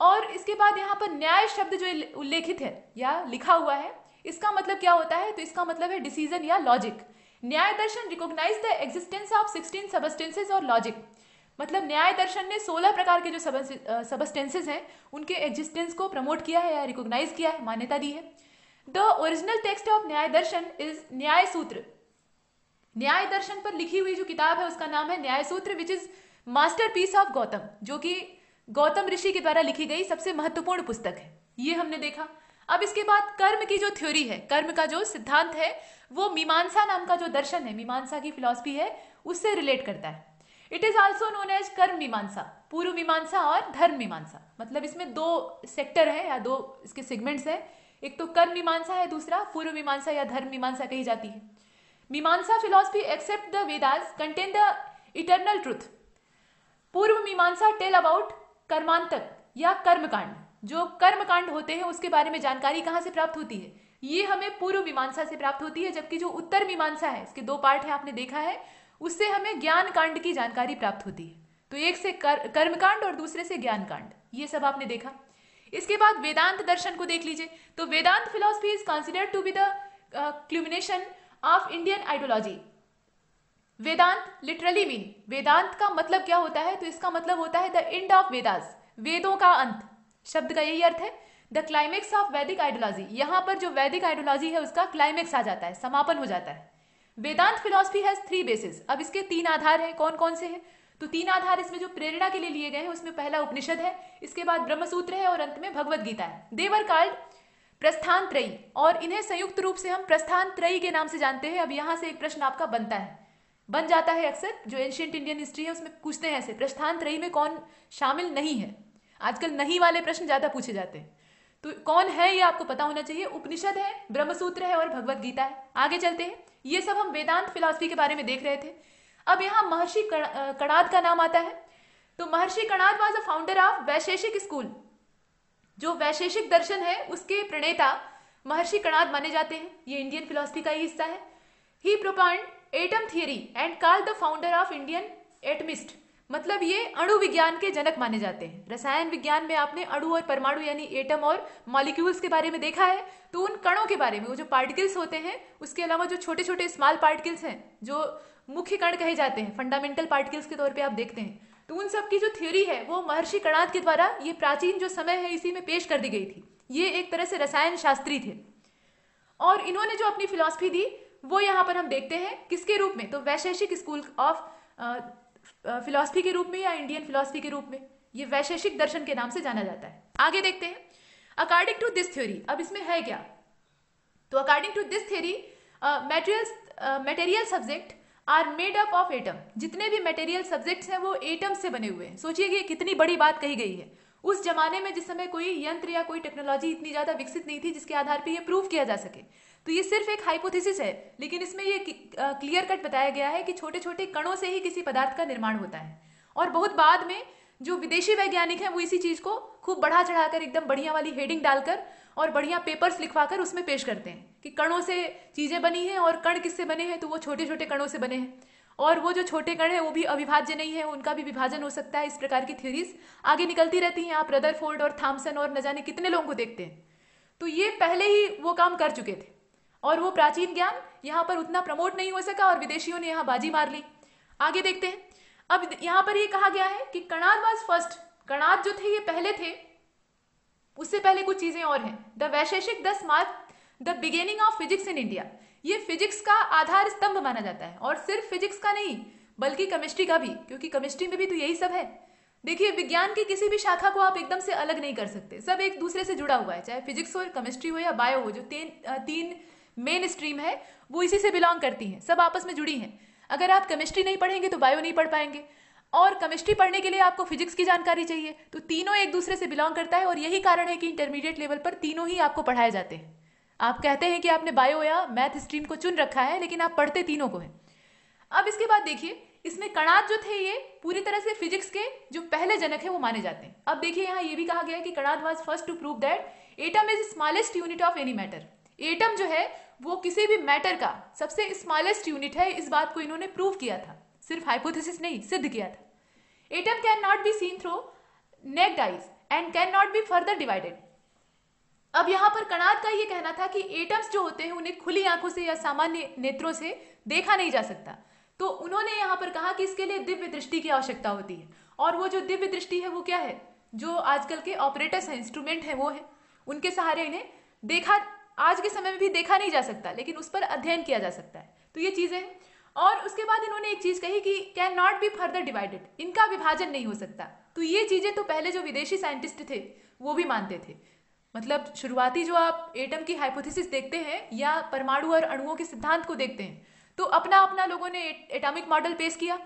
और इसके बाद यहाँ पर न्याय शब्द जो उल्लेखित है या लिखा हुआ है इसका मतलब क्या होता है तो इसका मतलब है डिसीजन या logic Nyaya darshan recognise the existence of sixteen substances और लॉजिक मतलब न्याय दर्शन ने सोलह प्रकार के जो सबस्टेंसेज हैं उनके एग्जिस्टेंस को प्रमोट किया है या रिकॉग्नाइज किया है मान्यता दी है द ओरिजिनल टेक्स्ट ऑफ न्याय दर्शन इज न्याय सूत्र न्याय दर्शन पर लिखी हुई जो किताब है उसका नाम है Nyaya Sutra which is master of Gautam जो कि गौतम ऋषि के द्वारा लिखी गई सबसे महत्वपूर्ण पुस्तक है ये हमने देखा अब इसके बाद कर्म की जो थ्योरी है कर्म का जो सिद्धांत है वो मीमांसा नाम का जो दर्शन है मीमांसा की फिलॉसफी है उससे रिलेट करता है it is also known as Karma Mimamsa पूर्व मीमांसा और धर्म मीमांसा मतलब इसमें दो सेक्टर है या दो इसके सेगमेंट्स हैं एक तो कर्म मीमांसा है दूसरा पूर्व मीमांसा या धर्म मीमांसा कही जाती है Mimamsa philosophy accept the Vedas contain the eternal truth Purva Mimamsa tell about कर्मांतक या कर्मकांड जो कर्मकांड होते हैं उसके बारे में जानकारी कहाँ से प्राप्त होती है ये हमें पूर्व मीमांसा से प्राप्त होती है जबकि जो उत्तर मीमांसा है इसके दो पार्ट है आपने देखा है उससे हमें ज्ञान कांड की जानकारी प्राप्त होती है तो एक से कर, कर्मकांड और दूसरे से ज्ञान कांड ये सब आपने देखा इसके बाद वेदांत दर्शन को देख लीजिए तो Vedanta philosophy is considered to be the culmination of Indian ideology Vedanta literally mean Vedanta का मतलब क्या होता है तो इसका मतलब होता है द एंड ऑफ वेदास वेदों का अंत शब्द का यही अर्थ है the climax of Vedic ideology यहां पर जो वैदिक आइडियोलॉजी है उसका क्लाइमेक्स आ जाता है समापन हो जाता है Vedanta philosophy has three basis अब इसके तीन आधार हैं कौन कौन से हैं तो तीन आधार इसमें जो प्रेरणा के लिए लिए गए हैं उसमें पहला उपनिषद है इसके बाद ब्रह्मसूत्र है और अंत में भगवत गीता है देवर कार्ड प्रस्थान त्रयी और इन्हें संयुक्त रूप से हम प्रस्थान त्रयी के नाम से जानते हैं अब यहां से एक प्रश्न आपका बनता है बन जाता है अक्सर जो एंशियंट इंडियन हिस्ट्री है उसमें पूछते हैं ऐसे प्रस्थान त्रयी में कौन शामिल नहीं है आजकल नहीं वाले प्रश्न ज़्यादा पूछे जाते हैं तो कौन है ये आपको पता होना चाहिए उपनिषद है ब्रह्मसूत्र है और भगवत गीता है आगे चलते हैं ये सब हम वेदांत फिलोसफी के बारे में देख रहे थे अब यहाँ महर्षि कणाद का नाम आता है तो Maharshi Kanad was a founder of Vaisheshika school जो वैशेषिक दर्शन है उसके प्रणेता महर्षि कणाद माने जाते हैं ये इंडियन फिलोसफी का ही हिस्सा है he propound atom theory and call the founder of Indian atomist मतलब ये अणु विज्ञान के जनक माने जाते हैं रसायन विज्ञान में आपने अणु और परमाणु यानी एटम और मॉलिक्यूल्स के बारे में देखा है तो उन कणों के बारे में वो जो पार्टिकल्स होते हैं उसके अलावा जो छोटे छोटे स्मॉल पार्टिकल्स हैं जो मुख्य कण कहे जाते हैं फंडामेंटल पार्टिकल्स के तौर पर आप देखते हैं तो उन सब की जो थ्योरी है वो महर्षि कणाद के द्वारा ये प्राचीन जो समय है इसी में पेश कर दी गई थी ये एक तरह से रसायन शास्त्री थे और इन्होंने जो अपनी फिलॉसफी दी वो यहाँ पर हम देखते हैं किसके रूप में तो वैशेषिक स्कूल ऑफ फिलॉसफी के रूप में या इंडियन फिलॉसफी के रूप में ये वैशेषिक दर्शन के नाम से जाना जाता है आगे देखते हैं अकॉर्डिंग टू दिस थ्योरी अब इसमें है क्या तो according to this theory material material subject are made up of atom जितने भी मटेरियल सब्जेक्ट्स हैं वो एटम से बने हुए हैं सोचिए कि कितनी बड़ी बात कही गई है उस जमाने में जिस समय कोई यंत्र या कोई टेक्नोलॉजी इतनी ज़्यादा विकसित नहीं थी जिसके आधार पर यह प्रूव किया जा सके तो ये सिर्फ एक हाइपोथेसिस है लेकिन इसमें ये क्लियर कट बताया गया है कि छोटे छोटे कणों से ही किसी पदार्थ का निर्माण होता है और बहुत बाद में जो विदेशी वैज्ञानिक हैं वो इसी चीज़ को खूब बढ़ा चढ़ाकर एकदम बढ़िया वाली हेडिंग डालकर और बढ़िया पेपर्स लिखवाकर उसमें पेश करते हैं कि कणों से चीज़ें बनी हैं और कण किससे बने हैं तो वो छोटे छोटे कणों से बने हैं और वो जो छोटे कण हैं वो भी अविभाज्य नहीं है उनका भी विभाजन हो सकता है इस प्रकार की थ्योरीज आगे निकलती रहती हैं आप रदरफोर्ड और थाम्सन और न जाने कितने लोगों को देखते हैं तो ये पहले ही वो काम कर चुके थे और वो प्राचीन ज्ञान यहाँ पर उतना प्रमोट नहीं हो सका और विदेशियों ने यहाँ बाजी मार ली आगे देखते हैं अब यहाँ पर ये कहा गया है कि कणाद वॉज फर्स्ट कणाद जो थे ये पहले थे उससे पहले कुछ चीज़ें और हैं the Vaisheshika thus mark the beginning of physics in India ये फिजिक्स का आधार स्तंभ माना जाता है और सिर्फ फिजिक्स का नहीं बल्कि केमिस्ट्री का भी क्योंकि केमिस्ट्री में भी तो यही सब है देखिए विज्ञान की किसी भी शाखा को आप एकदम से अलग नहीं कर सकते सब एक दूसरे से जुड़ा हुआ है चाहे फिजिक्स हो केमिस्ट्री हो या बायो हो जो तीन तीन मेन स्ट्रीम है वो इसी से बिलोंग करती हैं सब आपस में जुड़ी हैं अगर आप केमिस्ट्री नहीं पढ़ेंगे तो बायो नहीं पढ़ पाएंगे और केमिस्ट्री पढ़ने के लिए आपको फिजिक्स की जानकारी चाहिए तो तीनों एक दूसरे से बिलोंग करता है और यही कारण है कि इंटरमीडिएट लेवल पर तीनों ही आपको पढ़ाए जाते हैं आप कहते हैं कि आपने बायो या मैथ स्ट्रीम को चुन रखा है लेकिन आप पढ़ते तीनों को हैं अब इसके बाद देखिए इसमें कणाद जो थे ये पूरी तरह से फिजिक्स के जो पहले जनक है वो माने जाते हैं अब देखिए यहाँ ये भी कहा गया है कि Kanad was first to prove that atom is smallest unit of any matter atom जो है वो किसी भी मैटर का सबसे स्मॉलेस्ट यूनिट है इस बात को इन्होंने प्रूव किया था सिर्फ हाइपोथेसिस नहीं सिद्ध किया था atom can not be seen through naked eyes and can not be further divided अब यहाँ पर कणाद का ये कहना था कि एटम्स जो होते हैं उन्हें खुली आंखों से या सामान्य नेत्रों से देखा नहीं जा सकता तो उन्होंने यहाँ पर कहा कि इसके लिए दिव्य दृष्टि की आवश्यकता होती है और वो जो दिव्य दृष्टि है वो क्या है जो आजकल के ऑपरेटर्स हैं इंस्ट्रूमेंट हैं वो है उनके सहारे इन्हें देखा आज के समय में भी देखा नहीं जा सकता लेकिन उस पर अध्ययन किया जा सकता है तो ये चीज़ें हैं और उसके बाद इन्होंने एक चीज़ कही कि can not be further divided इनका विभाजन नहीं हो सकता तो ये चीज़ें तो पहले जो विदेशी साइंटिस्ट थे वो भी मानते थे मतलब शुरुआती जो आप एटम की हाइपोथेसिस देखते हैं या परमाणु और अणुओं के सिद्धांत को देखते हैं तो अपना अपना लोगों ने एटॉमिक मॉडल पेश किया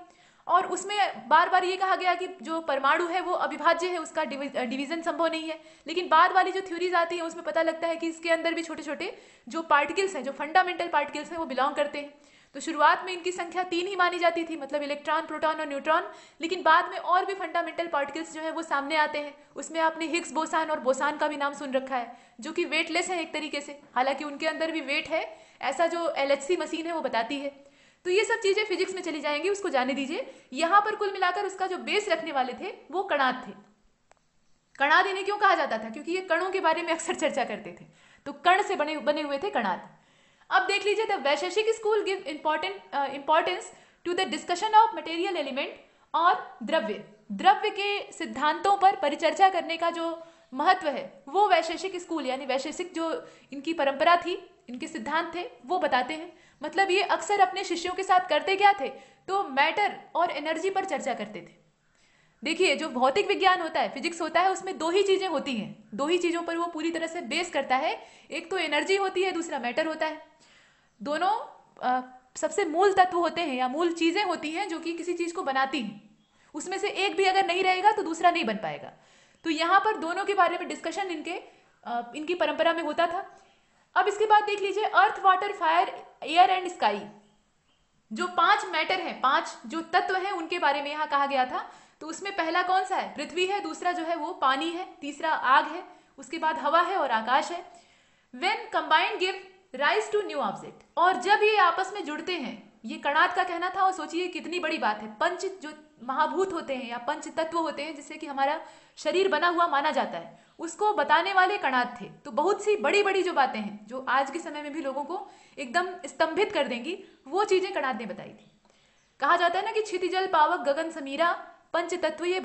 और उसमें बार बार ये कहा गया कि जो परमाणु है वो अविभाज्य है उसका डिवीजन संभव नहीं है लेकिन बाद वाली जो थ्योरीज आती हैं उसमें पता लगता है कि इसके अंदर भी छोटे छोटे जो पार्टिकल्स हैं जो फंडामेंटल पार्टिकल्स हैं वो बिलोंग करते हैं तो शुरुआत में इनकी संख्या तीन ही मानी जाती थी मतलब इलेक्ट्रॉन प्रोटॉन और न्यूट्रॉन लेकिन बाद में और भी फंडामेंटल पार्टिकल्स जो है वो सामने आते हैं उसमें आपने हिग्स बोसान और बोसान का भी नाम सुन रखा है जो कि वेटलेस है एक तरीके से हालांकि उनके अंदर भी वेट है ऐसा जो एल मशीन है वो बताती है तो ये सब चीज़ें फिजिक्स में चली जाएंगी उसको जाने दीजिए यहां पर कुल मिलाकर उसका जो बेस रखने वाले थे वो कणाद थे कणाद इन्हें क्यों कहा जाता था क्योंकि ये कणों के बारे में अक्सर चर्चा करते थे तो कण से बने बने हुए थे कणाद अब देख लीजिए the Vaisheshika school give important importance to the discussion of material element और द्रव्य द्रव्य के सिद्धांतों पर परिचर्चा करने का जो महत्व है वो वैशेषिक स्कूल यानी वैशेषिक जो इनकी परंपरा थी इनके सिद्धांत थे वो बताते हैं मतलब ये अक्सर अपने शिष्यों के साथ करते क्या थे तो मैटर और एनर्जी पर चर्चा करते थे देखिए जो भौतिक विज्ञान होता है फिजिक्स होता है उसमें दो ही चीज़ें होती हैं दो ही चीज़ों पर वो पूरी तरह से बेस करता है एक तो एनर्जी होती है दूसरा मैटर होता है दोनों आ, सबसे मूल तत्व होते हैं या मूल चीज़ें होती हैं जो कि किसी चीज़ को बनाती हैं उसमें से एक भी अगर नहीं रहेगा तो दूसरा नहीं बन पाएगा तो यहां पर दोनों के बारे में डिस्कशन इनके आ, इनकी परंपरा में होता था अब इसके बाद देख लीजिए earth water fire air and sky जो पांच मैटर हैं पांच जो तत्व हैं उनके बारे में यहां कहा गया था तो उसमें पहला कौन सा है पृथ्वी है दूसरा जो है वो पानी है तीसरा आग है उसके बाद हवा है और आकाश है when combined give rise to new object और जब ये आपस में जुड़ते हैं ये कणाद का कहना था और सोचिए कितनी बड़ी बात है पंच जो महाभूत होते हैं या पंच तत्व होते हैं जिससे कि हमारा शरीर बना हुआ माना जाता है उसको बताने वाले कणाद थे तो बहुत सी बड़ी बड़ी जो बातें हैं जो आज के समय में भी लोगों को एकदम स्तंभित कर देंगी वो चीज़ें कणाद ने बताई थी कहा जाता है ना कि क्षितिजल पावक गगन समीरा पंच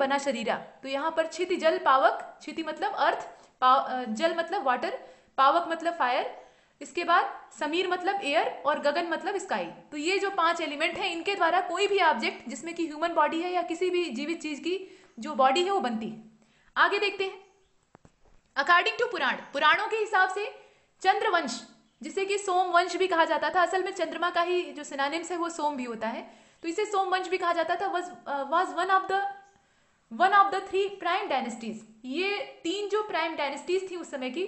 बना शरीरा तो यहाँ पर क्षिति जल पावक क्षिति मतलब अर्थ पाव जल मतलब वाटर पावक मतलब फायर इसके बाद समीर मतलब एयर और गगन मतलब स्काई तो ये जो पांच एलिमेंट हैं इनके द्वारा कोई भी ऑब्जेक्ट जिसमें कि ह्यूमन बॉडी है या किसी भी जीवित चीज की जो बॉडी है वो बनती है आगे देखते हैं अकॉर्डिंग टू पुराण पुराणों के हिसाब से चंद्रवंश जिसे कि सोमवंश भी कहा जाता था असल में चंद्रमा का ही जो सिनानिम्स है वो सोम भी होता है तो इसे सोमवंश भी कहा जाता था was was one of the one of the three prime dynasties ये तीन जो प्राइम डायनेस्टीज थी उस समय की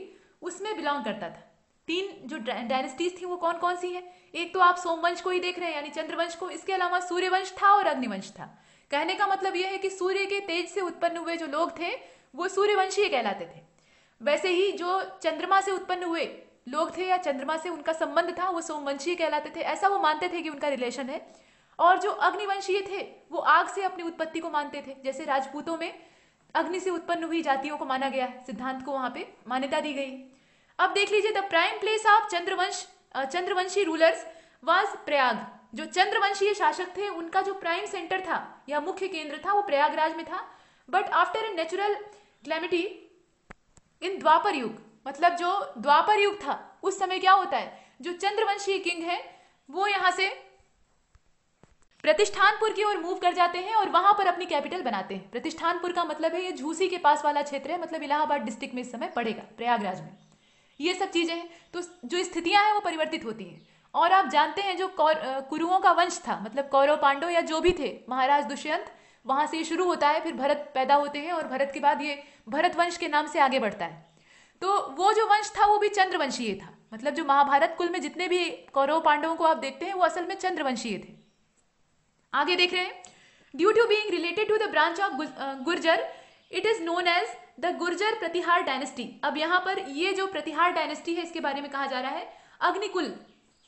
उसमें बिलोंग करता था तीन जो डायनेस्टीज थी वो कौन कौन सी है एक तो आप सोमवंश को ही देख रहे हैं यानी चंद्रवंश को इसके अलावा सूर्यवंश था और अग्निवंश था कहने का मतलब यह है कि सूर्य के तेज से उत्पन्न हुए जो लोग थे वो ही कहलाते थे वैसे ही जो चंद्रमा से उत्पन्न हुए लोग थे या चंद्रमा से उनका संबंध था वो सोमवंशी कहलाते थे ऐसा वो मानते थे कि उनका रिलेशन है और जो अग्निवंशीय थे वो आग से अपनी उत्पत्ति को मानते थे जैसे राजपूतों में अग्नि से उत्पन्न हुई जातियों को माना गया सिद्धांत को वहां पे मान्यता दी गई अब देख लीजिए the prime place of Chandravansh Chandravanshi rulers was Prayag जो चंद्रवंशीय शासक थे उनका जो प्राइम सेंटर था या मुख्य केंद्र था वो प्रयागराज में था but after a natural calamity in Dwapar Yug मतलब जो द्वापर युग था उस समय क्या होता है जो चंद्रवंशीय किंग है वो यहाँ से प्रतिष्ठानपुर की ओर मूव कर जाते हैं और वहां पर अपनी कैपिटल बनाते हैं प्रतिष्ठानपुर का मतलब है ये झूसी के पास वाला क्षेत्र है मतलब इलाहाबाद डिस्ट्रिक्ट में इस समय पड़ेगा प्रयागराज में ये सब चीज़ें हैं तो जो स्थितियाँ हैं वो परिवर्तित होती हैं और आप जानते हैं जो कौर कुरुओं का वंश था मतलब कौरव पांडव या जो भी थे महाराज दुष्यंत वहाँ से शुरू होता है फिर भरत पैदा होते हैं और भरत के बाद ये भरत वंश के नाम से आगे बढ़ता है तो वो जो वंश था वो भी चंद्रवंशीय था मतलब जो महाभारत कुल में जितने भी कौरव पांडवों को आप देखते हैं वो असल में चंद्रवंशीय थे आगे देख रहे हैं due to being related to the branch of Gurjar it is known as the Gurjar Pratihar dynasty अब यहाँ पर ये जो प्रतिहार डायनेस्टी है इसके बारे में कहा जा रहा है अग्निकुल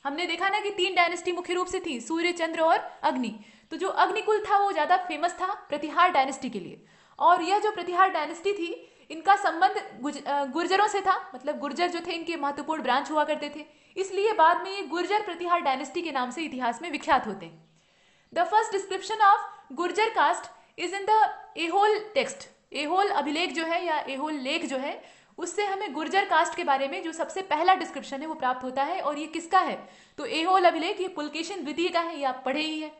हमने देखा ना कि तीन डायनेस्टी मुख्य रूप से थी सूर्य चंद्र और अग्नि तो जो अग्निकुल था वो ज्यादा फेमस था प्रतिहार डायनेस्टी के लिए और यह जो प्रतिहार डायनेस्टी थी इनका संबंध uh, गुर्जरों से था मतलब गुर्जर जो थे इनके महत्वपूर्ण ब्रांच हुआ करते थे इसलिए बाद में ये गुर्जर प्रतिहार डायनेस्टी के नाम से इतिहास में विख्यात होते हैं the first description of Gurjar caste is in the Aihole text Aihole अभिलेख जो है या एहोल लेख जो है उससे हमें गुर्जर कास्ट के बारे में जो सबसे पहला डिस्क्रिप्शन है वो प्राप्त होता है और ये किसका है तो एहोल अभिलेख ये पुलकेशन द्वितीय का है ये आप पढ़े ही है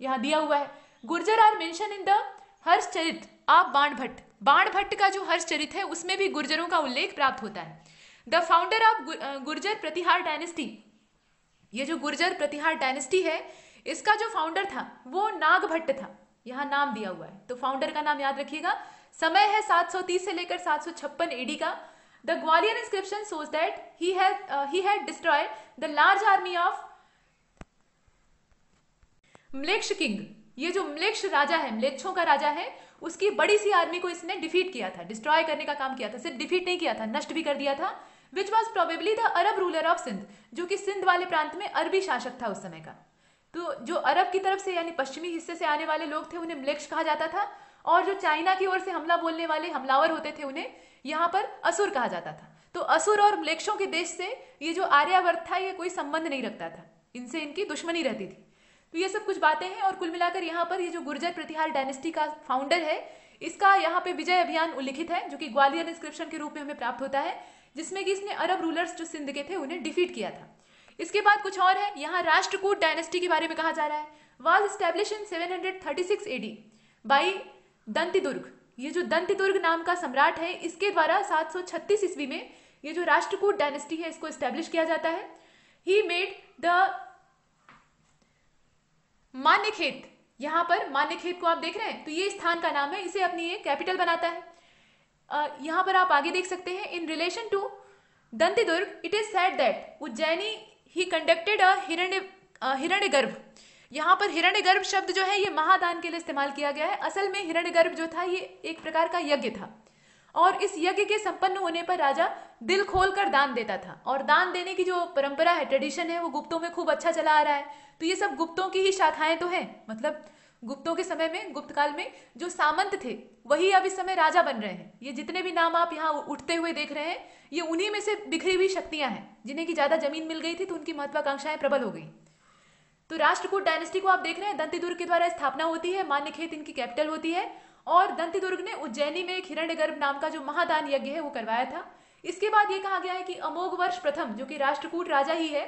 यहाँ दिया हुआ है Gurjar are mention in the Harshacharit आप बाण भट्ट बाण भट्ट का जो हर्षचरित है उसमें भी गुर्जरों का उल्लेख प्राप्त होता है the founder of Gurjar Pratihar dynasty ये जो गुर्जर प्रतिहार डायनेस्टी है इसका जो फाउंडर था वो नाग भट्ट था यहाँ नाम दिया हुआ है तो फाउंडर का नाम याद रखिएगा समय है 730 से लेकर 756 एडी का the Gwalior inscription shows that he had destroy the large army of Mlechha king ये जो मलेक्ष राजा है मलेक्षों का राजा है उसकी बड़ी सी आर्मी को इसने डिफीट किया था डिस्ट्रॉय करने का काम किया था सिर्फ डिफीट नहीं किया था नष्ट भी कर दिया था which was probably the Arab ruler of Sindh जो कि सिंध वाले प्रांत में अरबी शासक था उस समय का तो जो अरब की तरफ से यानी पश्चिमी हिस्से से आने वाले लोग थे उन्हें मिलेक्ष कहा जाता था और जो चाइना की ओर से हमला बोलने वाले हमलावर होते थे उन्हें यहाँ पर असुर कहा जाता था तो असुर और म्लेक्षों के देश से ये जो आर्यावर्त था ये कोई संबंध नहीं रखता था इनसे इनकी दुश्मनी रहती थी तो ये सब कुछ बातें हैं और कुल मिलाकर यहाँ पर ये जो गुर्जर प्रतिहार डायनेस्टी का फाउंडर है इसका यहाँ पे विजय अभियान उल्लिखित है जो कि ग्वालियर इंस्क्रिप्शन के रूप में हमें प्राप्त होता है जिसमें कि इसने अरब रूलर्स जो सिंध के थे उन्हें डिफीट किया था इसके बाद कुछ और है यहाँ राष्ट्रकूट डायनेस्टी के बारे में कहा जा रहा है was stablish in seven hundred thirty 736 AD by Durg ये जो दुर्ग नाम का सम्राट है इसके द्वारा सात सौ छत्तीस ईस्वी में ये जो राष्ट्रकूट डायनेस्टी है इसको स्टैब्लिश किया जाता है ही मेड द मान्यखेत यहाँ पर मान्यखेत को आप देख रहे हैं तो ये स्थान का नाम है इसे अपनी ये कैपिटल बनाता है uh, यहाँ पर आप आगे देख सकते हैं in relation to Durg it is set that Ujjaini he conducted a Hiranya Garbha यहाँ पर हिरण्य गर्भ शब्द जो है ये महादान के लिए इस्तेमाल किया गया है असल में हिरण्य गर्भ जो था ये एक प्रकार का यज्ञ था और इस यज्ञ के संपन्न होने पर राजा दिल खोल कर दान देता था और दान देने की जो परंपरा है ट्रेडिशन है वो गुप्तों में खूब अच्छा चला आ रहा है तो ये सब गुप्तों की ही शाखाएं तो हैं मतलब गुप्तों के समय में गुप्त काल में जो सामंत थे वही अब इस समय राजा बन रहे हैं ये जितने भी नाम आप यहाँ उठते हुए देख रहे हैं ये उन्हीं में से बिखरी हुई शक्तियां हैं जिन्हें की ज़्यादा जमीन मिल गई थी तो उनकी महत्वाकांक्षाएं प्रबल हो गई तो राष्ट्रकूट डायनेस्टी को आप देख रहे हैं दुर्ग के द्वारा स्थापना होती है मान्यखेत इनकी कैपिटल होती है और दुर्ग ने उज्जैनी में एक गर्भ नाम का जो महादान यज्ञ है वो करवाया था इसके बाद ये कहा गया है कि अमोघ वर्ष प्रथम जो कि राष्ट्रकूट राजा ही है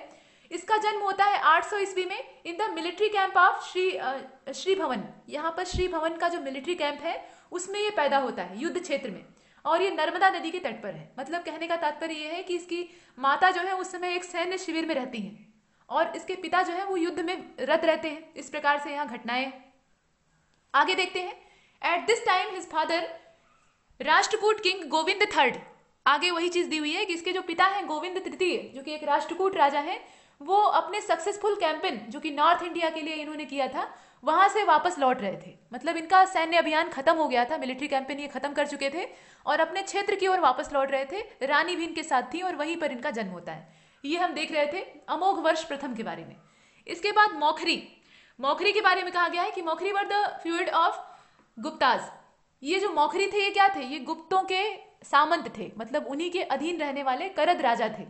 इसका जन्म होता है 800 ईस्वी में in the military camp of Shri Shri Bhavan यहाँ पर श्री भवन का जो मिलिट्री कैंप है उसमें ये पैदा होता है युद्ध क्षेत्र में और ये नर्मदा नदी के तट पर है मतलब कहने का तात्पर्य ये है कि इसकी माता जो है उस समय एक सैन्य शिविर में रहती हैं और इसके पिता जो है वो युद्ध में रत रहते हैं इस प्रकार से यहाँ घटनाएं आगे देखते हैं at this time his father Rashtrakuta king Govind third आगे वही चीज दी हुई है कि इसके जो पिता हैं गोविंद तृतीय जो कि एक राष्ट्रकूट राजा हैं वो अपने सक्सेसफुल कैंपेन जो कि नॉर्थ इंडिया के लिए इन्होंने किया था वहां से वापस लौट रहे थे मतलब इनका सैन्य अभियान खत्म हो गया था मिलिट्री कैंपेन ये खत्म कर चुके थे और अपने क्षेत्र की ओर वापस लौट रहे थे रानी भी इनके साथ थी और वहीं पर इनका जन्म होता है ये हम देख रहे थे अमोघ वर्ष प्रथम के बारे में इसके बाद मौखरी मौखरी के बारे में कहा गया है कि Maukhari were the feud of Guptas ये जो मौखरी थे ये क्या थे ये गुप्तों के सामंत थे मतलब उन्हीं के अधीन रहने वाले करद राजा थे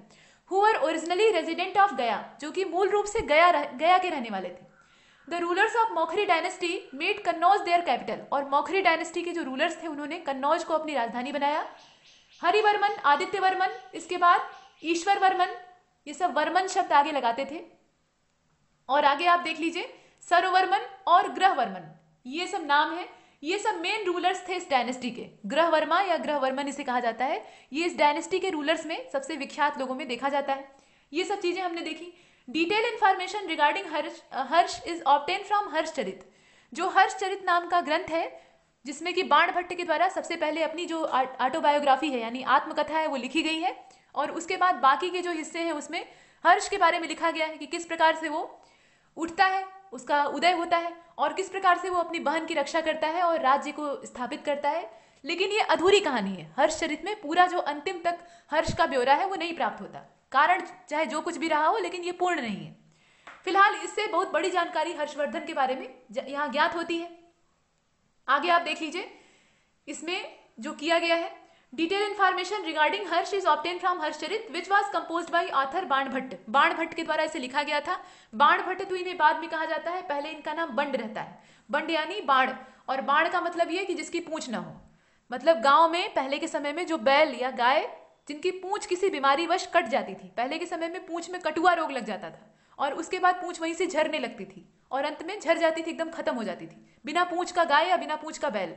who are originally resident of Gaya जो कि मूल रूप से गया गया के रहने वाले थे the rulers of Maukhari dynasty made Kannauj their capital और मौखरी डायनेस्टी के जो रूलर्स थे उन्होंने कन्नौज को अपनी राजधानी बनाया हरिवर्मन आदित्य वर्मन इसके बाद ईश्वर वर्मन ये सब वर्मन शब्द आगे लगाते थे और आगे आप देख लीजिए सरोवर्मन और ग्रह वर्मन ये सब नाम है ये सब मेन रूलर्स थे इस डायनेस्टी के ग्रह वर्मा या ग्रह वर्मन इसे कहा जाता है ये इस डायनेस्टी के रूलर्स में सबसे विख्यात लोगों में देखा जाता है ये सब चीज़ें हमने देखी detail information regarding Harsh Harsh is obtain from Harshacharit जो हर्षचरित नाम का ग्रंथ है जिसमें कि बाण भट्ट के द्वारा सबसे पहले अपनी जो ऑटोबायोग्राफी है यानी आत्मकथा है वो लिखी गई है और उसके बाद बाकी के जो हिस्से हैं उसमें हर्ष के बारे में लिखा गया है कि किस प्रकार से वो उठता है उसका उदय होता है और किस प्रकार से वो अपनी बहन की रक्षा करता है और राज्य को स्थापित करता है लेकिन ये अधूरी कहानी है हर्ष चरित में पूरा जो अंतिम तक हर्ष का ब्यौरा है वो नहीं प्राप्त होता कारण चाहे जो कुछ भी रहा हो लेकिन ये पूर्ण नहीं है फिलहाल इससे बहुत बड़ी जानकारी हर्षवर्धन के बारे में यहाँ ज्ञात होती है आगे आप देख लीजिए इसमें जो किया गया है detail information Detailed information regarding Harsh is obtained which was compose by author Ban Bhatt बाण भट्ट के द्वारा इसे लिखा गया था बाण भट्ट तो इन्हें बाद में कहा जाता है पहले इनका नाम बंड रहता है बंड यानी बाण और बाण का मतलब ये कि जिसकी पूछ ना हो मतलब गांव में पहले के समय में जो बैल या गाय जिनकी पूछ किसी बीमारी वश कट जाती थी पहले के समय में पूछ में कटुआ रोग लग जाता था और उसके बाद पूछ वहीं से झरने लगती थी और अंत में झर जाती थी एकदम खत्म हो जाती थी बिना पूछ का गाय या बिना पूछ का बैल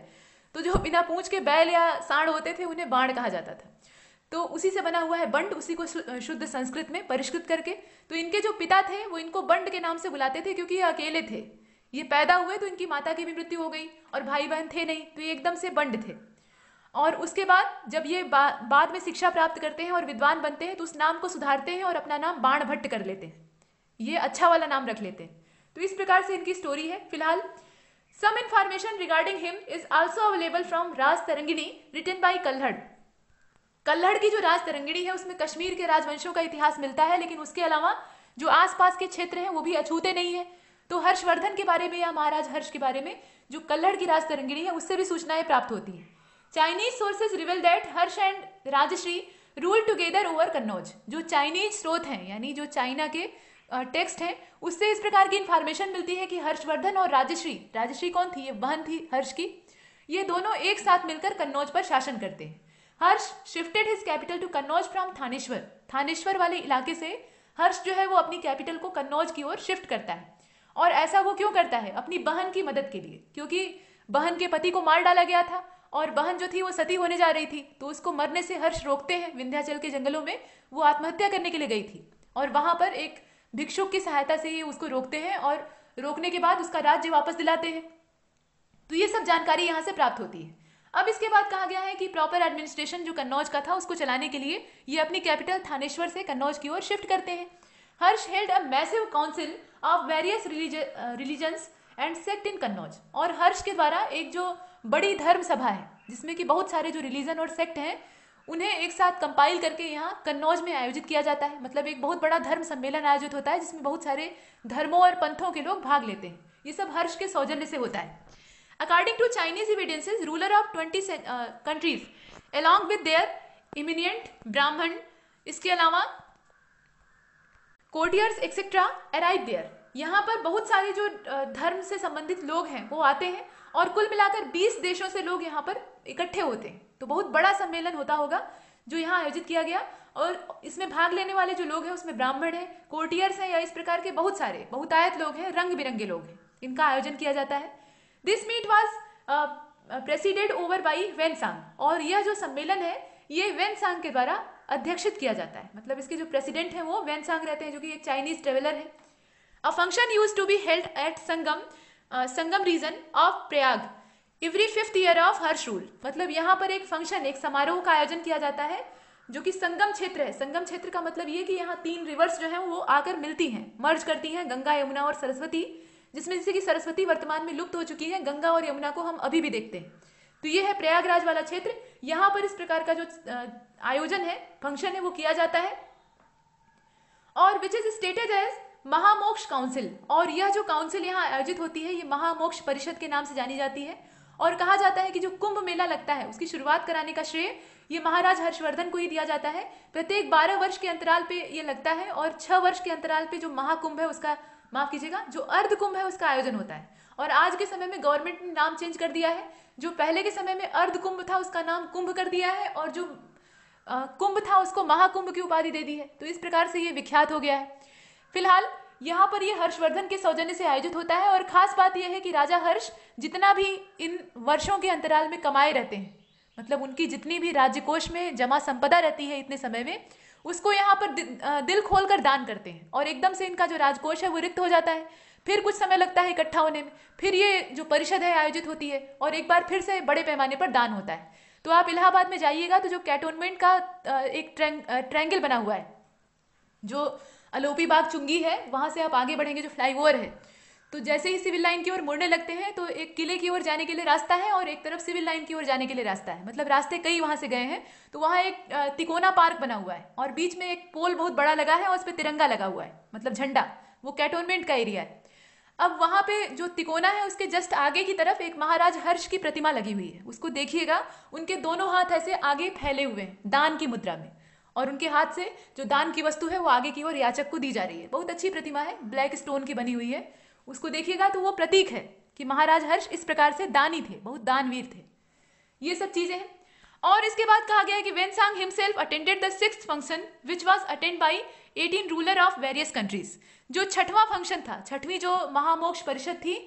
तो जो बिना पूंछ के बैल या सांड होते थे उन्हें बाण कहा जाता था तो उसी से बना हुआ है बंड उसी को शुद्ध संस्कृत में परिष्कृत करके तो इनके जो पिता थे वो इनको बंड के नाम से बुलाते थे क्योंकि ये अकेले थे ये पैदा हुए तो इनकी माता की भी मृत्यु हो गई और भाई बहन थे नहीं तो ये एकदम से बंड थे और उसके बाद जब ये बा, बाद में शिक्षा प्राप्त करते हैं और विद्वान बनते हैं तो उस नाम को सुधारते हैं और अपना नाम बाण भट्ट कर लेते हैं ये अच्छा वाला नाम रख लेते हैं तो इस प्रकार से इनकी स्टोरी है फिलहाल Some information regarding him is also available from Raj Tarangini written by Kalhad. कल्हड़ की जो राज तरंगिणी है उसमें कश्मीर के राजवंशों का इतिहास मिलता है लेकिन उसके अलावा जो आसपास के क्षेत्र हैं वो भी अछूते नहीं है तो हर्षवर्धन के बारे में या महाराज हर्ष के बारे में जो कल्हड़ की राज तरंगिणी है उससे भी सूचनाएं प्राप्त होती हैं Chinese sources reveal that Harsh and Rajshri rule together over Kannauj जो चाइनीज स्रोत हैं यानी जो चाइना के टेक्स्ट है उससे इस प्रकार की इन्फॉर्मेशन मिलती है कि हर्षवर्धन और राजश्री राजश्री कौन थी ये बहन थी हर्ष की ये दोनों एक साथ मिलकर कन्नौज पर शासन करते हैं Harsh shifted his capital to Kannauj from Thaneshwar Thaneshwar वाले इलाके से हर्ष जो है वो अपनी कैपिटल को कन्नौज की ओर शिफ्ट करता है और ऐसा वो क्यों करता है अपनी बहन की मदद के लिए क्योंकि बहन के पति को मार डाला गया था और बहन जो थी वो सती होने जा रही थी तो उसको मरने से हर्ष रोकते हैं विंध्याचल के जंगलों में वो आत्महत्या करने के लिए गई थी और वहां पर एक भिक्षुक की सहायता से ही उसको रोकते हैं और रोकने के बाद उसका राज्य वापस दिलाते हैं तो ये सब जानकारी यहाँ से प्राप्त होती है अब इसके बाद कहा गया है कि प्रॉपर एडमिनिस्ट्रेशन जो कन्नौज का था उसको चलाने के लिए ये अपनी कैपिटल थानेश्वर से कन्नौज की ओर शिफ्ट करते हैं Harsh held a massive council of various religions and sect in Kannauj और हर्ष के द्वारा एक जो बड़ी धर्म सभा है जिसमें कि बहुत सारे जो रिलीजन और सेक्ट हैं उन्हें एक साथ कंपाइल करके यहाँ कन्नौज में आयोजित किया जाता है मतलब एक बहुत बड़ा धर्म सम्मेलन आयोजित होता है जिसमें बहुत सारे धर्मों और पंथों के लोग भाग लेते हैं ये सब हर्ष के सौजन्य से होता है according to Chinese evidences ruler of twenty countries along with their eminent Brahmin इसके अलावा कोटियर्स एक्सेट्रा अराइव देयर यहाँ पर बहुत सारे जो uh, धर्म से संबंधित लोग हैं वो आते हैं और कुल मिलाकर 20 देशों से लोग यहाँ पर इकट्ठे होते हैं तो बहुत बड़ा सम्मेलन होता होगा जो यहाँ आयोजित किया गया और इसमें भाग लेने वाले जो लोग हैं उसमें ब्राह्मण हैं कोर्टियर्स हैं या इस प्रकार के बहुत सारे बहुतायत लोग हैं रंग बिरंगे लोग हैं इनका आयोजन किया जाता है this meet was presided over by Xuanzang और यह जो सम्मेलन है ये वेनसांग के द्वारा अध्यक्षित किया जाता है मतलब इसके जो प्रेसिडेंट हैं वो वेनसांग रहते हैं जो कि एक चाइनीज ट्रेवलर है a function use to be held at Sangam Sangam region of Prayag every fifth year of हर शूल मतलब यहाँ पर एक फंक्शन एक समारोह का आयोजन किया जाता है जो कि संगम क्षेत्र है संगम क्षेत्र का मतलब ये कि यहाँ तीन रिवर्स जो है वो आकर मिलती हैं मर्ज करती हैं गंगा यमुना और सरस्वती जिसमें जैसे कि सरस्वती वर्तमान में लुप्त हो चुकी है गंगा और यमुना को हम अभी भी देखते हैं तो ये है प्रयागराज वाला क्षेत्र यहाँ पर इस प्रकार का जो आयोजन है फंक्शन है वो किया जाता है और which is stated as Mahamoksha council और यह जो काउंसिल यहाँ आयोजित होती है ये महामोक्ष परिषद के नाम से जानी जाती है और कहा जाता है कि जो कुंभ मेला लगता है उसकी शुरुआत कराने का श्रेय ये महाराज हर्षवर्धन को ही दिया जाता है प्रत्येक बारह वर्ष के अंतराल पे ये लगता है और छह वर्ष के अंतराल पे जो महाकुंभ है उसका माफ कीजिएगा जो अर्ध कुंभ है उसका आयोजन होता है और आज के समय में गवर्नमेंट ने नाम चेंज कर दिया है जो पहले के समय में अर्ध कुंभ था उसका नाम कुंभ कर दिया है और जो कुंभ था उसको महाकुंभ की उपाधि दे दी है तो इस प्रकार से ये विख्यात हो गया है फिलहाल यहाँ पर यह हर्षवर्धन के सौजन्य से आयोजित होता है और खास बात यह है कि राजा हर्ष जितना भी इन वर्षों के अंतराल में कमाए रहते हैं मतलब उनकी जितनी भी राज्य कोष में जमा संपदा रहती है इतने समय में उसको यहाँ पर दिल खोल कर दान करते हैं और एकदम से इनका जो राजकोष है वो रिक्त हो जाता है फिर कुछ समय लगता है इकट्ठा होने में फिर ये जो परिषद है आयोजित होती है और एक बार फिर से बड़े पैमाने पर दान होता है तो आप इलाहाबाद में जाइएगा तो जो कैटोनमेंट का एक ट्रेंग ट्रैंगल बना हुआ है जो अलोपी बाग चुंगी है वहाँ से आप आगे बढ़ेंगे जो फ्लाईओवर है तो जैसे ही सिविल लाइन की ओर मुड़ने लगते हैं तो एक किले की ओर जाने के लिए रास्ता है और एक तरफ सिविल लाइन की ओर जाने के लिए रास्ता है मतलब रास्ते कई वहाँ से गए हैं तो वहाँ एक तिकोना पार्क बना हुआ है और बीच में एक पोल बहुत बड़ा लगा है और उस पर तिरंगा लगा हुआ है मतलब झंडा वो कैटोनमेंट का एरिया है अब वहाँ पे जो तिकोना है उसके जस्ट आगे की तरफ एक महाराज हर्ष की प्रतिमा लगी हुई है उसको देखिएगा उनके दोनों हाथ ऐसे आगे फैले हुए हैं दान की मुद्रा में और उनके हाथ से जो दान की वस्तु है वो आगे की ओर याचक को दी जा रही है बहुत अच्छी प्रतिमा है ब्लैक स्टोन की बनी हुई है उसको देखिएगा तो वो प्रतीक है कि महाराज हर्ष इस प्रकार से दानी थे बहुत दानवीर थे ये सब चीजें हैं और इसके बाद कहा गया है कि Xuanzang himself attended the six function which was attend by eighteen ruler of various countries जो छठवां फंक्शन था छठवीं जो महामोक्ष परिषद थी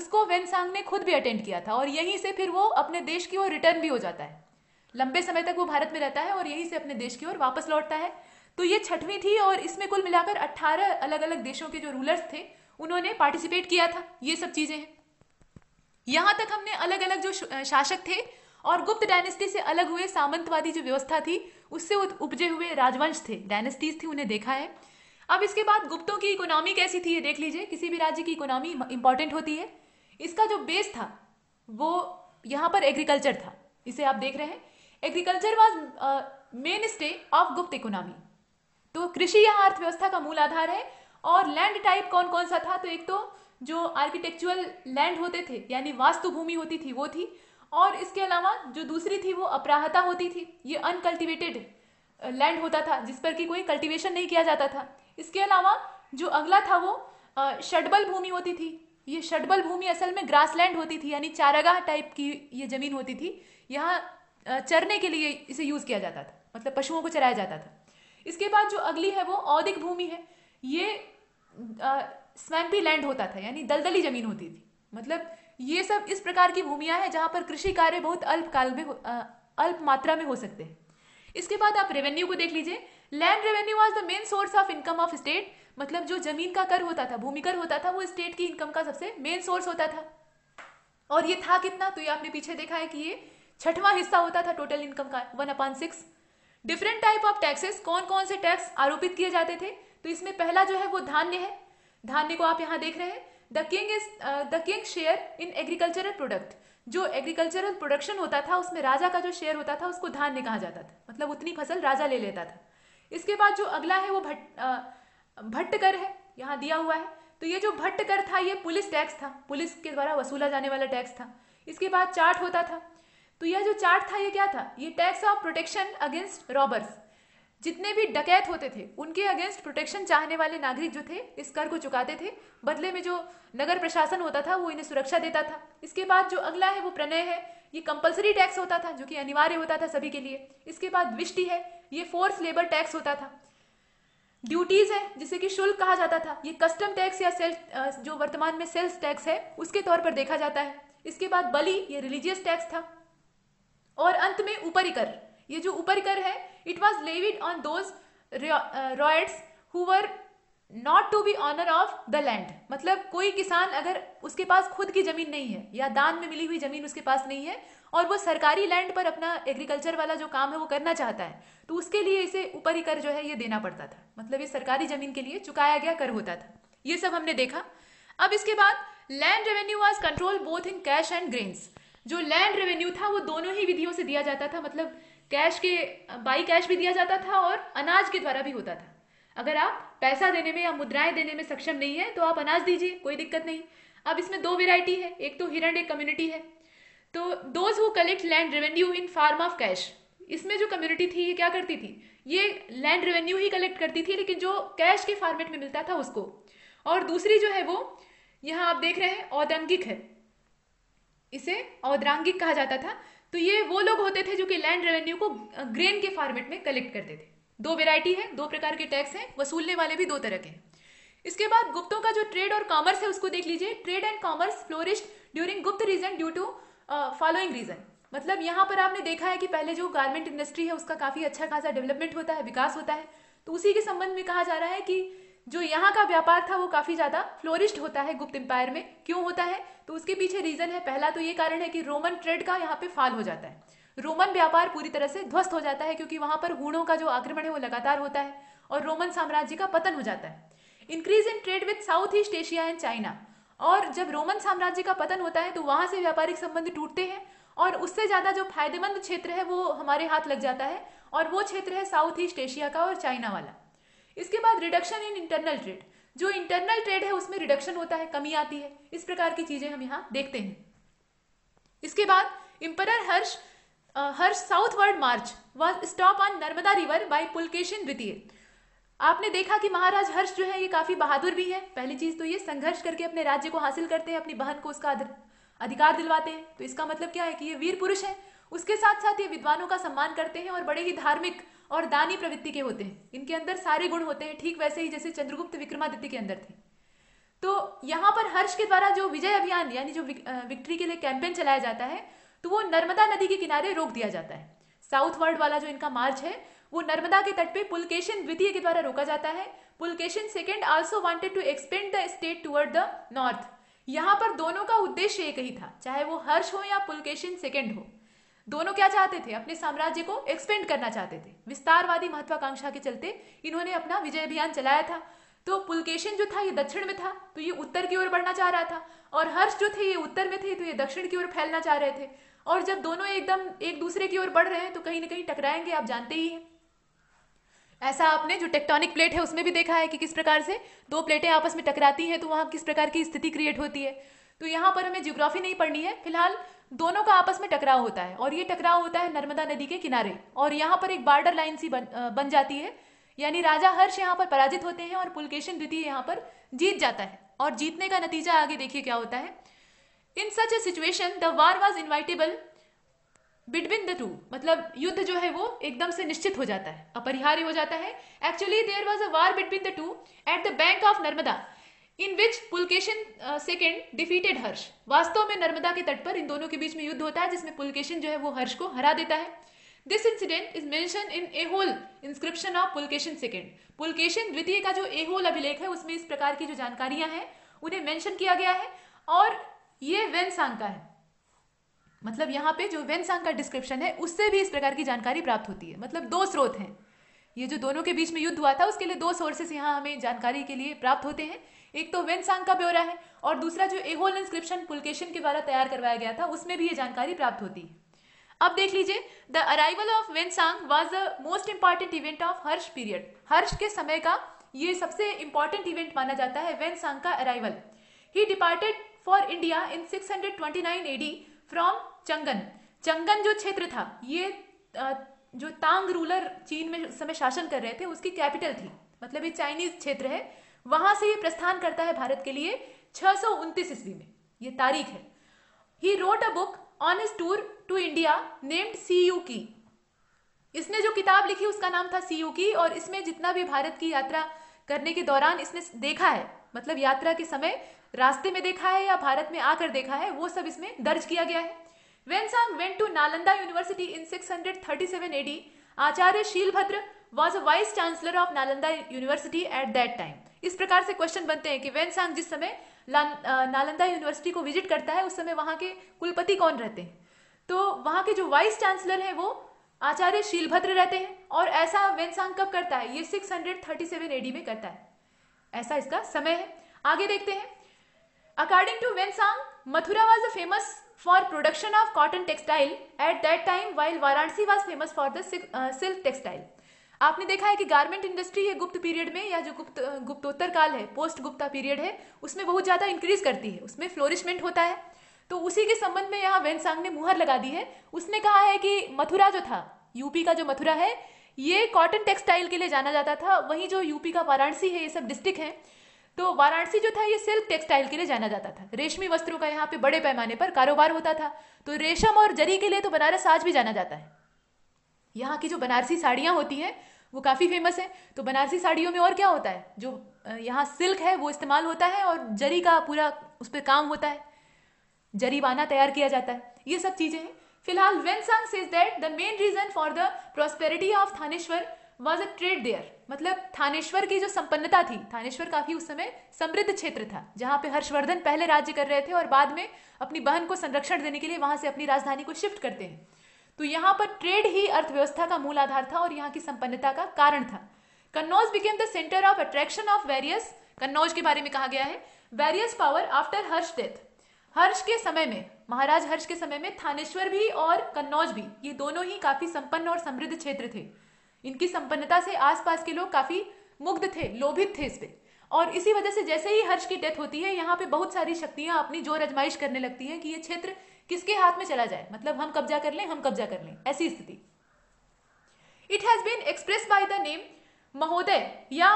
उसको वेनसांग ने खुद भी अटेंड किया था और यहीं से फिर वो अपने देश की ओर रिटर्न भी हो जाता है लंबे समय तक वो भारत में रहता है और यहीं से अपने देश की ओर वापस लौटता है तो ये छठवीं थी और इसमें कुल मिलाकर 18 अलग अलग देशों के जो रूलर्स थे उन्होंने पार्टिसिपेट किया था ये सब चीज़ें हैं यहां तक हमने अलग अलग जो शासक थे और गुप्त डायनेस्टी से अलग हुए सामंतवादी जो व्यवस्था थी उससे उपजे हुए राजवंश थे डायनेस्टीज थी उन्हें देखा है अब इसके बाद गुप्तों की इकोनॉमी कैसी थी ये देख लीजिए किसी भी राज्य की इकोनॉमी इंपॉर्टेंट होती है इसका जो बेस था वो यहाँ पर एग्रीकल्चर था इसे आप देख रहे हैं agriculture was main stay of Gupta economy तो कृषि यहाँ अर्थव्यवस्था का मूल आधार है और लैंड टाइप कौन कौन सा था तो एक तो जो आर्किटेक्चुअल लैंड होते थे यानी वास्तु भूमि होती थी वो थी और इसके अलावा जो दूसरी थी वो अपराहता होती थी ये अनकल्टिवेटेड लैंड uh, होता था जिस पर कि कोई कल्टिवेशन नहीं किया जाता था इसके अलावा जो अगला था वो षडबल uh, भूमि होती थी ये षडबल भूमि असल में ग्रासलैंड होती थी यानी चारागाह टाइप की ये ज़मीन होती थी यहाँ चरने के लिए इसे यूज़ किया जाता था मतलब पशुओं को चराया जाता था इसके बाद जो अगली है वो औदिक भूमि है ये स्वैम्पी लैंड होता था यानी दलदली ज़मीन होती थी मतलब ये सब इस प्रकार की भूमियाँ हैं जहाँ पर कृषि कार्य बहुत अल्प काल में अल्प मात्रा में हो सकते हैं इसके बाद आप रेवेन्यू को देख लीजिए land revenue was the main source of income of state मतलब जो जमीन का कर होता था भूमि कर होता था वो स्टेट की इनकम का सबसे मेन सोर्स होता था और ये था कितना तो ये आपने पीछे देखा है कि ये छठवां हिस्सा होता था टोटल इनकम का one upon six different type of taxes कौन कौन से टैक्स आरोपित किए जाते थे तो इसमें पहला जो है वो धान्य है धान्य को आप यहाँ देख रहे हैं the king is the king share in agricultural product जो एग्रीकल्चरल प्रोडक्शन होता था उसमें राजा का जो शेयर होता था उसको धान्य कहा जाता था मतलब उतनी फसल राजा ले लेता था इसके बाद जो अगला है वो भट्ट uh, भट्ट कर है यहाँ दिया हुआ है तो ये जो भट्ट कर था ये पुलिस टैक्स था पुलिस के द्वारा वसूला जाने वाला टैक्स था इसके बाद चार्ट होता था तो यह जो चार्ट था ये क्या था ये tax of protection against robbers जितने भी डकैत होते थे उनके अगेंस्ट प्रोटेक्शन चाहने वाले नागरिक जो थे इस कर को चुकाते थे बदले में जो नगर प्रशासन होता था वो इन्हें सुरक्षा देता था इसके बाद जो अगला है वो प्रणय है ये कंपलसरी टैक्स होता था जो कि अनिवार्य होता था सभी के लिए इसके बाद विष्टि है ये फोर्स लेबर टैक्स होता था ड्यूटीज है जिसे कि शुल्क कहा जाता था ये कस्टम टैक्स या सेल्स जो वर्तमान में सेल्स टैक्स है उसके तौर पर देखा जाता है इसके बाद बलि ये रिलीजियस टैक्स था और अंत में उपरिकर ये जो उपरिकर कर है it was levied on those ryots were not to be owner of the land मतलब कोई किसान अगर उसके पास खुद की जमीन नहीं है या दान में मिली हुई जमीन उसके पास नहीं है और वो सरकारी लैंड पर अपना एग्रीकल्चर वाला जो काम है वो करना चाहता है तो उसके लिए इसे ऊपरी कर जो है ये देना पड़ता था मतलब ये सरकारी जमीन के लिए चुकाया गया कर होता था ये सब हमने देखा अब इसके बाद land revenue was control both in cash and grains जो लैंड रेवेन्यू था वो दोनों ही विधियों से दिया जाता था मतलब कैश के बाई कैश भी दिया जाता था और अनाज के द्वारा भी होता था अगर आप पैसा देने में या मुद्राएं देने में सक्षम नहीं है तो आप अनाज दीजिए कोई दिक्कत नहीं अब इसमें दो वेराइटी है एक तो हिरण एक कम्युनिटी है तो those who collect land revenue in form of cash इसमें जो कम्युनिटी थी ये क्या करती थी ये लैंड रेवेन्यू ही कलेक्ट करती थी लेकिन जो कैश के फॉर्मेट में मिलता था उसको और दूसरी जो है वो यहाँ आप देख रहे हैं औदंगिक है इसे औद्रांगिक कहा जाता था तो ये वो लोग होते थे जो कि लैंड रेवेन्यू को ग्रेन के फॉर्मेट में कलेक्ट करते थे दो वेराइटी है दो प्रकार के टैक्स हैं वसूलने वाले भी दो तरह के हैं इसके बाद गुप्तों का जो ट्रेड और कॉमर्स है उसको देख लीजिए trade and commerce flourished during Gupta region due to following reason मतलब यहाँ पर आपने देखा है कि पहले जो गारमेंट इंडस्ट्री है उसका काफ़ी अच्छा खासा डेवलपमेंट होता है विकास होता है तो उसी के संबंध में कहा जा रहा है कि जो यहाँ का व्यापार था वो काफ़ी ज़्यादा फ्लोरिस्ट होता है गुप्त एम्पायर में क्यों होता है तो उसके पीछे रीज़न है पहला तो ये कारण है कि रोमन ट्रेड का यहाँ पे फाल हो जाता है रोमन व्यापार पूरी तरह से ध्वस्त हो जाता है क्योंकि वहां पर हुड़ों का जो आक्रमण है वो लगातार होता है और रोमन साम्राज्य का पतन हो जाता है increase in trade with South East Asia and China और जब रोमन साम्राज्य का पतन होता है तो वहां से व्यापारिक संबंध टूटते हैं और उससे ज़्यादा जो फायदेमंद क्षेत्र है वो हमारे हाथ लग जाता है और वो क्षेत्र है साउथ ईस्ट एशिया का और चाइना वाला इसके बाद रिडक्शन इन इंटरनल ट्रेड जो इंटरनल ट्रेड है उसमें रिडक्शन होता है कमी आती है इस प्रकार की चीजें हम यहाँ देखते हैं इसके बाद emperor Harsh Harsh southward march was stop on Narmada river by Pulakeshin द्वितीय आपने देखा कि महाराज हर्ष जो है ये काफी बहादुर भी है पहली चीज तो ये संघर्ष करके अपने राज्य को हासिल करते हैं अपनी बहन को उसका अधिकार दिलवाते हैं तो इसका मतलब क्या है कि ये वीर पुरुष है उसके साथ साथ ये विद्वानों का सम्मान करते हैं और बड़े ही धार्मिक और दानी प्रवृत्ति के होते हैं इनके अंदर सारे गुण होते हैं ठीक वैसे ही जैसे चंद्रगुप्त विक्रमादित्य के अंदर थे तो यहाँ पर हर्ष के द्वारा जो विजय अभियान यानी जो विक्ट्री के लिए कैंपेन चलाया जाता है तो वो नर्मदा नदी के किनारे रोक दिया जाता है साउथ वर्ल्ड वाला जो इनका मार्च है वो नर्मदा के तट पे पुलकेशन द्वितीय के द्वारा रोका जाता है Pulakeshin second also wanted to expand the state toward the north यहाँ पर दोनों का उद्देश्य एक ही था चाहे वो हर्ष हो या पुलकेशन सेकेंड हो दोनों क्या चाहते थे अपने साम्राज्य को एक्सपेंड करना चाहते थे विस्तारवादी महत्वाकांक्षा के चलते इन्होंने अपना विजय अभियान चलाया था तो पुलकेशन जो था ये दक्षिण में था तो ये उत्तर की ओर बढ़ना चाह रहा था और हर्ष जो थे ये उत्तर में थे तो ये दक्षिण की ओर फैलना चाह रहे थे और जब दोनों एकदम एक दूसरे की ओर बढ़ रहे हैं तो कहीं ना कहीं टकराएंगे आप जानते ही हैं ऐसा आपने जो टेक्टोनिक प्लेट है उसमें भी देखा है कि किस प्रकार से दो प्लेटें आपस में टकराती हैं तो वहाँ किस प्रकार की स्थिति क्रिएट होती है तो यहाँ पर हमें जियोग्राफी नहीं पढ़नी है फिलहाल दोनों का आपस में टकराव होता है और ये टकराव होता है नर्मदा नदी के किनारे और यहाँ पर एक बार्डर लाइन सी बन, बन जाती है यानी राजा हर्ष यहाँ पर पराजित होते हैं और पुलकेशन द्वितीय यहाँ पर जीत जाता है और जीतने का नतीजा आगे देखिए क्या होता है in such a situation the war was inevitable between the two मतलब युद्ध जो है वो एकदम से निश्चित हो जाता है अपरिहार्य हो जाता है actually there was a war between the two at the bank of Narmada in which Pulakeshin second defeated Harsh वास्तव में नर्मदा के तट पर इन दोनों के बीच में युद्ध होता है जिसमें पुलकेशन जो है वो हर्ष को हरा देता है this incident is mention in Aihole inscription of Pulakeshin second Pulakeshin द्वितीय का जो एहोल अभिलेख है उसमें इस प्रकार की जो जानकारियां हैं उन्हें मेंशन किया गया है और ये वेन सांग का है मतलब यहाँ पे जो वेन सांग का डिस्क्रिप्शन है उससे भी इस प्रकार की जानकारी प्राप्त होती है मतलब दो स्रोत हैं ये जो दोनों के बीच में युद्ध हुआ था उसके लिए दो सोर्सेस यहाँ हमें जानकारी के लिए प्राप्त होते हैं एक तो वेन सांग का ब्यौरा है और दूसरा जो एहोल इंस्क्रिप्शन पुलकेशन के द्वारा तैयार करवाया गया था उसमें भी ये जानकारी प्राप्त होती है अब देख लीजिए the arrival of Xuanzang was the most important event of Harsh period Harsh के समय का ये सबसे इंपॉर्टेंट इवेंट माना जाता है वेन सांग का arrival he departed for India in 629 AD from Chang'an Chang'an जो क्षेत्र था ये जो तांग रूलर चीन में समय शासन कर रहे थे उसकी कैपिटल थी मतलब ये चाइनीज क्षेत्र है वहां से ये प्रस्थान करता है भारत के लिए छह ईस्वी में ये तारीख है he wrote a book on is tour to India named Si Yu Ki इसने जो किताब लिखी उसका नाम था सी यू की और इसमें जितना भी भारत की यात्रा करने के दौरान इसने देखा है मतलब यात्रा के समय रास्ते में देखा है या भारत में आकर देखा है वो सब इसमें दर्ज किया गया है Xuanzang went to Nalanda university in 637 AD Acharya Shilabhadra was a vice chancellor of Nalanda university at that time इस प्रकार से क्वेश्चन बनते हैं कि वेन सांग जिस समय नालंदा यूनिवर्सिटी को विजिट करता है उस समय वहां के कुलपति कौन रहते हैं तो वहां के जो वाइस चांसलर हैं वो आचार्य शीलभद्र रहते हैं और ऐसा वेनसांग कब करता है ये 637 हंड्रेड एडी में करता है ऐसा इसका समय है आगे देखते हैं according to Xuanzang Mathura was a famous for production of cotton textile at that time while Varanasi was famous for the silk textile आपने देखा है कि गारमेंट इंडस्ट्री ये गुप्त पीरियड में या जो गुप्त गुप्तोत्तर काल है पोस्ट गुप्ता पीरियड है उसमें बहुत ज़्यादा इंक्रीज करती है उसमें फ्लोरिशमेंट होता है तो उसी के संबंध में यहाँ वेनसांग ने मुहर लगा दी है उसने कहा है कि मथुरा जो था यूपी का जो मथुरा है ये कॉटन टेक्सटाइल के लिए जाना जाता था वहीं जो यूपी का वाराणसी है ये सब डिस्ट्रिक्ट है तो वाराणसी जो था ये सिल्क टेक्सटाइल के लिए जाना जाता था रेशमी वस्त्रों का यहाँ पे बड़े पैमाने पर कारोबार होता था तो रेशम और जरी के लिए तो बनारस आज भी जाना जाता है यहाँ की जो बनारसी साड़ियाँ होती हैं वो काफ़ी फेमस है तो बनारसी साड़ियों में और क्या होता है जो यहाँ सिल्क है वो इस्तेमाल होता है और जरी का पूरा उस पर काम होता है जरी बाना तैयार किया जाता है ये सब चीज़ें हैं फिलहाल Xuanzang says that the main reason for the prosperity of Thaneshwar was a trade there मतलब थानेश्वर की जो संपन्नता थी थानेश्वर काफी उस समय समृद्ध क्षेत्र था जहाँ पे हर्षवर्धन पहले राज्य कर रहे थे और बाद में अपनी बहन को संरक्षण देने के लिए वहां से अपनी राजधानी को शिफ्ट करते हैं तो यहाँ पर ट्रेड ही अर्थव्यवस्था का मूल आधार था और यहाँ की संपन्नता का कारण था Kannauj became the centre of attraction of various Kannauj के बारे में कहा गया है various power after Harsh death हर्ष के समय में महाराज हर्ष के समय में थानेश्वर भी और कन्नौज भी ये दोनों ही काफी संपन्न और समृद्ध क्षेत्र थे इनकी संपन्नता से आसपास के लोग काफी मुग्ध थे लोभित थे इस पे और इसी वजह से जैसे ही हर्ष की डेथ होती है यहाँ पे बहुत सारी शक्तियां अपनी जोर अजमाइश करने लगती हैं कि ये क्षेत्र किसके हाथ में चला जाए मतलब हम कब्जा कर लें हम कब्जा कर लें ऐसी स्थिति it has been express by the name Mahodaya या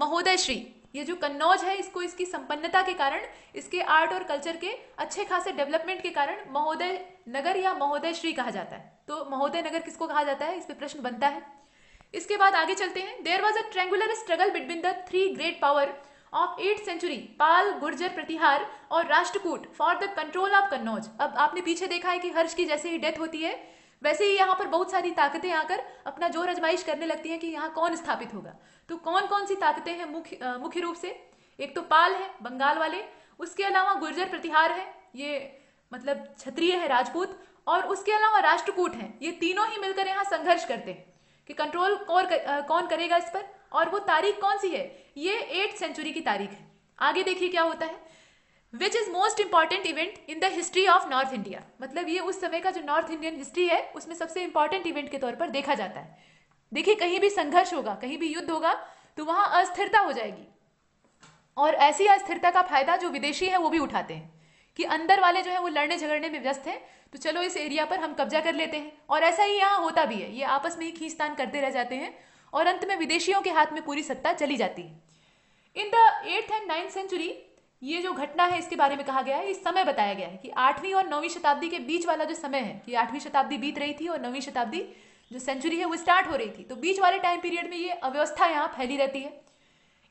महोदय श्री ये जो कन्नौज है इसको इसकी संपन्नता के कारण इसके आर्ट और कल्चर के अच्छे खासे डेवलपमेंट के कारण महोदय नगर या महोदय श्री कहा जाता है तो महोदय नगर किसको कहा जाता है इस पर प्रश्न बनता है इसके बाद आगे चलते हैं there was a triangular struggle between the three great power of eight century Pal Gurjar Pratihar और Rashtrakuta for the control of Kannauj अब आपने पीछे देखा है कि हर्ष की जैसे ही डेथ होती है वैसे ही यहाँ पर बहुत सारी ताकतें आकर अपना जोर अजमाइश करने लगती हैं कि यहाँ कौन स्थापित होगा तो कौन कौन सी ताकतें हैं मुख्य मुख्य रूप से एक तो पाल है बंगाल वाले उसके अलावा गुर्जर प्रतिहार है ये मतलब क्षत्रिय है राजपूत और उसके अलावा राष्ट्रकूट हैं ये तीनों ही मिलकर यहाँ संघर्ष करते हैं कि कंट्रोल कौन कौन करेगा इस पर और वो तारीख कौन सी है ये एट सेंचुरी की तारीख है आगे देखिए क्या होता है which is most important event in the history of North India मतलब ये उस समय का जो नॉर्थ इंडियन हिस्ट्री है उसमें सबसे इंपॉर्टेंट इवेंट के तौर पर देखा जाता है देखिए कहीं भी संघर्ष होगा कहीं भी युद्ध होगा तो वहां अस्थिरता हो जाएगी और ऐसी अस्थिरता का फायदा जो विदेशी है वो भी उठाते हैं कि अंदर वाले जो है वो लड़ने झगड़ने में व्यस्त हैं तो चलो इस एरिया पर हम कब्जा कर लेते हैं और ऐसा ही यहाँ होता भी है ये आपस में ही खींचतान करते रह जाते हैं और अंत में विदेशियों के हाथ में पूरी सत्ता चली जाती है in the eighth and ninth century ये जो घटना है इसके बारे में कहा गया है इस समय बताया गया है कि आठवीं और नौवीं शताब्दी के बीच वाला जो समय है कि आठवीं शताब्दी बीत रही थी और नौवीं शताब्दी जो सेंचुरी है वो स्टार्ट हो रही थी तो बीच वाले टाइम पीरियड में ये अव्यवस्था यहाँ फैली रहती है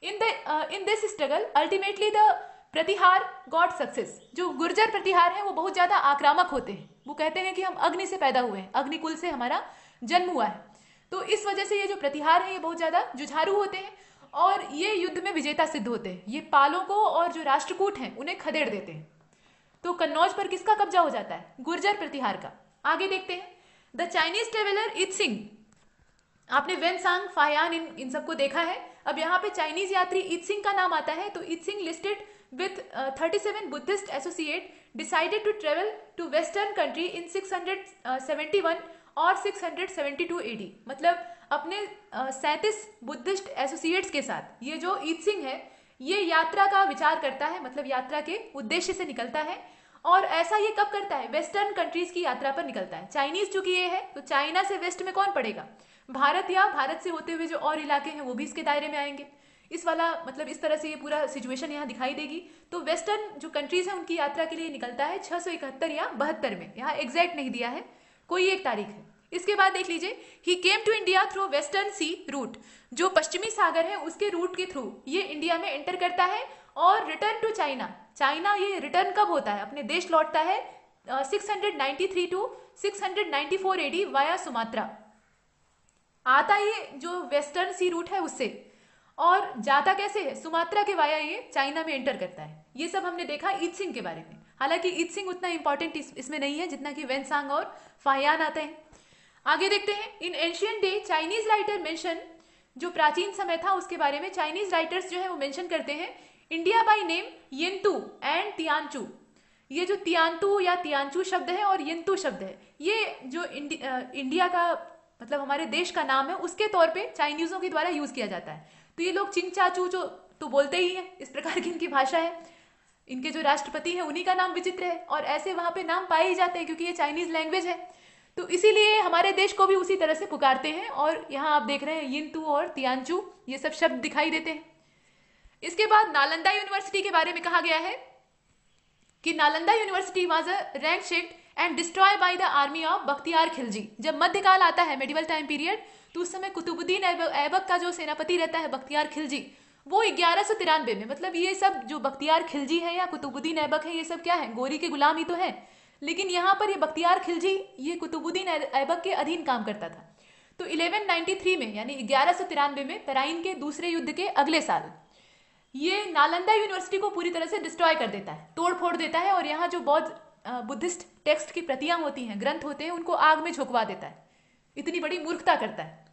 in the in this struggle ultimately the Pratihar got success जो गुर्जर प्रतिहार है वो बहुत ज़्यादा आक्रामक होते हैं वो कहते हैं कि हम अग्नि से पैदा हुए हैं अग्निकुल से हमारा जन्म हुआ है तो इस वजह से ये जो प्रतिहार हैं ये बहुत ज़्यादा जुझारू होते हैं और ये युद्ध में विजेता सिद्ध होते हैं ये पालों को और जो राष्ट्रकूट हैं उन्हें खदेड़ देते हैं तो कन्नौज पर किसका कब्जा हो जाता है गुर्जर प्रतिहार का आगे देखते हैं द चाइनीज ट्रेवलर इत सिंह आपने वेन सांग फायान इन इन सबको देखा है अब यहाँ पे चाइनीज यात्री इत सिंह का नाम आता है तो Itsing listed Buddhist associate decided to travel to western country in six hundred seventy one और 672 एडी मतलब अपने सैंतीस बुद्धिस्ट एसोसिएट्स के साथ ये जो ईद सिंह है ये यात्रा का विचार करता है मतलब यात्रा के उद्देश्य से निकलता है और ऐसा ये कब करता है वेस्टर्न कंट्रीज की यात्रा पर निकलता है चाइनीज चूंकि ये है तो चाइना से वेस्ट में कौन पड़ेगा भारत या भारत से होते हुए जो और इलाके हैं वो भी इसके दायरे में आएंगे इस वाला मतलब इस तरह से ये पूरा सिचुएशन यहाँ दिखाई देगी तो वेस्टर्न जो कंट्रीज हैं उनकी यात्रा के लिए निकलता है छः या बहत्तर में यहाँ एग्जैक्ट नहीं दिया है कोई एक तारीख है इसके बाद देख लीजिए he came to India through western sea route जो पश्चिमी सागर है उसके रूट के थ्रू ये इंडिया में एंटर करता है और रिटर्न टू चाइना चाइना ये रिटर्न कब होता है अपने देश लौटता है six hundred three to six hundred ninety four AD via Sumatra आता ये जो वेस्टर्न सी रूट है उससे और जाता कैसे है सुमात्रा के वाया ये चाइना में एंटर करता है ये सब हमने देखा ईद सिंह के बारे में हालांकि ईद सिंह उतना इंपॉर्टेंट इस, इसमें नहीं है जितना कि सांग और फायान आते हैं आगे देखते हैं in ancient day Chinese writer mention जो प्राचीन समय था उसके बारे में चाइनीज राइटर्स जो है वो मेंशन करते हैं India by name Yintu and Tianzhu ये जो तियांतु या तियांचू शब्द है और यंतु शब्द है ये जो इंडि, इंडिया का मतलब हमारे देश का नाम है उसके तौर पे चाइनीज़ों के द्वारा यूज़ किया जाता है तो ये लोग चिंगचाचू जो तो बोलते ही हैं इस प्रकार की इनकी भाषा है इनके जो राष्ट्रपति हैं उन्हीं का नाम विचित्र है और ऐसे वहां पे नाम पाए ही जाते हैं क्योंकि ये चाइनीज़ लैंग्वेज है तो इसीलिए हमारे देश को भी उसी तरह से पुकारते हैं और यहाँ आप देख रहे हैं यिनतू और तियांचू ये सब शब्द दिखाई देते हैं इसके बाद नालंदा यूनिवर्सिटी के बारे में कहा गया है कि Nalanda university was a ransacked and destroy by the army of Bakhtiyar Khilji जब मध्यकाल आता है मेडिवल टाइम पीरियड तो उस समय कुतुबुद्दीन ऐबक का जो सेनापति रहता है बख्तियार खिलजी वो ग्यारह सौ तिरानवे में मतलब ये सब जो बख्तियार खिलजी है या कुतुबुद्दीन ऐबक है ये सब क्या है गोरी के गुलाम ही तो है लेकिन यहाँ पर ये बख्तियार खिलजी ये कुतुबुद्दीन ऐबक के अधीन काम करता था तो 1193 में यानी ग्यारह में तराइन के दूसरे युद्ध के अगले साल ये नालंदा यूनिवर्सिटी को पूरी तरह से डिस्ट्रॉय कर देता है तोड़ फोड़ देता है और यहाँ जो बौद्ध बुद्धिस्ट टेक्स्ट की प्रतियां होती हैं ग्रंथ होते हैं उनको आग में झोंकवा देता है इतनी बड़ी मूर्खता करता है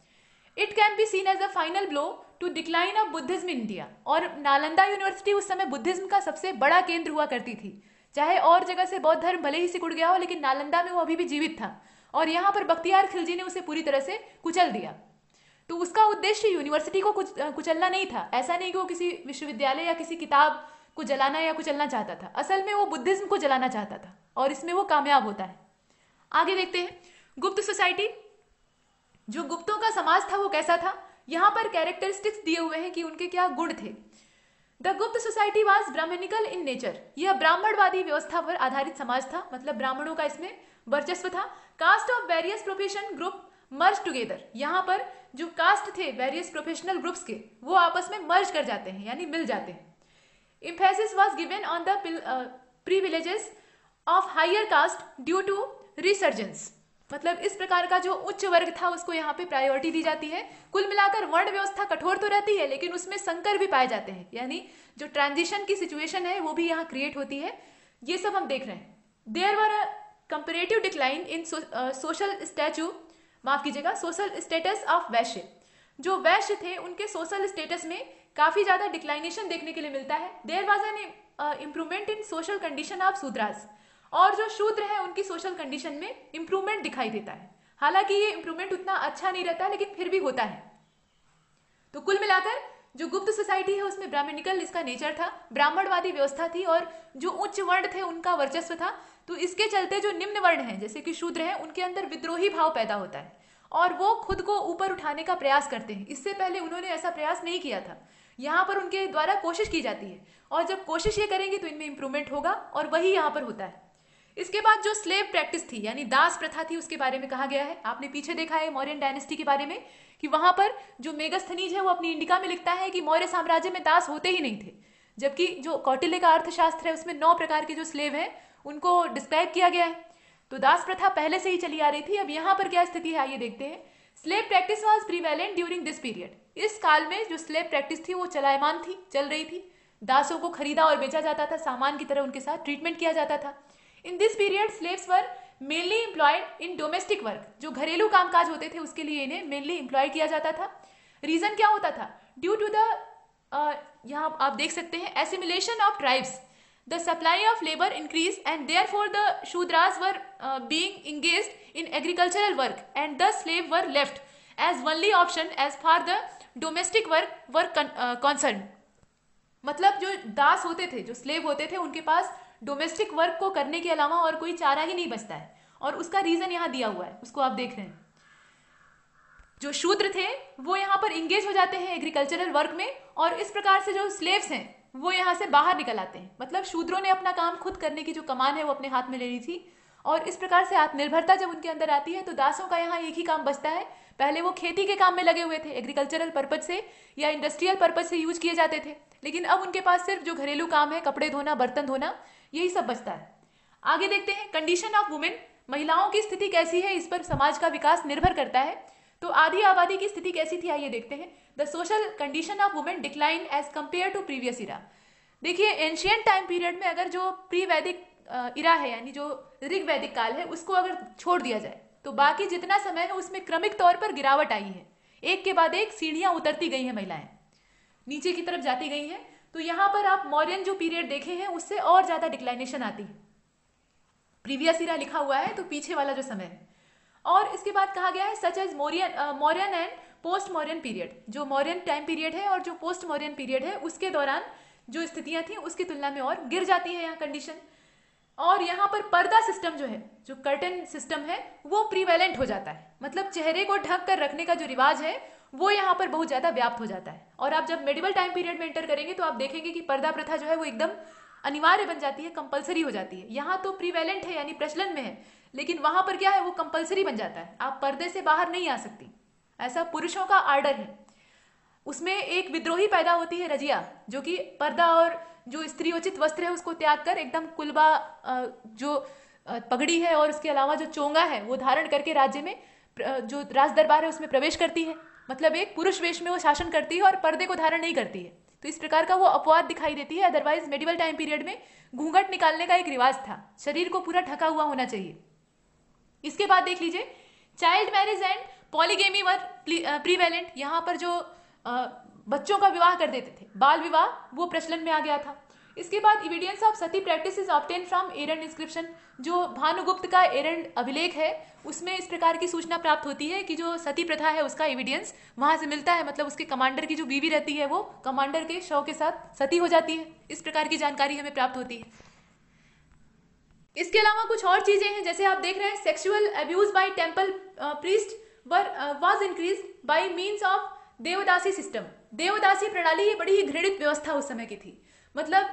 it can be seen as a final blow to decline of Buddhism India और नालंदा यूनिवर्सिटी उस समय बुद्धिज्म का सबसे बड़ा केंद्र हुआ करती थी चाहे और जगह से बौद्ध धर्म भले ही सिकुड़ गया हो लेकिन नालंदा में वो अभी भी जीवित था और यहाँ पर बख्तियार खिलजी ने उसे पूरी तरह से कुचल दिया तो उसका उद्देश्य यूनिवर्सिटी को कुछ कुचलना नहीं था ऐसा नहीं कि वो किसी विश्वविद्यालय या किसी किताब को जलाना या कुचलना चाहता था असल में वो बुद्धिज्म को जलाना चाहता था और इसमें वो कामयाब होता है आगे देखते हैं गुप्त सोसाइटी जो गुप्तों का समाज था वो कैसा था यहाँ पर कैरेक्टरिस्टिक्स दिए हुए हैं कि उनके क्या गुण थे the Gupta society was Brahmanical in nature यह ब्राह्मणवादी व्यवस्था पर आधारित समाज था मतलब ब्राह्मणों का इसमें वर्चस्व था caste of various profession group merge together यहाँ पर जो कास्ट थे वेरियस प्रोफेशनल ग्रुप्स के वो आपस में मर्ज कर जाते हैं यानी मिल जाते हैं emphasis was given on the privileges of higher caste due to resurgence मतलब इस प्रकार का जो उच्च वर्ग था उसको यहाँ पे प्रायोरिटी दी जाती है कुल मिलाकर वर्ण व्यवस्था कठोर तो रहती है लेकिन उसमें संकर भी पाए जाते हैं यानी जो ट्रांजिशन की सिचुएशन है वो भी यहाँ क्रिएट होती है ये सब हम देख रहे हैं there were comparative decline in social status माफ कीजिएगा सोशल स्टेटस ऑफ वैश्य जो वैश्य थे उनके सोशल स्टेटस में काफी ज्यादा डिक्लाइनेशन देखने के लिए मिलता है there was an improvement in social condition of Shudras और जो शूद्र है उनकी सोशल कंडीशन में इंप्रूवमेंट दिखाई देता है हालांकि ये इंप्रूवमेंट उतना अच्छा नहीं रहता लेकिन फिर भी होता है तो कुल मिलाकर जो गुप्त सोसाइटी है उसमें ब्राह्मणिकल इसका नेचर था ब्राह्मणवादी व्यवस्था थी और जो उच्च वर्ण थे उनका वर्चस्व था तो इसके चलते जो निम्न वर्ण हैं जैसे कि शूद्र हैं उनके अंदर विद्रोही भाव पैदा होता है और वो खुद को ऊपर उठाने का प्रयास करते हैं इससे पहले उन्होंने ऐसा प्रयास नहीं किया था यहाँ पर उनके द्वारा कोशिश की जाती है और जब कोशिश ये करेंगे तो इनमें इम्प्रूवमेंट होगा और वही यहाँ पर होता है इसके बाद जो स्लेव प्रैक्टिस थी यानी दास प्रथा थी उसके बारे में कहा गया है आपने पीछे देखा है मौर्यन डायनेस्टी के बारे में कि वहां पर जो मेगस्थनीज है वो अपनी इंडिका में लिखता है कि मौर्य साम्राज्य में दास होते ही नहीं थे जबकि जो कौटिल्य का अर्थशास्त्र है उसमें नौ प्रकार के जो स्लेव हैं उनको डिस्क्राइब किया गया है तो दास प्रथा पहले से ही चली आ रही थी अब यहाँ पर क्या स्थिति है आइए देखते हैं slave practice was prevalent during this period इस काल में जो स्लेव प्रैक्टिस थी वो चलायमान थी चल रही थी दासों को खरीदा और बेचा जाता था सामान की तरह उनके साथ ट्रीटमेंट किया जाता था in this period slaves were mainly employed in domestic work जो घरेलू कामकाज होते थे उसके लिए इन्हें मेनली इंप्लॉय किया जाता था रीजन क्या होता था ड्यू टू द यहाँ आप देख सकते हैं assimilation of tribes the supply of labour increase and therefore the Shudras were being engage in agricultural work and the slave were left as only option as far the domestic work work concern मतलब जो दास होते थे जो स्लेव होते थे उनके पास डोमेस्टिक वर्क को करने के अलावा और कोई चारा ही नहीं बचता है और उसका रीज़न यहां दिया हुआ है उसको आप देख रहे हैं जो शूद्र थे वो यहां पर इंगेज हो जाते हैं एग्रीकल्चरल वर्क में और इस प्रकार से जो स्लेव्स हैं वो यहां से बाहर निकल आते हैं मतलब शूद्रों ने अपना काम खुद करने की जो कमान है वो अपने हाथ में ले ली थी और इस प्रकार से आत्मनिर्भरता जब उनके अंदर आती है तो दासों का यहाँ एक ही काम बचता है पहले वो खेती के काम में लगे हुए थे एग्रीकल्चरल पर्पज से या इंडस्ट्रियल पर्पज से यूज किए जाते थे लेकिन अब उनके पास सिर्फ जो घरेलू काम है कपड़े धोना बर्तन धोना यही सब बचता है आगे देखते हैं कंडीशन ऑफ वुमेन महिलाओं की स्थिति कैसी है इस पर समाज का विकास निर्भर करता है तो आधी आबादी की स्थिति कैसी थी आइए देखते हैं the social condition of women decline as compare to previous era देखिए एंशियंट टाइम पीरियड में अगर जो प्री वैदिक इरा है यानी जो ऋग वैदिक काल है उसको अगर छोड़ दिया जाए तो बाकी जितना समय है उसमें क्रमिक तौर पर गिरावट आई है एक के बाद एक सीढ़ियां उतरती गई हैं महिलाएं नीचे की तरफ जाती गई हैं तो यहां पर आप मौर्यन जो पीरियड देखे हैं उससे और ज़्यादा डिक्लाइनेशन आती है प्रीवियस इरा लिखा हुआ है तो पीछे वाला जो समय और इसके बाद कहा गया है such as Mauryan Mauryan and post Mauryan period जो मौर्यन टाइम पीरियड है और जो पोस्ट मौर्यन पीरियड है उसके दौरान जो स्थितियां थी उसकी तुलना में और गिर जाती है यहाँ कंडीशन और यहाँ पर पर्दा सिस्टम जो है जो कर्टन सिस्टम है वो प्रीवेलेंट हो जाता है मतलब चेहरे को ढक कर रखने का जो रिवाज है वो यहाँ पर बहुत ज़्यादा व्याप्त हो जाता है और आप जब मेडिवल टाइम पीरियड में एंटर करेंगे तो आप देखेंगे कि पर्दा प्रथा जो है वो एकदम अनिवार्य बन जाती है कंपलसरी हो जाती है यहाँ तो प्रीवेलेंट है यानी प्रचलन में है लेकिन वहाँ पर क्या है वो कंपलसरी बन जाता है आप पर्दे से बाहर नहीं आ सकती ऐसा पुरुषों का आर्डर है उसमें एक विद्रोही पैदा होती है रजिया जो कि पर्दा और जो स्त्री उचित वस्त्र है उसको त्याग कर एकदम कुलबा जो पगड़ी है और उसके अलावा जो चोंगा है वो धारण करके राज्य में जो राज दरबार है उसमें प्रवेश करती है मतलब एक पुरुष वेश में वो शासन करती है और पर्दे को धारण नहीं करती है तो इस प्रकार का वो अपवाद दिखाई देती है अदरवाइज मेडिवल टाइम पीरियड में घूंघट निकालने का एक रिवाज था शरीर को पूरा ढका हुआ होना चाहिए इसके बाद देख लीजिए child marriage and polygamy were prevalent यहाँ पर जो uh, बच्चों का विवाह कर देते थे बाल विवाह वो प्रचलन में आ गया था इसके बाद evidence of sati practice is obtain from Eran inscription जो भानुगुप्त का एरन अभिलेख है उसमें इस प्रकार की सूचना प्राप्त होती है कि जो सती प्रथा है उसका इविडियंस वहाँ से मिलता है मतलब उसके कमांडर की जो बीवी रहती है वो कमांडर के शव के साथ सती हो जाती है इस प्रकार की जानकारी हमें प्राप्त होती है इसके अलावा कुछ और चीज़ें हैं जैसे आप देख रहे हैं sexual abuse by temple priest was increase by means of devadasi system devadasi प्रणाली ये बड़ी ही घृणित व्यवस्था उस समय की थी मतलब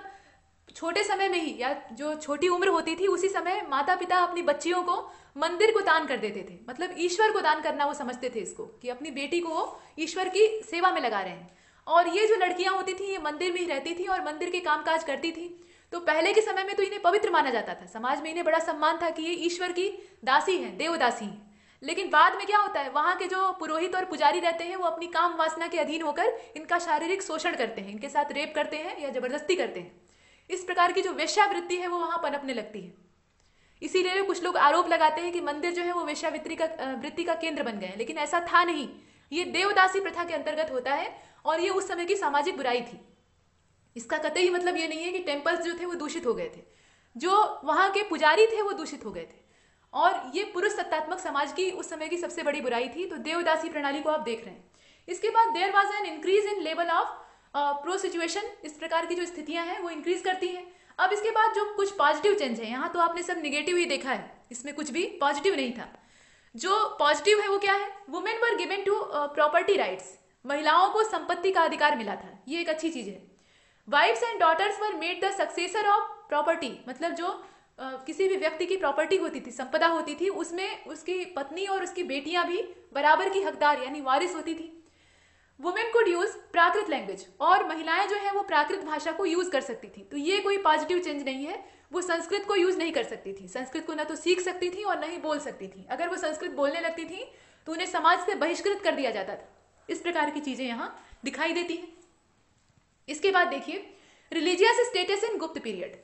छोटे समय में ही या जो छोटी उम्र होती थी उसी समय माता पिता अपनी बच्चियों को मंदिर को दान कर देते थे मतलब ईश्वर को दान करना वो समझते थे इसको कि अपनी बेटी को वो ईश्वर की सेवा में लगा रहे हैं और ये जो लड़कियां होती थी ये मंदिर में ही रहती थी और मंदिर के काम काज करती थी तो पहले के समय में तो इन्हें पवित्र माना जाता था समाज में इन्हें बड़ा सम्मान था कि ये ईश्वर की दासी है देवदासी है लेकिन बाद में क्या होता है वहां के जो पुरोहित और पुजारी रहते हैं वो अपनी काम वासना के अधीन होकर इनका शारीरिक शोषण करते हैं इनके साथ रेप करते हैं या जबरदस्ती करते हैं इस प्रकार की जो वेश्यावृत्ति है वो वहां पनपने लगती है इसीलिए कुछ लोग आरोप लगाते हैं कि मंदिर जो है वो वेश्यावृत्ति का वृत्ति का केंद्र बन गए लेकिन ऐसा था नहीं ये देवदासी प्रथा के अंतर्गत होता है और ये उस समय की सामाजिक बुराई थी इसका कतई मतलब ये नहीं है कि टेम्पल्स जो थे वो दूषित हो गए थे जो वहां के पुजारी थे वो दूषित हो गए थे और ये पुरुष सत्तात्मक समाज की उस समय की सबसे बड़ी बुराई थी तो देवदासी प्रणाली को आप देख रहे हैं इसके बाद there was an increase in level of prostitution इस प्रकार की जो स्थितियाँ हैं वो इंक्रीज करती हैं अब इसके बाद जो कुछ पॉजिटिव चेंज है यहाँ तो आपने सब निगेटिव ही देखा है इसमें कुछ भी पॉजिटिव नहीं था जो पॉजिटिव है वो क्या है women were given to property rights महिलाओं को संपत्ति का अधिकार मिला था ये एक अच्छी चीज़ है wives and daughters were made the successor of property मतलब जो uh, किसी भी व्यक्ति की प्रॉपर्टी होती थी संपदा होती थी उसमें उसकी पत्नी और उसकी बेटियां भी बराबर की हकदार यानी वारिस होती थी women could use Prakrit language और महिलाएं जो है वो प्राकृत भाषा को यूज कर सकती थी तो ये कोई पॉजिटिव चेंज नहीं है वो संस्कृत को यूज नहीं कर सकती थी संस्कृत को ना तो सीख सकती थी और ना ही बोल सकती थी अगर वो संस्कृत बोलने लगती थी तो उन्हें समाज से बहिष्कृत कर दिया जाता था इस प्रकार की चीजें यहाँ दिखाई देती हैं इसके बाद देखिए religious status in Gupta period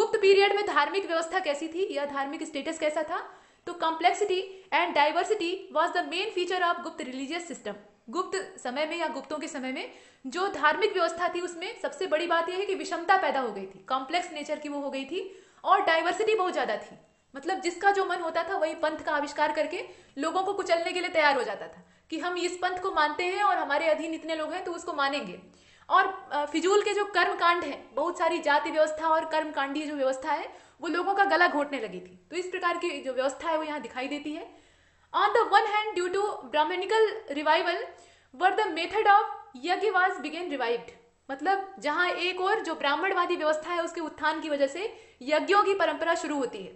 गुप्त पीरियड में धार्मिक व्यवस्था कैसी थी या धार्मिक स्टेटस कैसा था तो complexity and diversity was the main feature of Gupta religious system Gupta समय में या गुप्तों के समय में जो धार्मिक व्यवस्था थी उसमें सबसे बड़ी बात यह है कि विषमता पैदा हो गई थी कॉम्प्लेक्स नेचर की वो हो गई थी और डाइवर्सिटी बहुत ज़्यादा थी मतलब जिसका जो मन होता था वही पंथ का आविष्कार करके लोगों को कुचलने के लिए तैयार हो जाता था कि हम इस पंथ को मानते हैं और हमारे अधीन इतने लोग हैं तो उसको मानेंगे और फिजूल के जो कर्म कांड है बहुत सारी जाति व्यवस्था और कर्म कांडीय जो व्यवस्था है वो लोगों का गला घोटने लगी थी तो इस प्रकार की जो व्यवस्था है वो यहाँ दिखाई देती है the one hand due to Brahmanical revival were the method of yajna was began revived. मतलब जहां एक और जो ब्राह्मणवादी व्यवस्था है उसके उत्थान की वजह से यज्ञों की परंपरा शुरू होती है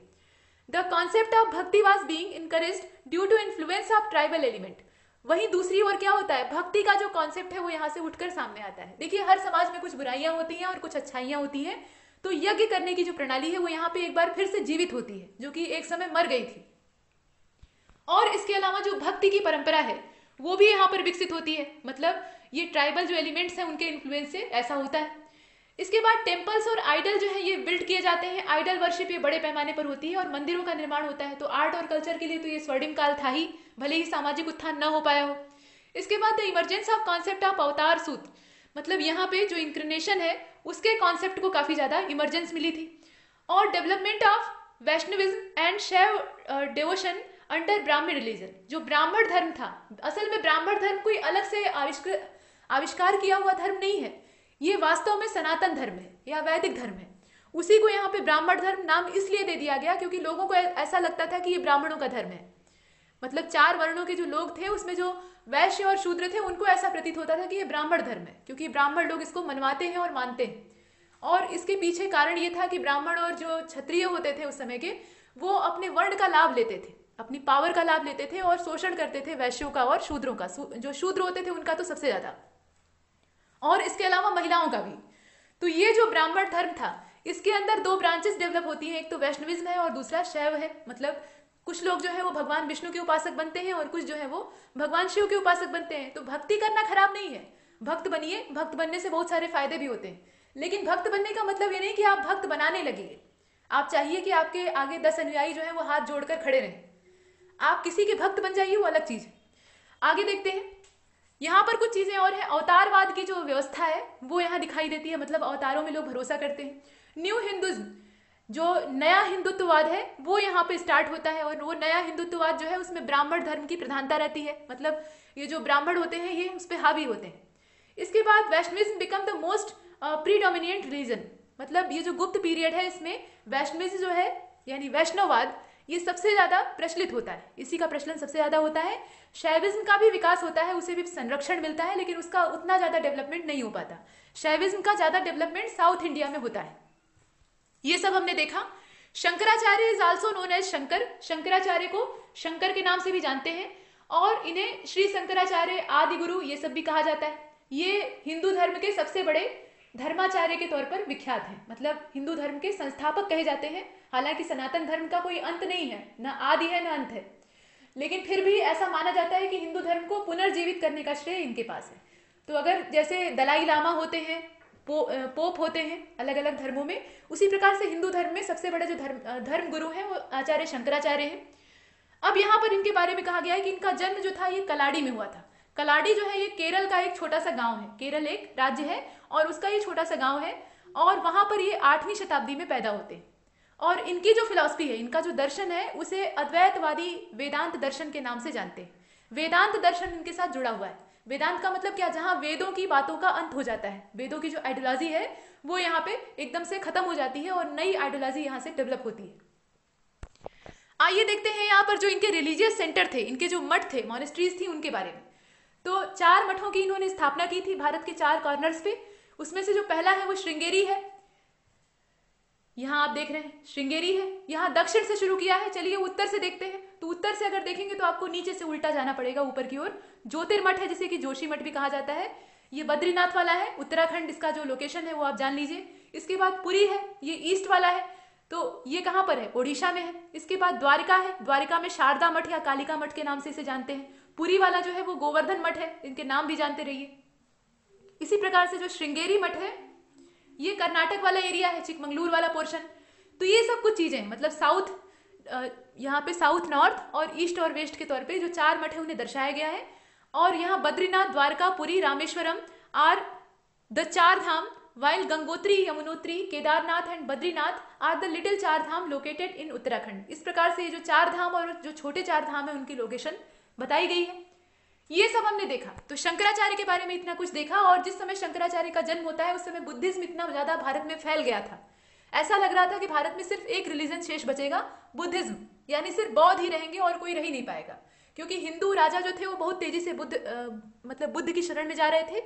the concept of bhakti was being encourage due to influence of tribal element वहीं दूसरी ओर क्या होता है भक्ति का जो कॉन्सेप्ट है वो यहाँ से उठकर सामने आता है देखिए हर समाज में कुछ बुराइयां होती हैं और कुछ अच्छाइयाँ होती हैं तो यज्ञ करने की जो प्रणाली है वो यहाँ पे एक बार फिर से जीवित होती है जो कि एक समय मर गई थी और इसके अलावा जो भक्ति की परंपरा है वो भी यहाँ पर विकसित होती है मतलब ये ट्राइबल जो एलिमेंट्स हैं उनके इन्फ्लुएंस से ऐसा होता है इसके बाद टेम्पल्स और आइडल जो है ये बिल्ड किए जाते हैं आइडल वर्शिप ये बड़े पैमाने पर होती है और मंदिरों का निर्माण होता है तो आर्ट और कल्चर के लिए तो ये स्वर्णिम काल था ही भले ही सामाजिक उत्थान न हो पाया हो इसके बाद the emergence of concept of avatar सूत मतलब यहाँ पे जो इंक्रिनेशन है उसके कॉन्सेप्ट को काफ़ी ज़्यादा इमरजेंस मिली थी और development of Vaishnavism and Shaiva devotion under Brahman religion जो ब्राह्मण धर्म था असल में ब्राह्मण धर्म कोई अलग से आविष्कार आविष्कार किया हुआ धर्म नहीं है ये वास्तव में सनातन धर्म है या वैदिक धर्म है उसी को यहाँ पे ब्राह्मण धर्म नाम इसलिए दे दिया गया क्योंकि लोगों को ऐसा लगता था कि ये ब्राह्मणों का धर्म है मतलब चार वर्णों के जो लोग थे उसमें जो वैश्य और शूद्र थे उनको ऐसा प्रतीत होता था कि ये ब्राह्मण धर्म है क्योंकि ब्राह्मण लोग इसको मनवाते हैं और मानते हैं और इसके पीछे कारण ये था कि ब्राह्मण और जो क्षत्रिय होते थे उस समय के वो अपने वर्ण का लाभ लेते थे अपनी पावर का लाभ लेते थे और शोषण करते थे वैश्यों का और शूद्रों का जो शूद्र होते थे उनका तो सबसे ज़्यादा और इसके अलावा महिलाओं का भी तो ये जो ब्राह्मण धर्म था इसके अंदर दो ब्रांचेस डेवलप होती हैं एक तो वैष्णविज्म है और दूसरा शैव है मतलब कुछ लोग जो है वो भगवान विष्णु के उपासक बनते हैं और कुछ जो है वो भगवान शिव के उपासक बनते हैं तो भक्ति करना खराब नहीं है भक्त बनिए भक्त बनने से बहुत सारे फायदे भी होते हैं लेकिन भक्त बनने का मतलब ये नहीं कि आप भक्त बनाने लगे आप चाहिए कि आपके आगे दस अनुयायी जो है वो हाथ जोड़कर खड़े रहें आप किसी के भक्त बन जाइए वो अलग चीज़ है आगे देखते हैं यहाँ पर कुछ चीज़ें और हैं अवतारवाद की जो व्यवस्था है वो यहाँ दिखाई देती है मतलब अवतारों में लोग भरोसा करते हैं न्यू हिंदुज्म जो नया हिंदुत्ववाद है वो यहाँ पे स्टार्ट होता है और वो नया हिंदुत्ववाद जो है उसमें ब्राह्मण धर्म की प्रधानता रहती है मतलब ये जो ब्राह्मण होते हैं ये उस पर हावी होते हैं इसके बाद Vaishnavism become the most predominant religion मतलब ये जो गुप्त पीरियड है इसमें वैष्णविज्म जो है यानी वैष्णववाद ये सबसे ज़्यादा प्रचलित होता है इसी का प्रचलन सबसे ज़्यादा होता है शैविज्म का भी विकास होता है उसे भी संरक्षण मिलता है लेकिन उसका उतना ज़्यादा डेवलपमेंट नहीं हो पाता शैविज्म का ज़्यादा डेवलपमेंट साउथ इंडिया में होता है ये सब हमने देखा Shankaracharya is also known as Shankar Shankaracharya को शंकर के नाम से भी जानते हैं और इन्हें श्री शंकराचार्य आदि गुरु ये सब भी कहा जाता है ये हिंदू धर्म के सबसे बड़े धर्माचार्य के तौर पर विख्यात हैं मतलब हिंदू धर्म के संस्थापक कहे जाते हैं हालांकि सनातन धर्म का कोई अंत नहीं है न आदि है न अंत है लेकिन फिर भी ऐसा माना जाता है कि हिंदू धर्म को पुनर्जीवित करने का श्रेय इनके पास है तो अगर जैसे दलाई लामा होते हैं पो, पोप होते हैं अलग अलग धर्मों में उसी प्रकार से हिंदू धर्म में सबसे बड़े जो धर्म धर्म गुरु हैं वो आचार्य शंकराचार्य हैं अब यहाँ पर इनके बारे में कहा गया है कि इनका जन्म जो था ये कलाड़ी में हुआ था कलाड़ी जो है ये केरल का एक छोटा सा गांव है केरल एक राज्य है और उसका ये छोटा सा गांव है और वहाँ पर ये आठवीं शताब्दी में पैदा होते हैं और इनकी जो फिलॉसफी है इनका जो दर्शन है उसे अद्वैतवादी वेदांत दर्शन के नाम से जानते हैं वेदांत दर्शन इनके साथ जुड़ा हुआ है वेदांत का मतलब क्या जहां वेदों की बातों का अंत हो जाता है वेदों की जो आइडियोलॉजी है वो यहाँ पे एकदम से खत्म हो जाती है और नई आइडियोलॉजी यहाँ से डेवलप होती है आइए देखते हैं यहाँ पर जो इनके रिलीजियस सेंटर थे इनके जो मठ थे मॉनेस्ट्रीज थी उनके बारे में तो चार मठों की इन्होंने स्थापना की थी भारत के चार कॉर्नर्स पे उसमें से जो पहला है वो श्रृंगेरी है यहाँ आप देख रहे हैं श्रृंगेरी है यहाँ दक्षिण से शुरू किया है चलिए उत्तर से देखते हैं तो उत्तर से अगर देखेंगे तो आपको नीचे से उल्टा जाना पड़ेगा ऊपर की ओर ज्योतिर्मठ है जिसे कि जोशी मठ भी कहा जाता है ये बद्रीनाथ वाला है उत्तराखंड इसका जो लोकेशन है वो आप जान लीजिए इसके बाद पुरी है ये ईस्ट वाला है तो ये कहाँ पर है ओडिशा में है इसके बाद द्वारिका है द्वारिका में शारदा मठ या कालिका मठ के नाम से इसे जानते हैं पुरी वाला जो है वो गोवर्धन मठ है इनके नाम भी जानते रहिए इसी प्रकार से जो श्रृंगेरी मठ है ये कर्नाटक वाला एरिया है चिकमंगलूर वाला पोर्शन तो ये सब कुछ चीज़ें मतलब साउथ यहाँ पे साउथ नॉर्थ और ईस्ट और वेस्ट के तौर पे जो चार मठ है उन्हें दर्शाया गया है और यहाँ Badrinath Dwarka Puri Rameswaram are the Char Dham while Gangotri Yamunotri Kedarnath and Badrinath are the little Char Dham located in Uttarakhand इस प्रकार से ये जो चार धाम और जो छोटे चार धाम है उनकी लोकेशन बताई गई है ये सब हमने देखा तो शंकराचार्य के बारे में इतना कुछ देखा और जिस समय शंकराचार्य का जन्म होता है उस समय बुद्धिज्म इतना ज़्यादा भारत में फैल गया था ऐसा लग रहा था कि भारत में सिर्फ एक रिलीजन शेष बचेगा बुद्धिज्म यानी सिर्फ बौद्ध ही रहेंगे और कोई रह ही नहीं पाएगा क्योंकि हिंदू राजा जो थे वो बहुत तेजी से बुद्ध आ, मतलब बुद्ध की शरण में जा रहे थे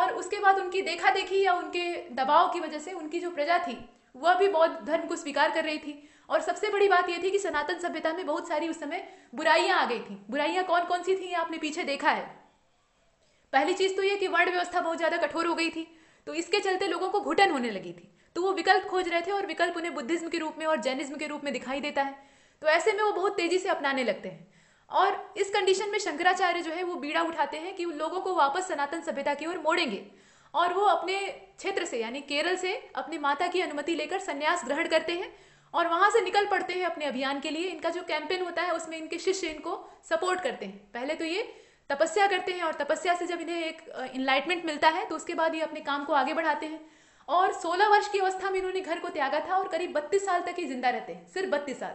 और उसके बाद उनकी देखा देखी या उनके दबाव की वजह से उनकी जो प्रजा थी वह भी बौद्ध धर्म को स्वीकार कर रही थी और सबसे बड़ी बात यह थी कि सनातन सभ्यता में बहुत सारी उस समय बुराइयां आ गई थी बुराइयां कौन कौन सी थी आपने पीछे देखा है पहली चीज तो यह कि वर्ण व्यवस्था बहुत ज्यादा कठोर हो गई थी तो इसके चलते लोगों को घुटन होने लगी थी तो वो विकल्प खोज रहे थे और विकल्प उन्हें बुद्धिज्म के रूप में और जैनिज्म के रूप में दिखाई देता है तो ऐसे में वो बहुत तेजी से अपनाने लगते हैं और इस कंडीशन में शंकराचार्य जो है वो बीड़ा उठाते हैं कि उन लोगों को वापस सनातन सभ्यता की ओर मोड़ेंगे और वो अपने क्षेत्र से यानी केरल से अपनी माता की अनुमति लेकर संन्यास ग्रहण करते हैं और वहां से निकल पड़ते हैं अपने अभियान के लिए इनका जो कैंपेन होता है उसमें इनके शिष्य इनको सपोर्ट करते हैं पहले तो ये तपस्या करते हैं और तपस्या से जब इन्हें एक इनलाइटमेंट मिलता है तो उसके बाद ये अपने काम को आगे बढ़ाते हैं और 16 वर्ष की अवस्था में इन्होंने घर को त्यागा था और करीब 32 साल तक ही जिंदा रहते हैं सिर्फ 32 साल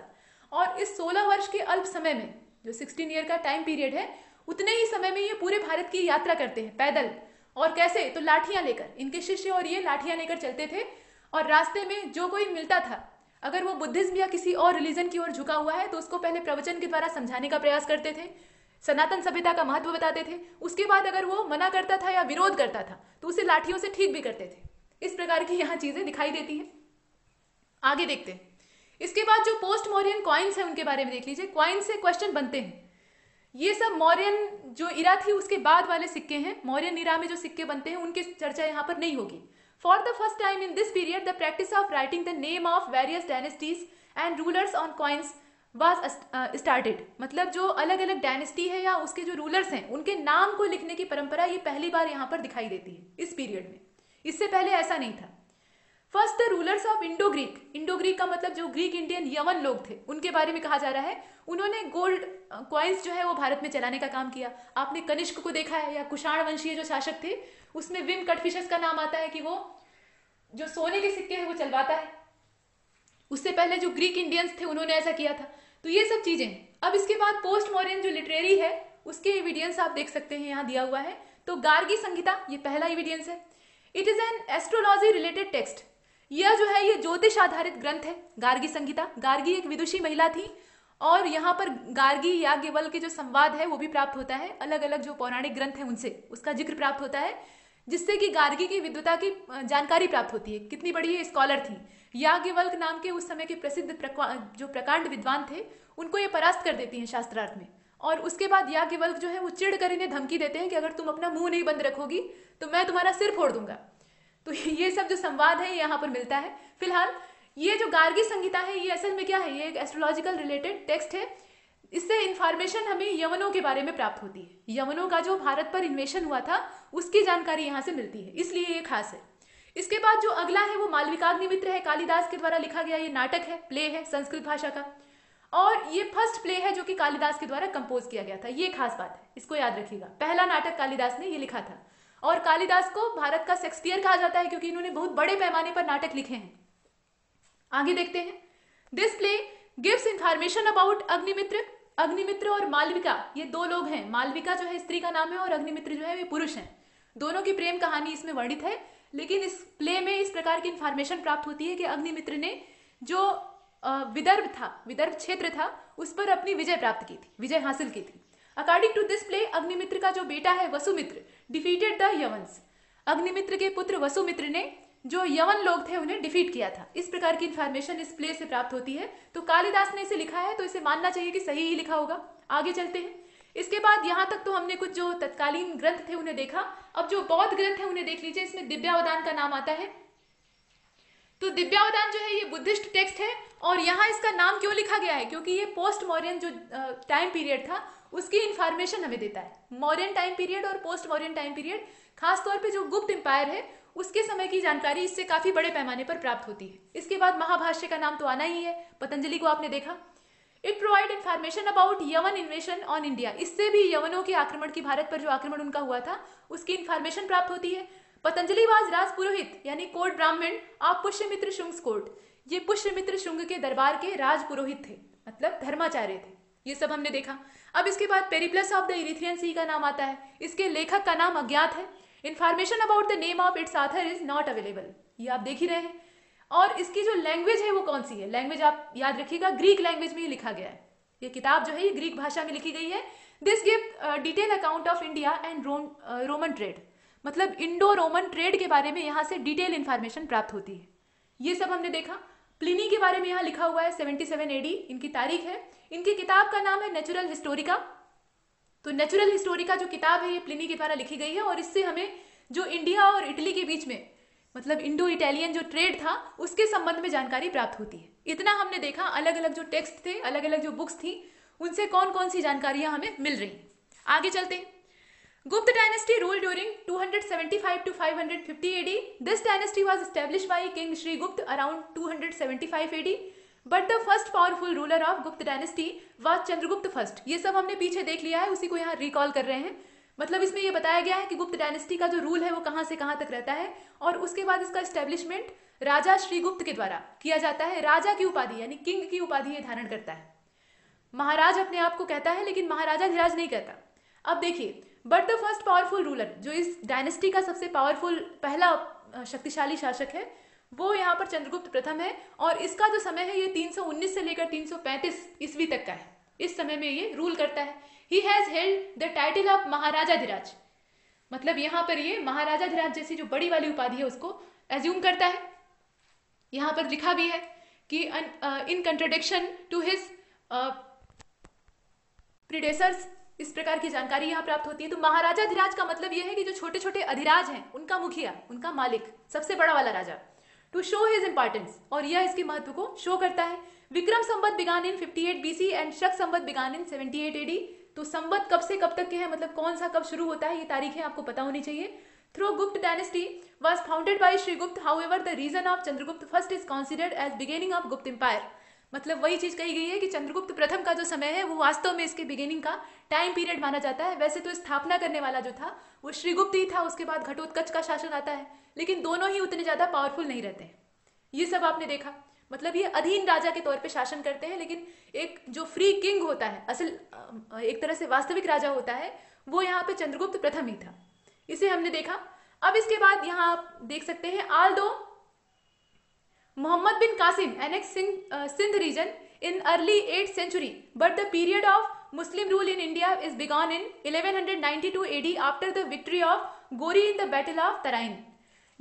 और इस 16 वर्ष के अल्प समय में जो 16 ईयर का टाइम पीरियड है उतने ही समय में ये पूरे भारत की यात्रा करते हैं पैदल और कैसे तो लाठियां लेकर इनके शिष्य और ये लाठियां लेकर चलते थे और रास्ते में जो कोई मिलता था अगर वो बुद्धिज्म या किसी और रिलीजन की ओर झुका हुआ है तो उसको पहले प्रवचन के द्वारा समझाने का प्रयास करते थे सनातन सभ्यता का महत्व बताते थे उसके बाद अगर वो मना करता था या विरोध करता था तो उसे लाठियों से ठीक भी करते थे इस प्रकार की यहाँ चीज़ें दिखाई देती हैं आगे देखते हैं इसके बाद जो पोस्ट मौर्यन क्वाइंस है उनके बारे में देख लीजिए क्वाइंस से क्वेश्चन बनते हैं ये सब मौर्यन जो इरा थी उसके बाद वाले सिक्के हैं मौर्यन इरा में जो सिक्के बनते हैं उनकी चर्चा यहाँ पर नहीं होगी For the first time in this period, the practice of writing the name of various dynasties and rulers on coins was started. मतलब जो अलग अलग डायनेस्टी है या उसके जो रूलर्स हैं उनके नाम को लिखने की परंपरा ये पहली बार यहाँ पर दिखाई देती है इस पीरियड में इससे पहले ऐसा नहीं था first the rulers of Indo Greek Indo Greek का मतलब जो ग्रीक इंडियन यवन लोग थे उनके बारे में कहा जा रहा है उन्होंने गोल्ड क्वाइंस जो है वो भारत में चलाने का काम किया आपने कनिष्क को देखा है या कुषाण वंशीय जो शासक थे उसमें विम कटफिशस का नाम आता है कि वो जो सोने के सिक्के हैं वो चलवाता है उससे पहले जो ग्रीक इंडियंस थे उन्होंने ऐसा किया था तो ये सब चीज़ें अब इसके बाद पोस्ट मॉडर्न जो लिटरेरी है उसके एविडेंस आप देख सकते हैं यहाँ दिया हुआ है तो गार्गी संहिता ये पहला एविडेंस है it is an astrology related text यह जो है ये ज्योतिष आधारित ग्रंथ है गार्गी संगीता गार्गी एक विदुषी महिला थी और यहाँ पर गार्गी याज्ञवल के जो संवाद है वो भी प्राप्त होता है अलग अलग जो पौराणिक ग्रंथ है उनसे उसका जिक्र प्राप्त होता है जिससे कि गार्गी की विद्वता की जानकारी प्राप्त होती है कितनी बड़ी ये स्कॉलर थी याज्ञवल्क नाम के उस समय के प्रसिद्ध जो प्रकांड विद्वान थे उनको ये परास्त कर देती हैं शास्त्रार्थ में और उसके बाद याज्ञवल्क जो है वो चिड़ कर इन्हें धमकी देते हैं कि अगर तुम अपना मुंह नहीं बंद रखोगी तो मैं तुम्हारा सिर फोड़ दूंगा तो ये सब जो संवाद है यहाँ पर मिलता है फिलहाल ये जो गार्गी संगीता है ये असल में क्या है ये एक एस्ट्रोलॉजिकल रिलेटेड टेक्स्ट है इससे इन्फॉर्मेशन हमें यमनों के बारे में प्राप्त होती है यवनों का जो भारत पर इन्वेशन हुआ था उसकी जानकारी यहाँ से मिलती है इसलिए ये खास है इसके बाद जो अगला है वो मालविकाग्निमित्र है कालिदास के द्वारा लिखा गया ये नाटक है प्ले है संस्कृत भाषा का और ये फर्स्ट प्ले है जो कि कालिदास के द्वारा कंपोज किया गया था ये खास बात है इसको याद रखिएगा पहला नाटक कालिदास ने ये लिखा था और कालिदास को भारत का शेक्सपियर कहा जाता है क्योंकि इन्होंने बहुत बड़े पैमाने पर नाटक लिखे हैं आगे देखते हैं this play gives information about Agnimitra Agnimitra और मालविका ये दो लोग हैं मालविका जो है स्त्री का नाम है और अग्निमित्र जो है वे पुरुष हैं दोनों की प्रेम कहानी इसमें वर्णित है लेकिन इस प्ले में इस प्रकार की इंफॉर्मेशन प्राप्त होती है कि अग्निमित्र ने जो विदर्भ था विदर्भ क्षेत्र था उस पर अपनी विजय प्राप्त की थी विजय हासिल की थी according to this play Agnimitra का जो बेटा है वसुमित्र डिफीटेड द यवंस अग्निमित्र के पुत्र वसुमित्र ने जो यवन लोग थे उन्हें डिफीट किया था इस प्रकार की इन्फॉर्मेशन इस प्ले से प्राप्त होती है तो कालिदास ने इसे लिखा है तो इसे मानना चाहिए कि सही ही लिखा होगा आगे चलते हैं इसके बाद यहाँ तक तो हमने कुछ जो तत्कालीन ग्रंथ थे उन्हें देखा अब जो बौद्ध ग्रंथ है उन्हें देख लीजिए इसमें दिव्यावदान का नाम आता है तो दिव्यावदान जो है ये बुद्धिस्ट टेक्स्ट है और यहाँ इसका नाम क्यों लिखा गया है क्योंकि ये पोस्ट मॉरियन जो टाइम पीरियड था उसकी इंफॉर्मेशन हमें देता है मॉडर्न टाइम पीरियड और पोस्ट मॉडर्न टाइम पीरियड खासतौर पर जो गुप्त एम्पायर है उसके समय की जानकारी इससे काफी बड़े पैमाने पर प्राप्त होती है इसके बाद महाभाष्य का नाम तो आना ही है पतंजलि को आपने देखा इट प्रोवाइड इन्फॉर्मेशन अबाउट यवन इन्वेशन ऑन इंडिया इससे भी यवनों के आक्रमण की भारत पर जो आक्रमण उनका हुआ था उसकी इन्फॉर्मेशन प्राप्त होती है पतंजलि वाज राज पुरोहित यानी कोर्ट ब्राह्मण आप पुष्यमित्र शुंग कोर्ट ये पुष्यमित्र शुंग के दरबार के राज पुरोहित थे मतलब धर्माचार्य थे ये सब हमने देखा अब इसके बाद Periplus of the Erythraean Sea का नाम आता है इसके लेखक का नाम अज्ञात है information about the name of its author is not available ये आप देख ही रहे हैं और इसकी जो लैंग्वेज है वो कौन सी है लैंग्वेज आप याद रखिएगा ग्रीक लैंग्वेज में ही लिखा गया है ये किताब जो है ये ग्रीक भाषा में लिखी गई है this give detail account of India and Rome Roman trade मतलब इंडो रोमन ट्रेड के बारे में यहाँ से डिटेल इन्फॉर्मेशन प्राप्त होती है ये सब हमने देखा प्लिनी के बारे में यहाँ लिखा हुआ है 77 एडी इनकी तारीख है इनकी किताब का नाम है नेचुरल हिस्टोरिका तो नेचुरल हिस्टोरिका जो किताब है ये प्लिनी के द्वारा लिखी गई है और इससे हमें जो इंडिया और इटली के बीच में मतलब इंडो इटालियन जो ट्रेड था उसके संबंध में जानकारी प्राप्त होती है इतना हमने देखा अलग अलग जो टेक्स्ट थे अलग अलग जो बुक्स थी उनसे कौन कौन सी जानकारियाँ हमें मिल रही आगे चलते हैं Gupta dynasty ruled during 275 to 550 AD. This dynasty was established by King Shri Gupta around 275 AD. But the first powerful ruler of Gupta dynasty was Chandragupta first ये सब हमने पीछे देख लिया है उसी को यहाँ रिकॉल कर रहे हैं मतलब इसमें यह बताया गया है कि गुप्त डायनेस्टी का जो रूल है वो कहां से कहां तक रहता है और उसके बाद इसका स्टैब्लिशमेंट राजा श्रीगुप्त के द्वारा किया जाता है राजा की उपाधि यानी किंग की उपाधि ये धारण करता है महाराज अपने आप को कहता है लेकिन महाराजा धीराज नहीं कहता अब देखिए but the first powerful ruler जो इस डायनेस्टी का सबसे पावरफुल पहला शक्तिशाली शासक है वो यहाँ पर चंद्रगुप्त प्रथम है और इसका जो समय है ये 319 से लेकर 335 सौ ईस्वी तक का है इस समय में ये रूल करता है he has held the title of Maharajadhiraj मतलब यहाँ पर ये महाराजा धिराज जैसी जो बड़ी वाली उपाधि है उसको एज्यूम करता है यहाँ पर लिखा भी है कि in contradiction to his predecessors इस प्रकार की जानकारी यहाँ प्राप्त होती है तो महाराजा अधिराज का मतलब यह है कि जो छोटे छोटे अधिराज हैं उनका मुखिया उनका मालिक सबसे बड़ा वाला राजा टू शो हिज इंपॉर्टेंस और यह इसके महत्व को शो करता है Vikram Samvat began in fifty eight B C and Shaka Samvat began in seventy eight AD तो संबत कब से कब तक के हैं मतलब कौन सा कब शुरू होता है ये तारीखें आपको पता होनी चाहिए though Gupta dynasty was founded by Shri Gupta however the reign of Chandragupta first is considered as beginning of Gupta empire मतलब वही चीज़ कही गई है कि चंद्रगुप्त प्रथम का जो समय है वो वास्तव में इसके बिगिनिंग का टाइम पीरियड माना जाता है वैसे तो स्थापना करने वाला जो था वो श्रीगुप्त ही था उसके बाद घटोत्कच का शासन आता है लेकिन दोनों ही उतने ज़्यादा पावरफुल नहीं रहते हैं ये सब आपने देखा मतलब ये अधीन राजा के तौर पर शासन करते हैं लेकिन एक जो फ्री किंग होता है असल एक तरह से वास्तविक राजा होता है वो यहाँ पे चंद्रगुप्त प्रथम ही था इसे हमने देखा अब इसके बाद यहाँ आप देख सकते हैं although Mohammad bin Qasim annexed Sindh region in early eight century but the period of Muslim rule in India is begun in 1192 AD after the victory of Ghori in the battle of Tarain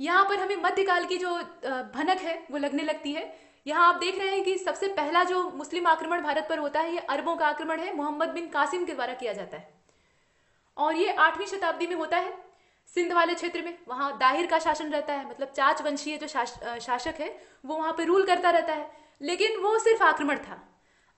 यहाँ पर हमें मध्यकाल की जो uh, भनक है वो लगने लगती है यहाँ आप देख रहे हैं कि सबसे पहला जो मुस्लिम आक्रमण भारत पर होता है ये अरबों का आक्रमण है मोहम्मद बिन कासिम के द्वारा किया जाता है और ये आठवीं शताब्दी में होता है सिंध वाले क्षेत्र में वहाँ दाहिर का शासन रहता है मतलब चाच वंशीय जो शास, शासक है वो वहाँ पर रूल करता रहता है लेकिन वो सिर्फ आक्रमण था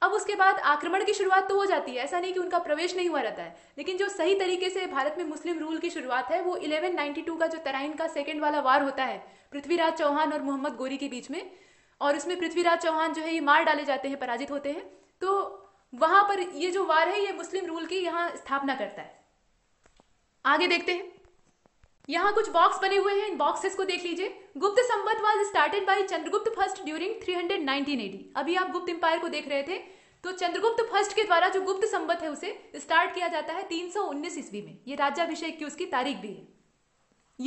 अब उसके बाद आक्रमण की शुरुआत तो हो जाती है ऐसा नहीं कि उनका प्रवेश नहीं हुआ रहता है लेकिन जो सही तरीके से भारत में मुस्लिम रूल की शुरुआत है वो 1192 का जो तराइन का सेकेंड वाला वार होता है पृथ्वीराज चौहान और मोहम्मद गोरी के बीच में और उसमें पृथ्वीराज चौहान जो है ये मार डाले जाते हैं पराजित होते हैं तो वहाँ पर ये जो वार है ये मुस्लिम रूल की यहाँ स्थापना करता है आगे देखते हैं यहाँ कुछ बॉक्स बने हुए हैं इन बॉक्सेस को देख लीजिए Gupta Samvat was started by Chandragupta first during 319 hundred अभी आप गुप्त एम्पायर को देख रहे थे तो चंद्रगुप्त फर्स्ट के द्वारा जो गुप्त संवत है उसे स्टार्ट किया जाता है तीन 319 ईस्वी में ये राज्याभिषेक की उसकी तारीख भी है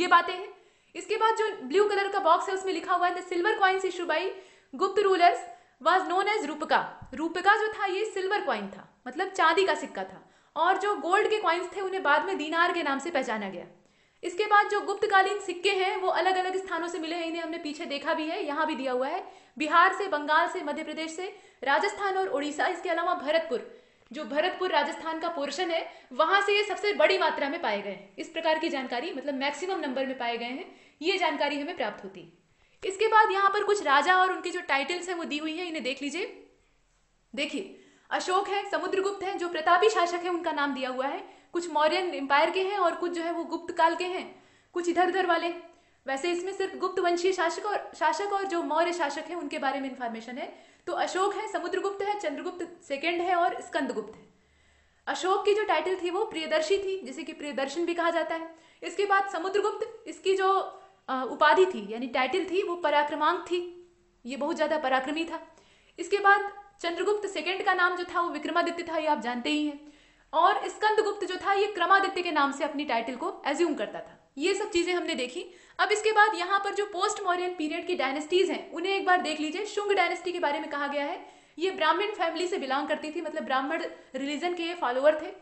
ये बातें हैं इसके बाद जो ब्लू कलर का बॉक्स है उसमें लिखा हुआ है silver coins issue by Gupta rulers was known as rupaka rupaka जो था ये सिल्वर कॉइन था मतलब चांदी का सिक्का था और जो गोल्ड के कॉइन्स थे उन्हें बाद में दीनार के नाम से पहचाना गया इसके बाद जो गुप्तकालीन सिक्के हैं वो अलग अलग स्थानों से मिले हैं इन्हें हमने पीछे देखा भी है यहाँ भी दिया हुआ है बिहार से बंगाल से मध्य प्रदेश से राजस्थान और उड़ीसा इसके अलावा भरतपुर जो भरतपुर राजस्थान का पोर्शन है वहां से ये सबसे बड़ी मात्रा में पाए गए हैं इस प्रकार की जानकारी मतलब मैक्सिमम नंबर में पाए गए हैं ये जानकारी हमें प्राप्त होती है इसके बाद यहाँ पर कुछ राजा और उनके जो टाइटल्स हैं वो दी हुई है इन्हें देख लीजिए देखिए अशोक है समुद्रगुप्त है जो प्रतापी शासक है उनका नाम दिया हुआ है कुछ मौर्यन एम्पायर के हैं और कुछ जो है वो गुप्त काल के हैं कुछ इधर उधर वाले वैसे इसमें सिर्फ गुप्त वंशीय शासक और शासक और जो मौर्य शासक हैं उनके बारे में इन्फॉर्मेशन है तो अशोक है समुद्रगुप्त है चंद्रगुप्त सेकेंड है और स्कंदगुप्त है अशोक की जो टाइटल थी वो प्रियदर्शी थी जिसे कि प्रियदर्शन भी कहा जाता है इसके बाद समुद्रगुप्त इसकी जो उपाधि थी यानी टाइटल थी वो पराक्रमांक थी ये बहुत ज़्यादा पराक्रमी था इसके बाद चंद्रगुप्त सेकेंड का नाम जो था वो विक्रमादित्य था ये आप जानते ही हैं और स्कंदगुप्त जो था ये क्रमादित्य के नाम से अपनी टाइटल को एज्यूम करता था ये सब चीजें हमने देखी अब इसके बाद यहाँ पर जो पोस्ट मॉरियन पीरियड की डायनेस्टीज हैं उन्हें एक बार देख लीजिए शुंग डायनेस्टी के बारे में कहा गया है ये ब्राह्मण फैमिली से बिलोंग करती थी मतलब ब्राह्मण रिलीजन के ये फॉलोअर थे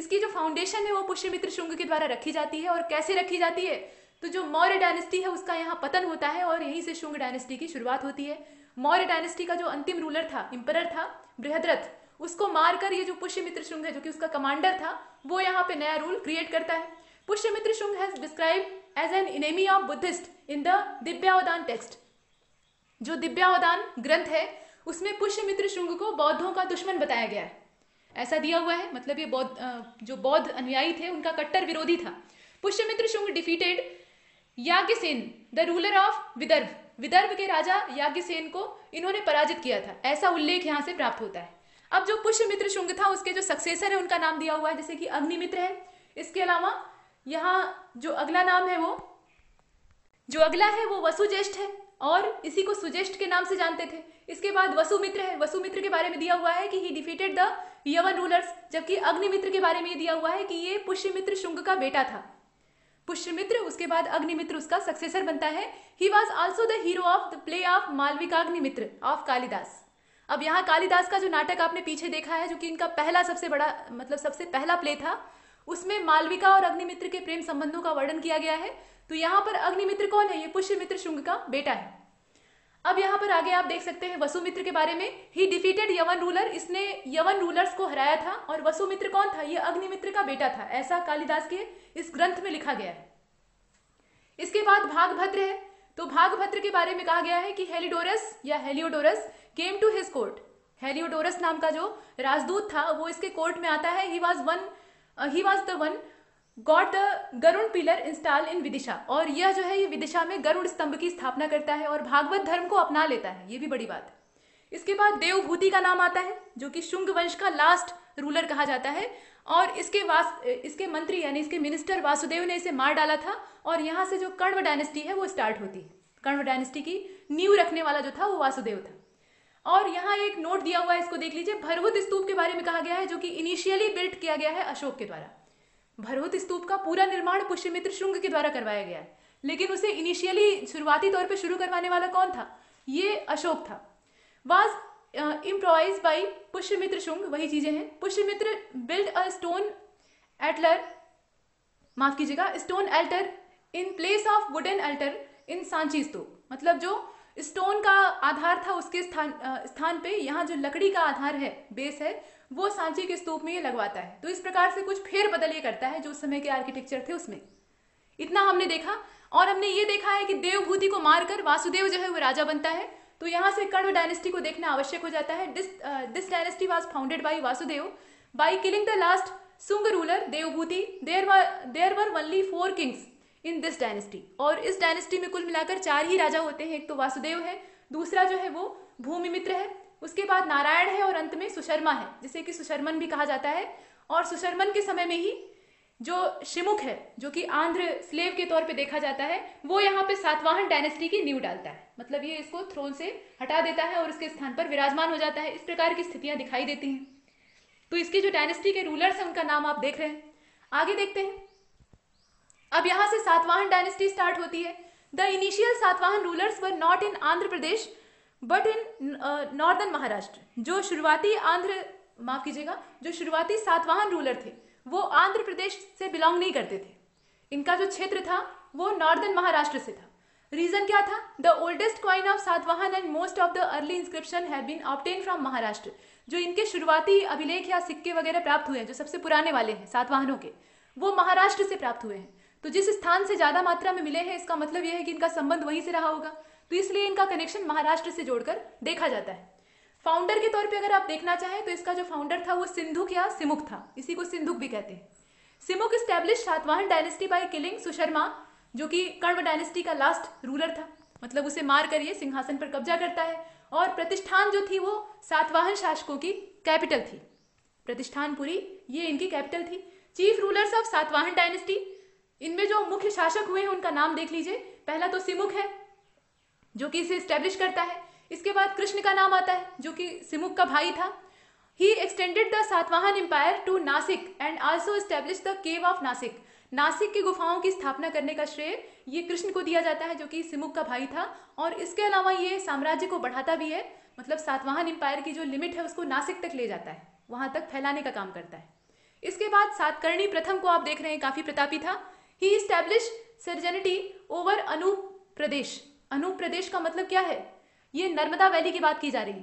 इसकी जो फाउंडेशन है वो पुष्यमित्र शुंग के द्वारा रखी जाती है और कैसे रखी जाती है तो जो मौर्य डायनेस्टी है उसका यहाँ पतन होता है और यहीं से शुंग डायनेस्टी की शुरुआत होती है मौर्य डायनेस्टी का जो अंतिम रूलर था इम्पर था बृहद्रथ उसको मारकर ये जो पुष्यमित्र शुंग है जो कि उसका कमांडर था वो यहाँ पे नया रूल क्रिएट करता है Pushyamitra Shunga has describe as an enemy of Buddhist in the Divyavadana text जो दिव्यावदान ग्रंथ है उसमें पुष्यमित्र शुंग को बौद्धों का दुश्मन बताया गया है ऐसा दिया हुआ है मतलब ये बौद्ध जो बौद्ध अनुयायी थे उनका कट्टर विरोधी था Pushyamitra Shunga defeated Yajnasena the ruler of Vidarbha Vidarbha के राजा याज्ञसेन को इन्होंने पराजित किया था ऐसा उल्लेख यहाँ से प्राप्त होता है अब जो पुष्यमित्र शुंग था उसके जो सक्सेसर है उनका नाम दिया हुआ है जैसे कि अग्निमित्र है इसके अलावा यहाँ जो अगला नाम है वो जो अगला है वो वसुजेष्ठ है और इसी को सुजेष्ठ के नाम से जानते थे इसके बाद वसुमित्र है वसुमित्र के बारे में दिया हुआ है कि he defeated the Yavan rulers जबकि अग्निमित्र के बारे में ये दिया हुआ है कि ये पुष्यमित्र शुंग का बेटा था पुष्यमित्र उसके बाद अग्निमित्र उसका सक्सेसर बनता है he was also the hero of the play of Malavika Agnimitra of Kalidas अब यहाँ कालिदास का जो नाटक आपने पीछे देखा है जो कि इनका पहला सबसे बड़ा मतलब सबसे पहला प्ले था उसमें मालविका और अग्निमित्र के प्रेम संबंधों का वर्णन किया गया है तो यहाँ पर अग्निमित्र कौन है ये पुष्यमित्र शुंग का बेटा है अब यहाँ पर आगे आप देख सकते हैं वसुमित्र के बारे में ही डिफीटेड यवन रूलर इसने यवन रूलर्स को हराया था और वसुमित्र कौन था ये अग्निमित्र का बेटा था ऐसा कालिदास के इस ग्रंथ में लिखा गया है इसके बाद भागभद्र है तो भागभद्र के बारे में कहा गया है कि हेलीडोरस या Heliodorus came to his court Heliodorus नाम का जो राजदूत था वो इसके कोर्ट में आता है he was one he was the one god the Garuda pillar install in Vidisha और यह जो है ये विदिशा में गरुण स्तंभ की स्थापना करता है और भागवत धर्म को अपना लेता है ये भी बड़ी बात है इसके बाद देवभूति का नाम आता है जो कि शुंग वंश का लास्ट रूलर कहा जाता है और इसके वास इसके मंत्री यानी इसके मिनिस्टर वासुदेव ने इसे मार डाला था और यहाँ से जो कण्व डायनेस्टी है वो स्टार्ट होती है कण्व डायनेस्टी की नींव रखने वाला जो था वो वासुदेव था और यहाँ एक नोट दिया हुआ है इसको देख लीजिए भरभुत स्तूप के बारे में कहा गया है जो कि इनिशियली बिल्ट किया गया है अशोक के द्वारा भरभुत स्तूप का पूरा निर्माण पुष्यमित्र श्रृंग के द्वारा करवाया गया है लेकिन उसे इनिशियली शुरुआती तौर पर शुरू करवाने वाला कौन था ये अशोक था was improvise by Pushyamitra Shunga वही चीज़ें हैं Pushyamitra build a stone altar माफ कीजिएगा stone altar in place of wooden altar in Sanchi stupa मतलब जो स्टोन का आधार था उसके स्थान स्थान पे यहाँ जो लकड़ी का आधार है बेस है वो सांची के स्तूप में ये लगवाता है तो इस प्रकार से कुछ फेर बदल ये करता है जो उस समय के आर्किटेक्चर थे उसमें इतना हमने देखा और हमने ये देखा है कि देवभूति को मारकर वासुदेव जो है वो राजा बनता है तो यहाँ से कर्ण डायनेस्टी को देखना आवश्यक हो जाता है this this dynasty was founded by Vasudeva by killing the last Shunga ruler Devabhuti there there were only four kings in this dynasty और इस डायनेस्टी में कुल मिलाकर चार ही राजा होते हैं एक तो वासुदेव है दूसरा जो है वो भूमि मित्र है उसके बाद नारायण है और अंत में सुशर्मा है जिसे कि सुशर्मन भी कहा जाता है और सुशर्मन के समय में ही जो शिमुख है जो कि आंध्र स्लेव के तौर पे देखा जाता है वो यहाँ पे सातवाहन डायनेस्टी की न्यू डालता है मतलब ये इसको थ्रोन से हटा देता है और उसके स्थान पर विराजमान हो जाता है इस प्रकार की स्थितियां दिखाई देती हैं तो इसकी जो डायनेस्टी के रूलर्स हैं उनका नाम आप देख रहे हैं आगे देखते हैं अब यहाँ से सातवाहन डायनेस्टी स्टार्ट होती है the initial Satavahana rulers were not in Andhra Pradesh but in northern Maharashtra जो शुरुआती आंध्र माफ कीजिएगा जो शुरुआती सातवाहन रूलर थे वो आंध्र प्रदेश से बिलोंग नहीं करते थे इनका जो क्षेत्र था वो नॉर्दर्न महाराष्ट्र से था रीजन क्या था the oldest coin of Satavahana and most of the early inscription have been obtain from Maharashtra जो इनके शुरुआती अभिलेख या सिक्के वगैरह प्राप्त हुए हैं जो सबसे पुराने वाले हैं सातवाहनों के वो महाराष्ट्र से प्राप्त हुए हैं तो जिस स्थान से ज़्यादा मात्रा में मिले हैं इसका मतलब यह है कि इनका संबंध वहीं से रहा होगा तो इसलिए इनका कनेक्शन महाराष्ट्र से जोड़कर देखा जाता है फाउंडर के तौर पे अगर आप देखना चाहें तो इसका जो फाउंडर था वो सिंधुक या सिमुक था इसी को सिंधुक भी कहते हैं Simuka establish Satavahana dynasty by killing Susharma जो कि कण्व डायनेस्टी का लास्ट रूलर था मतलब उसे मार कर सिंहासन पर कब्जा करता है और प्रतिष्ठान जो थी वो सातवाहन शासकों की कैपिटल थी प्रतिष्ठान पूरी ये इनकी कैपिटल थी chief rulers of Satavahana dynasty इनमें जो मुख्य शासक हुए हैं उनका नाम देख लीजिए पहला तो सिमुख है जो कि इसे स्टैब्लिश करता है इसके बाद कृष्ण का नाम आता है जो कि सिमुक का भाई था he extended the Satavahana empire to Nashik and also establish the cave of Nashik Nashik की गुफाओं की स्थापना करने का श्रेय ये कृष्ण को दिया जाता है जो कि सिमुक का भाई था और इसके अलावा ये साम्राज्य को बढ़ाता भी है मतलब सातवाहन एम्पायर की जो लिमिट है उसको नासिक तक ले जाता है वहां तक फैलाने का काम करता है इसके बाद सातकर्णी प्रथम को आप देख रहे हैं काफ़ी प्रतापी था ही स्टैब्लिश सर्जनिटी ओवर अनु प्रदेश अनु प्रदेश का मतलब क्या है ये नर्मदा वैली की बात की जा रही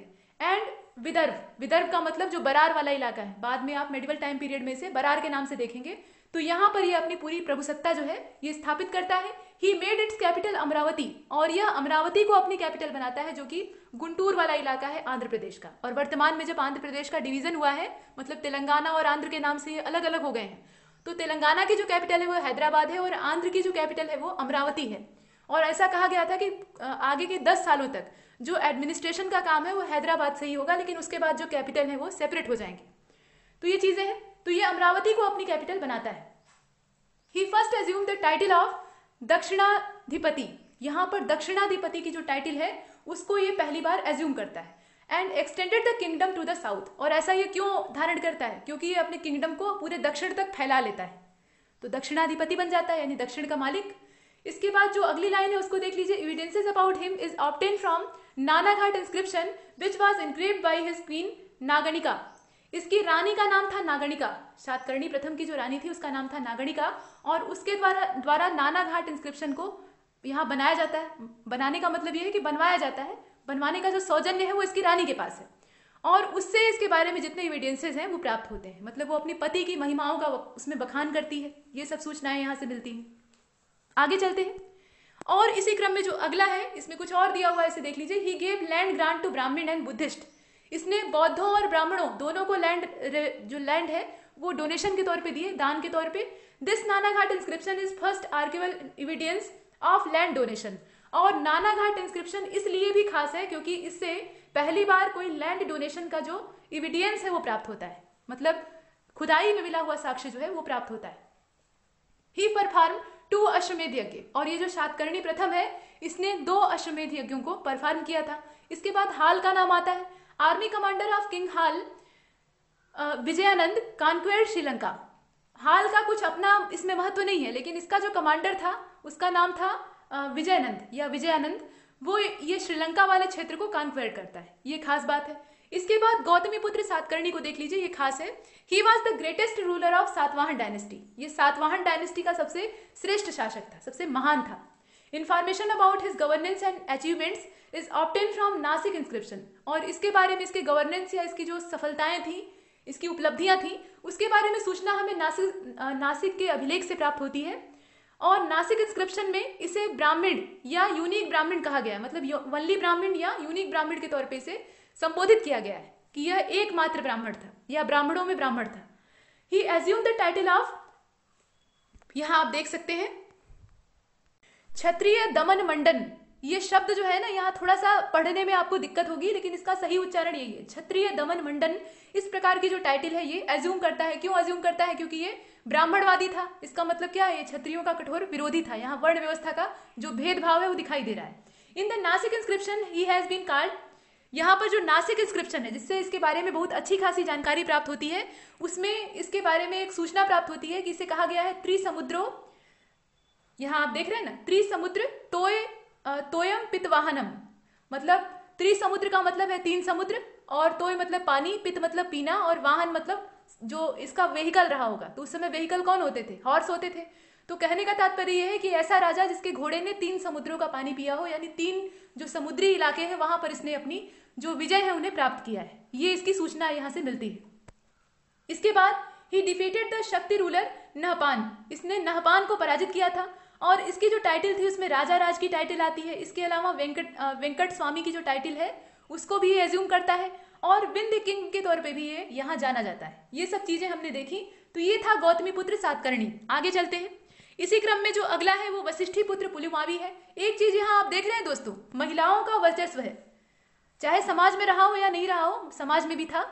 है एंड विदर्भ विदर्भ का मतलब जो बरार वाला इलाका है बाद में आप मेडिवल टाइम पीरियड में से बरार के नाम से देखेंगे तो यहाँ पर ये अपनी पूरी प्रभुसत्ता जो है ये स्थापित करता है he made its capital Amaravati और यह अमरावती को अपनी कैपिटल बनाता है जो कि गुंटूर वाला इलाका है आंध्र प्रदेश का और वर्तमान में जब आंध्र प्रदेश का डिवीजन हुआ है मतलब तेलंगाना और आंध्र के नाम से ये अलग अलग हो गए हैं तो तेलंगाना की जो कैपिटल है वो हैदराबाद है और आंध्र की जो कैपिटल है वो अमरावती है और ऐसा कहा गया था कि आगे के दस सालों तक जो एडमिनिस्ट्रेशन का काम है वो हैदराबाद से ही होगा लेकिन उसके बाद जो कैपिटल है वो सेपरेट हो जाएंगे तो ये चीज़ें हैं तो ये अमरावती को अपनी कैपिटल बनाता है he first assume the title of Dakshinadhipati यहां पर दक्षिणाधिपति की जो टाइटल है उसको ये पहली बार एज्यूम करता है and extended the kingdom to the south और ऐसा ये क्यों धारण करता है क्योंकि ये अपने किंगडम को पूरे दक्षिण तक फैला लेता है तो दक्षिणाधिपति बन जाता है यानी दक्षिण का मालिक इसके बाद जो अगली लाइन है उसको देख लीजिए evidences about him is obtain from Naneghat inscription which was engraved by his queen Naganika इसकी रानी का नाम था नागणिका शातकर्णी प्रथम की जो रानी थी उसका नाम था नागणिका और उसके द्वारा द्वारा नानाघाट इंस्क्रिप्शन को यहाँ बनाया जाता है बनाने का मतलब यह है कि बनवाया जाता है बनवाने का जो सौजन्य है वो इसकी रानी के पास है और उससे इसके बारे में जितने एविडेंसेज हैं वो प्राप्त होते हैं मतलब वो अपने पति की महिमाओं का उसमें बखान करती है ये सब सूचनाएं यहाँ से मिलती हैं आगे चलते हैं और इसी क्रम में जो अगला है इसमें कुछ और दिया हुआ है इसे देख लीजिए he gave land grant to Brahmin and Buddhist इसने बौद्धों और ब्राह्मणों दोनों को लैंड जो लैंड है वो डोनेशन के तौर पे दिए दान के तौर पे this Naneghat inscription is first archival evidence of land donation और नानाघाट इंस्क्रिप्शन इसलिए भी खास है क्योंकि इससे पहली बार कोई लैंड डोनेशन का जो इविडियंस है वो प्राप्त होता है मतलब खुदाई में मिला हुआ साक्ष्य जो है वो प्राप्त होता है ही परफॉर्म टू अश्वमेध यज्ञ और ये जो सातकर्णी प्रथम है इसने दो अश्वमेध यज्ञों को परफॉर्म किया था इसके बाद हाल का नाम आता है army commander of king Hala Vijayananda conquer Sri Lanka Hala का कुछ अपना इसमें महत्व नहीं है लेकिन इसका जो कमांडर था उसका नाम था विजयानंद या विजयानंद वो ये श्रीलंका वाले क्षेत्र को कानक्वेर करता है ये खास बात है इसके बाद गौतमी पुत्र सातकर्णी को देख लीजिए ये खास है he was the greatest ruler of Satavahana dynasty ये सातवाहन डायनेस्टी का सबसे श्रेष्ठ शासक था सबसे महान था information about his governance and achievements is obtain from Nashik inscription और इसके बारे में इसके गवर्नेंस या इसकी जो सफलताएं थी इसकी उपलब्धियां थी उसके बारे में सूचना हमें नासिक नासिक के अभिलेख से प्राप्त होती है और नासिक इंस्क्रिप्शन में इसे ब्राह्मण या यूनिक ब्राह्मण कहा गया मतलब वनली ब्राह्मण या यूनिक ब्राह्मण के तौर पे इसे संबोधित किया गया है कि यह एकमात्र ब्राह्मण था या ब्राह्मणों में ब्राह्मण था he assume the title of यहां आप देख सकते हैं क्षत्रिय दमन मंडन ये शब्द जो है ना यहाँ थोड़ा सा पढ़ने में आपको दिक्कत होगी लेकिन इसका सही उच्चारण यही है क्षत्रिय दमन मंडन इस प्रकार की जो टाइटल है ये एज्यूम करता है क्यों एज्यूम करता है क्योंकि ये ब्राह्मणवादी था इसका मतलब क्या है ये क्षत्रियों का कठोर विरोधी था यहाँ वर्ण व्यवस्था का जो भेदभाव है वो दिखाई दे रहा है in the Nashik inscription he has been carved यहाँ पर जो नासिक इंस्क्रिप्शन है जिससे इसके बारे में बहुत अच्छी खासी जानकारी प्राप्त होती है उसमें इसके बारे में एक सूचना प्राप्त होती है कि इसे कहा गया है त्रिसमुद्रो यहाँ आप देख रहे हैं ना त्रिसमुद्र तोय तोयम पितवाहनम मतलब त्रिसमुद्र का मतलब है तीन समुद्र और तोय मतलब पानी पित मतलब पीना और वाहन मतलब जो इसका वेहीकल रहा होगा तो उस समय वेहीकल कौन होते थे हॉर्स होते थे तो कहने का तात्पर्य यह है कि ऐसा राजा जिसके घोड़े ने तीन समुद्रों का पानी पिया हो यानी तीन जो समुद्री इलाके हैं वहां पर इसने अपनी जो विजय है उन्हें प्राप्त किया है ये इसकी सूचना यहाँ से मिलती है इसके बाद he defeated the Shaka ruler Nahapana इसने नहपान को पराजित किया था और इसकी जो टाइटल थी उसमें राजा राज की टाइटल आती है इसके अलावा वेंकट वेंकट स्वामी की जो टाइटल है उसको भी ये एज्यूम करता है और बिंद किंग के तौर पे भी ये यहाँ जाना जाता है ये सब चीजें हमने देखी तो ये था गौतमी पुत्र सातकर्णी आगे चलते हैं इसी क्रम में जो अगला है वो वशिष्ठी पुत्र पुलुमावी है एक चीज यहाँ आप देख रहे हैं दोस्तों महिलाओं का वर्चस्व है चाहे समाज में रहा हो या नहीं रहा हो समाज में भी था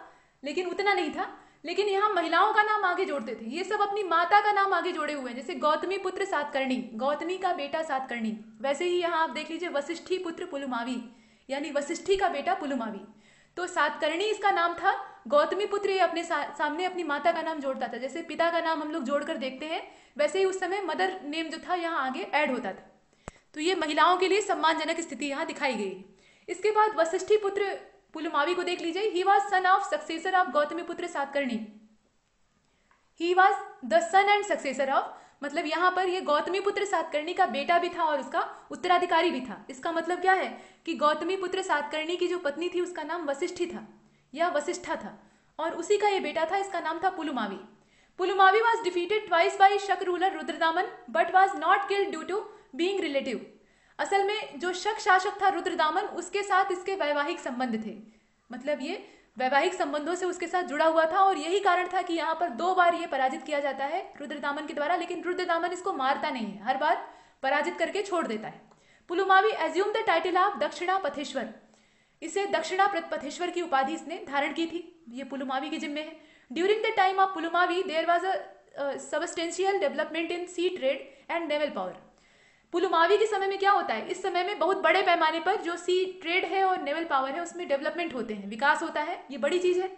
लेकिन उतना नहीं था लेकिन यहाँ महिलाओं का नाम आगे जोड़ते थे ये सब अपनी माता का नाम आगे जोड़े हुए हैं जैसे गौतमी पुत्र सातकर्णी गौतमी का बेटा सातकर्णी वैसे ही यहाँ आप देख लीजिए वशिष्ठी पुत्र पुलुमावी यानी वशिष्ठी का बेटा पुलुमावी तो सातकर्णी इसका नाम था गौतमी पुत्र अपने सा, सामने अपनी माता का नाम जोड़ता था जैसे पिता का नाम हम लोग जोड़कर देखते हैं वैसे ही उस समय मदर नेम जो था यहाँ आगे ऐड होता था तो ये महिलाओं के लिए सम्मानजनक स्थिति यहाँ दिखाई गई इसके बाद वशिष्ठी पुत्र पुलमावी को देख लीजिए he was son of successor of Gautamiputra Satakarni he was the son and successor of मतलब यहाँ पर ये गौतमी पुत्र सातकर्णी का बेटा भी था और उसका उत्तराधिकारी भी था इसका मतलब क्या है कि गौतमी पुत्र सातकर्णी की जो पत्नी थी उसका नाम वशिष्ठी था या वशिष्ठा था और उसी का ये बेटा था इसका नाम था Pulumavi Pulumavi was defeated twice by Shaka ruler Rudradaman but was not killed due to being relative असल में जो शक शासक था रुद्रदामन उसके साथ इसके वैवाहिक संबंध थे मतलब ये वैवाहिक संबंधों से उसके साथ जुड़ा हुआ था और यही कारण था कि यहाँ पर दो बार ये पराजित किया जाता है रुद्रदामन के द्वारा लेकिन रुद्रदामन इसको मारता नहीं है हर बार पराजित करके छोड़ देता है Pulumavi assume the title of Dakshinapatheshwar इसे दक्षिणा प्रतपथेश्वर की उपाधि इसने धारण की थी ये पुलुमावी के जिम्मे है during the time of Pulumavi there was a substantial development in sea trade and naval power Pulumavi के समय में क्या होता है इस समय में बहुत बड़े पैमाने पर जो सी ट्रेड है और नेवल पावर है उसमें डेवलपमेंट होते हैं विकास होता है ये बड़ी चीज है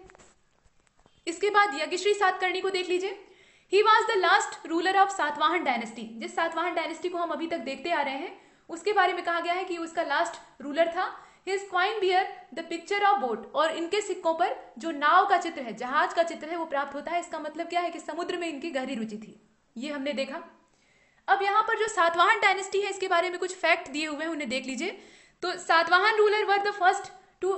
इसके बाद यज्ञश्री सातकर्णी को देख लीजिए he was the last ruler of Satavahana dynasty जिस सातवाहन डायनेस्टी को हम अभी तक देखते आ रहे हैं उसके बारे में कहा गया है कि उसका लास्ट रूलर था his coin bear the picture of boat और इनके सिक्कों पर जो नाव का चित्र है जहाज का चित्र है वो प्राप्त होता है इसका मतलब क्या है कि समुद्र में इनकी गहरी रुचि थी ये हमने देखा अब यहाँ पर जो सातवाहन डायनेस्टी है इसके बारे में कुछ फैक्ट दिए हुए हैं उन्हें देख लीजिए तो Satavahana rulers were the first to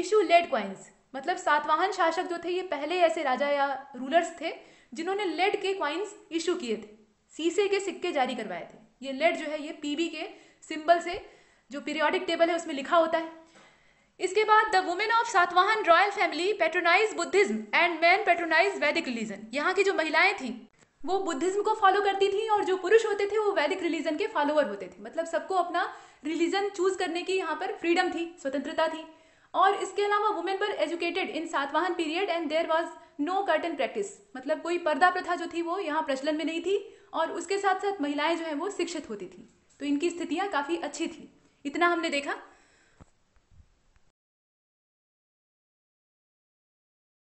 issue lead coins मतलब सातवाहन शासक जो थे ये पहले ऐसे राजा या रूलर्स थे जिन्होंने लेड के क्वाइंस इशू किए थे सीसे के सिक्के जारी करवाए थे ये लेड जो है ये पीबी के सिंबल से जो पीरियोडिक टेबल है उसमें लिखा होता है इसके बाद the women of Satavahana royal family patronize Buddhism and men patronize Vedic religion यहाँ की जो महिलाएं थी वो बुद्धिज्म को फॉलो करती थी और जो पुरुष होते थे वो वैदिक रिलीजन के फॉलोअर होते थे मतलब सबको अपना रिलीजन चूज करने की यहाँ पर फ्रीडम थी स्वतंत्रता थी और इसके अलावा women were educated in Satavahana period and there was no curtain practice मतलब कोई पर्दा प्रथा जो थी वो यहाँ प्रचलन में नहीं थी और उसके साथ साथ महिलाएं जो है वो शिक्षित होती थी तो इनकी स्थितियाँ काफ़ी अच्छी थी इतना हमने देखा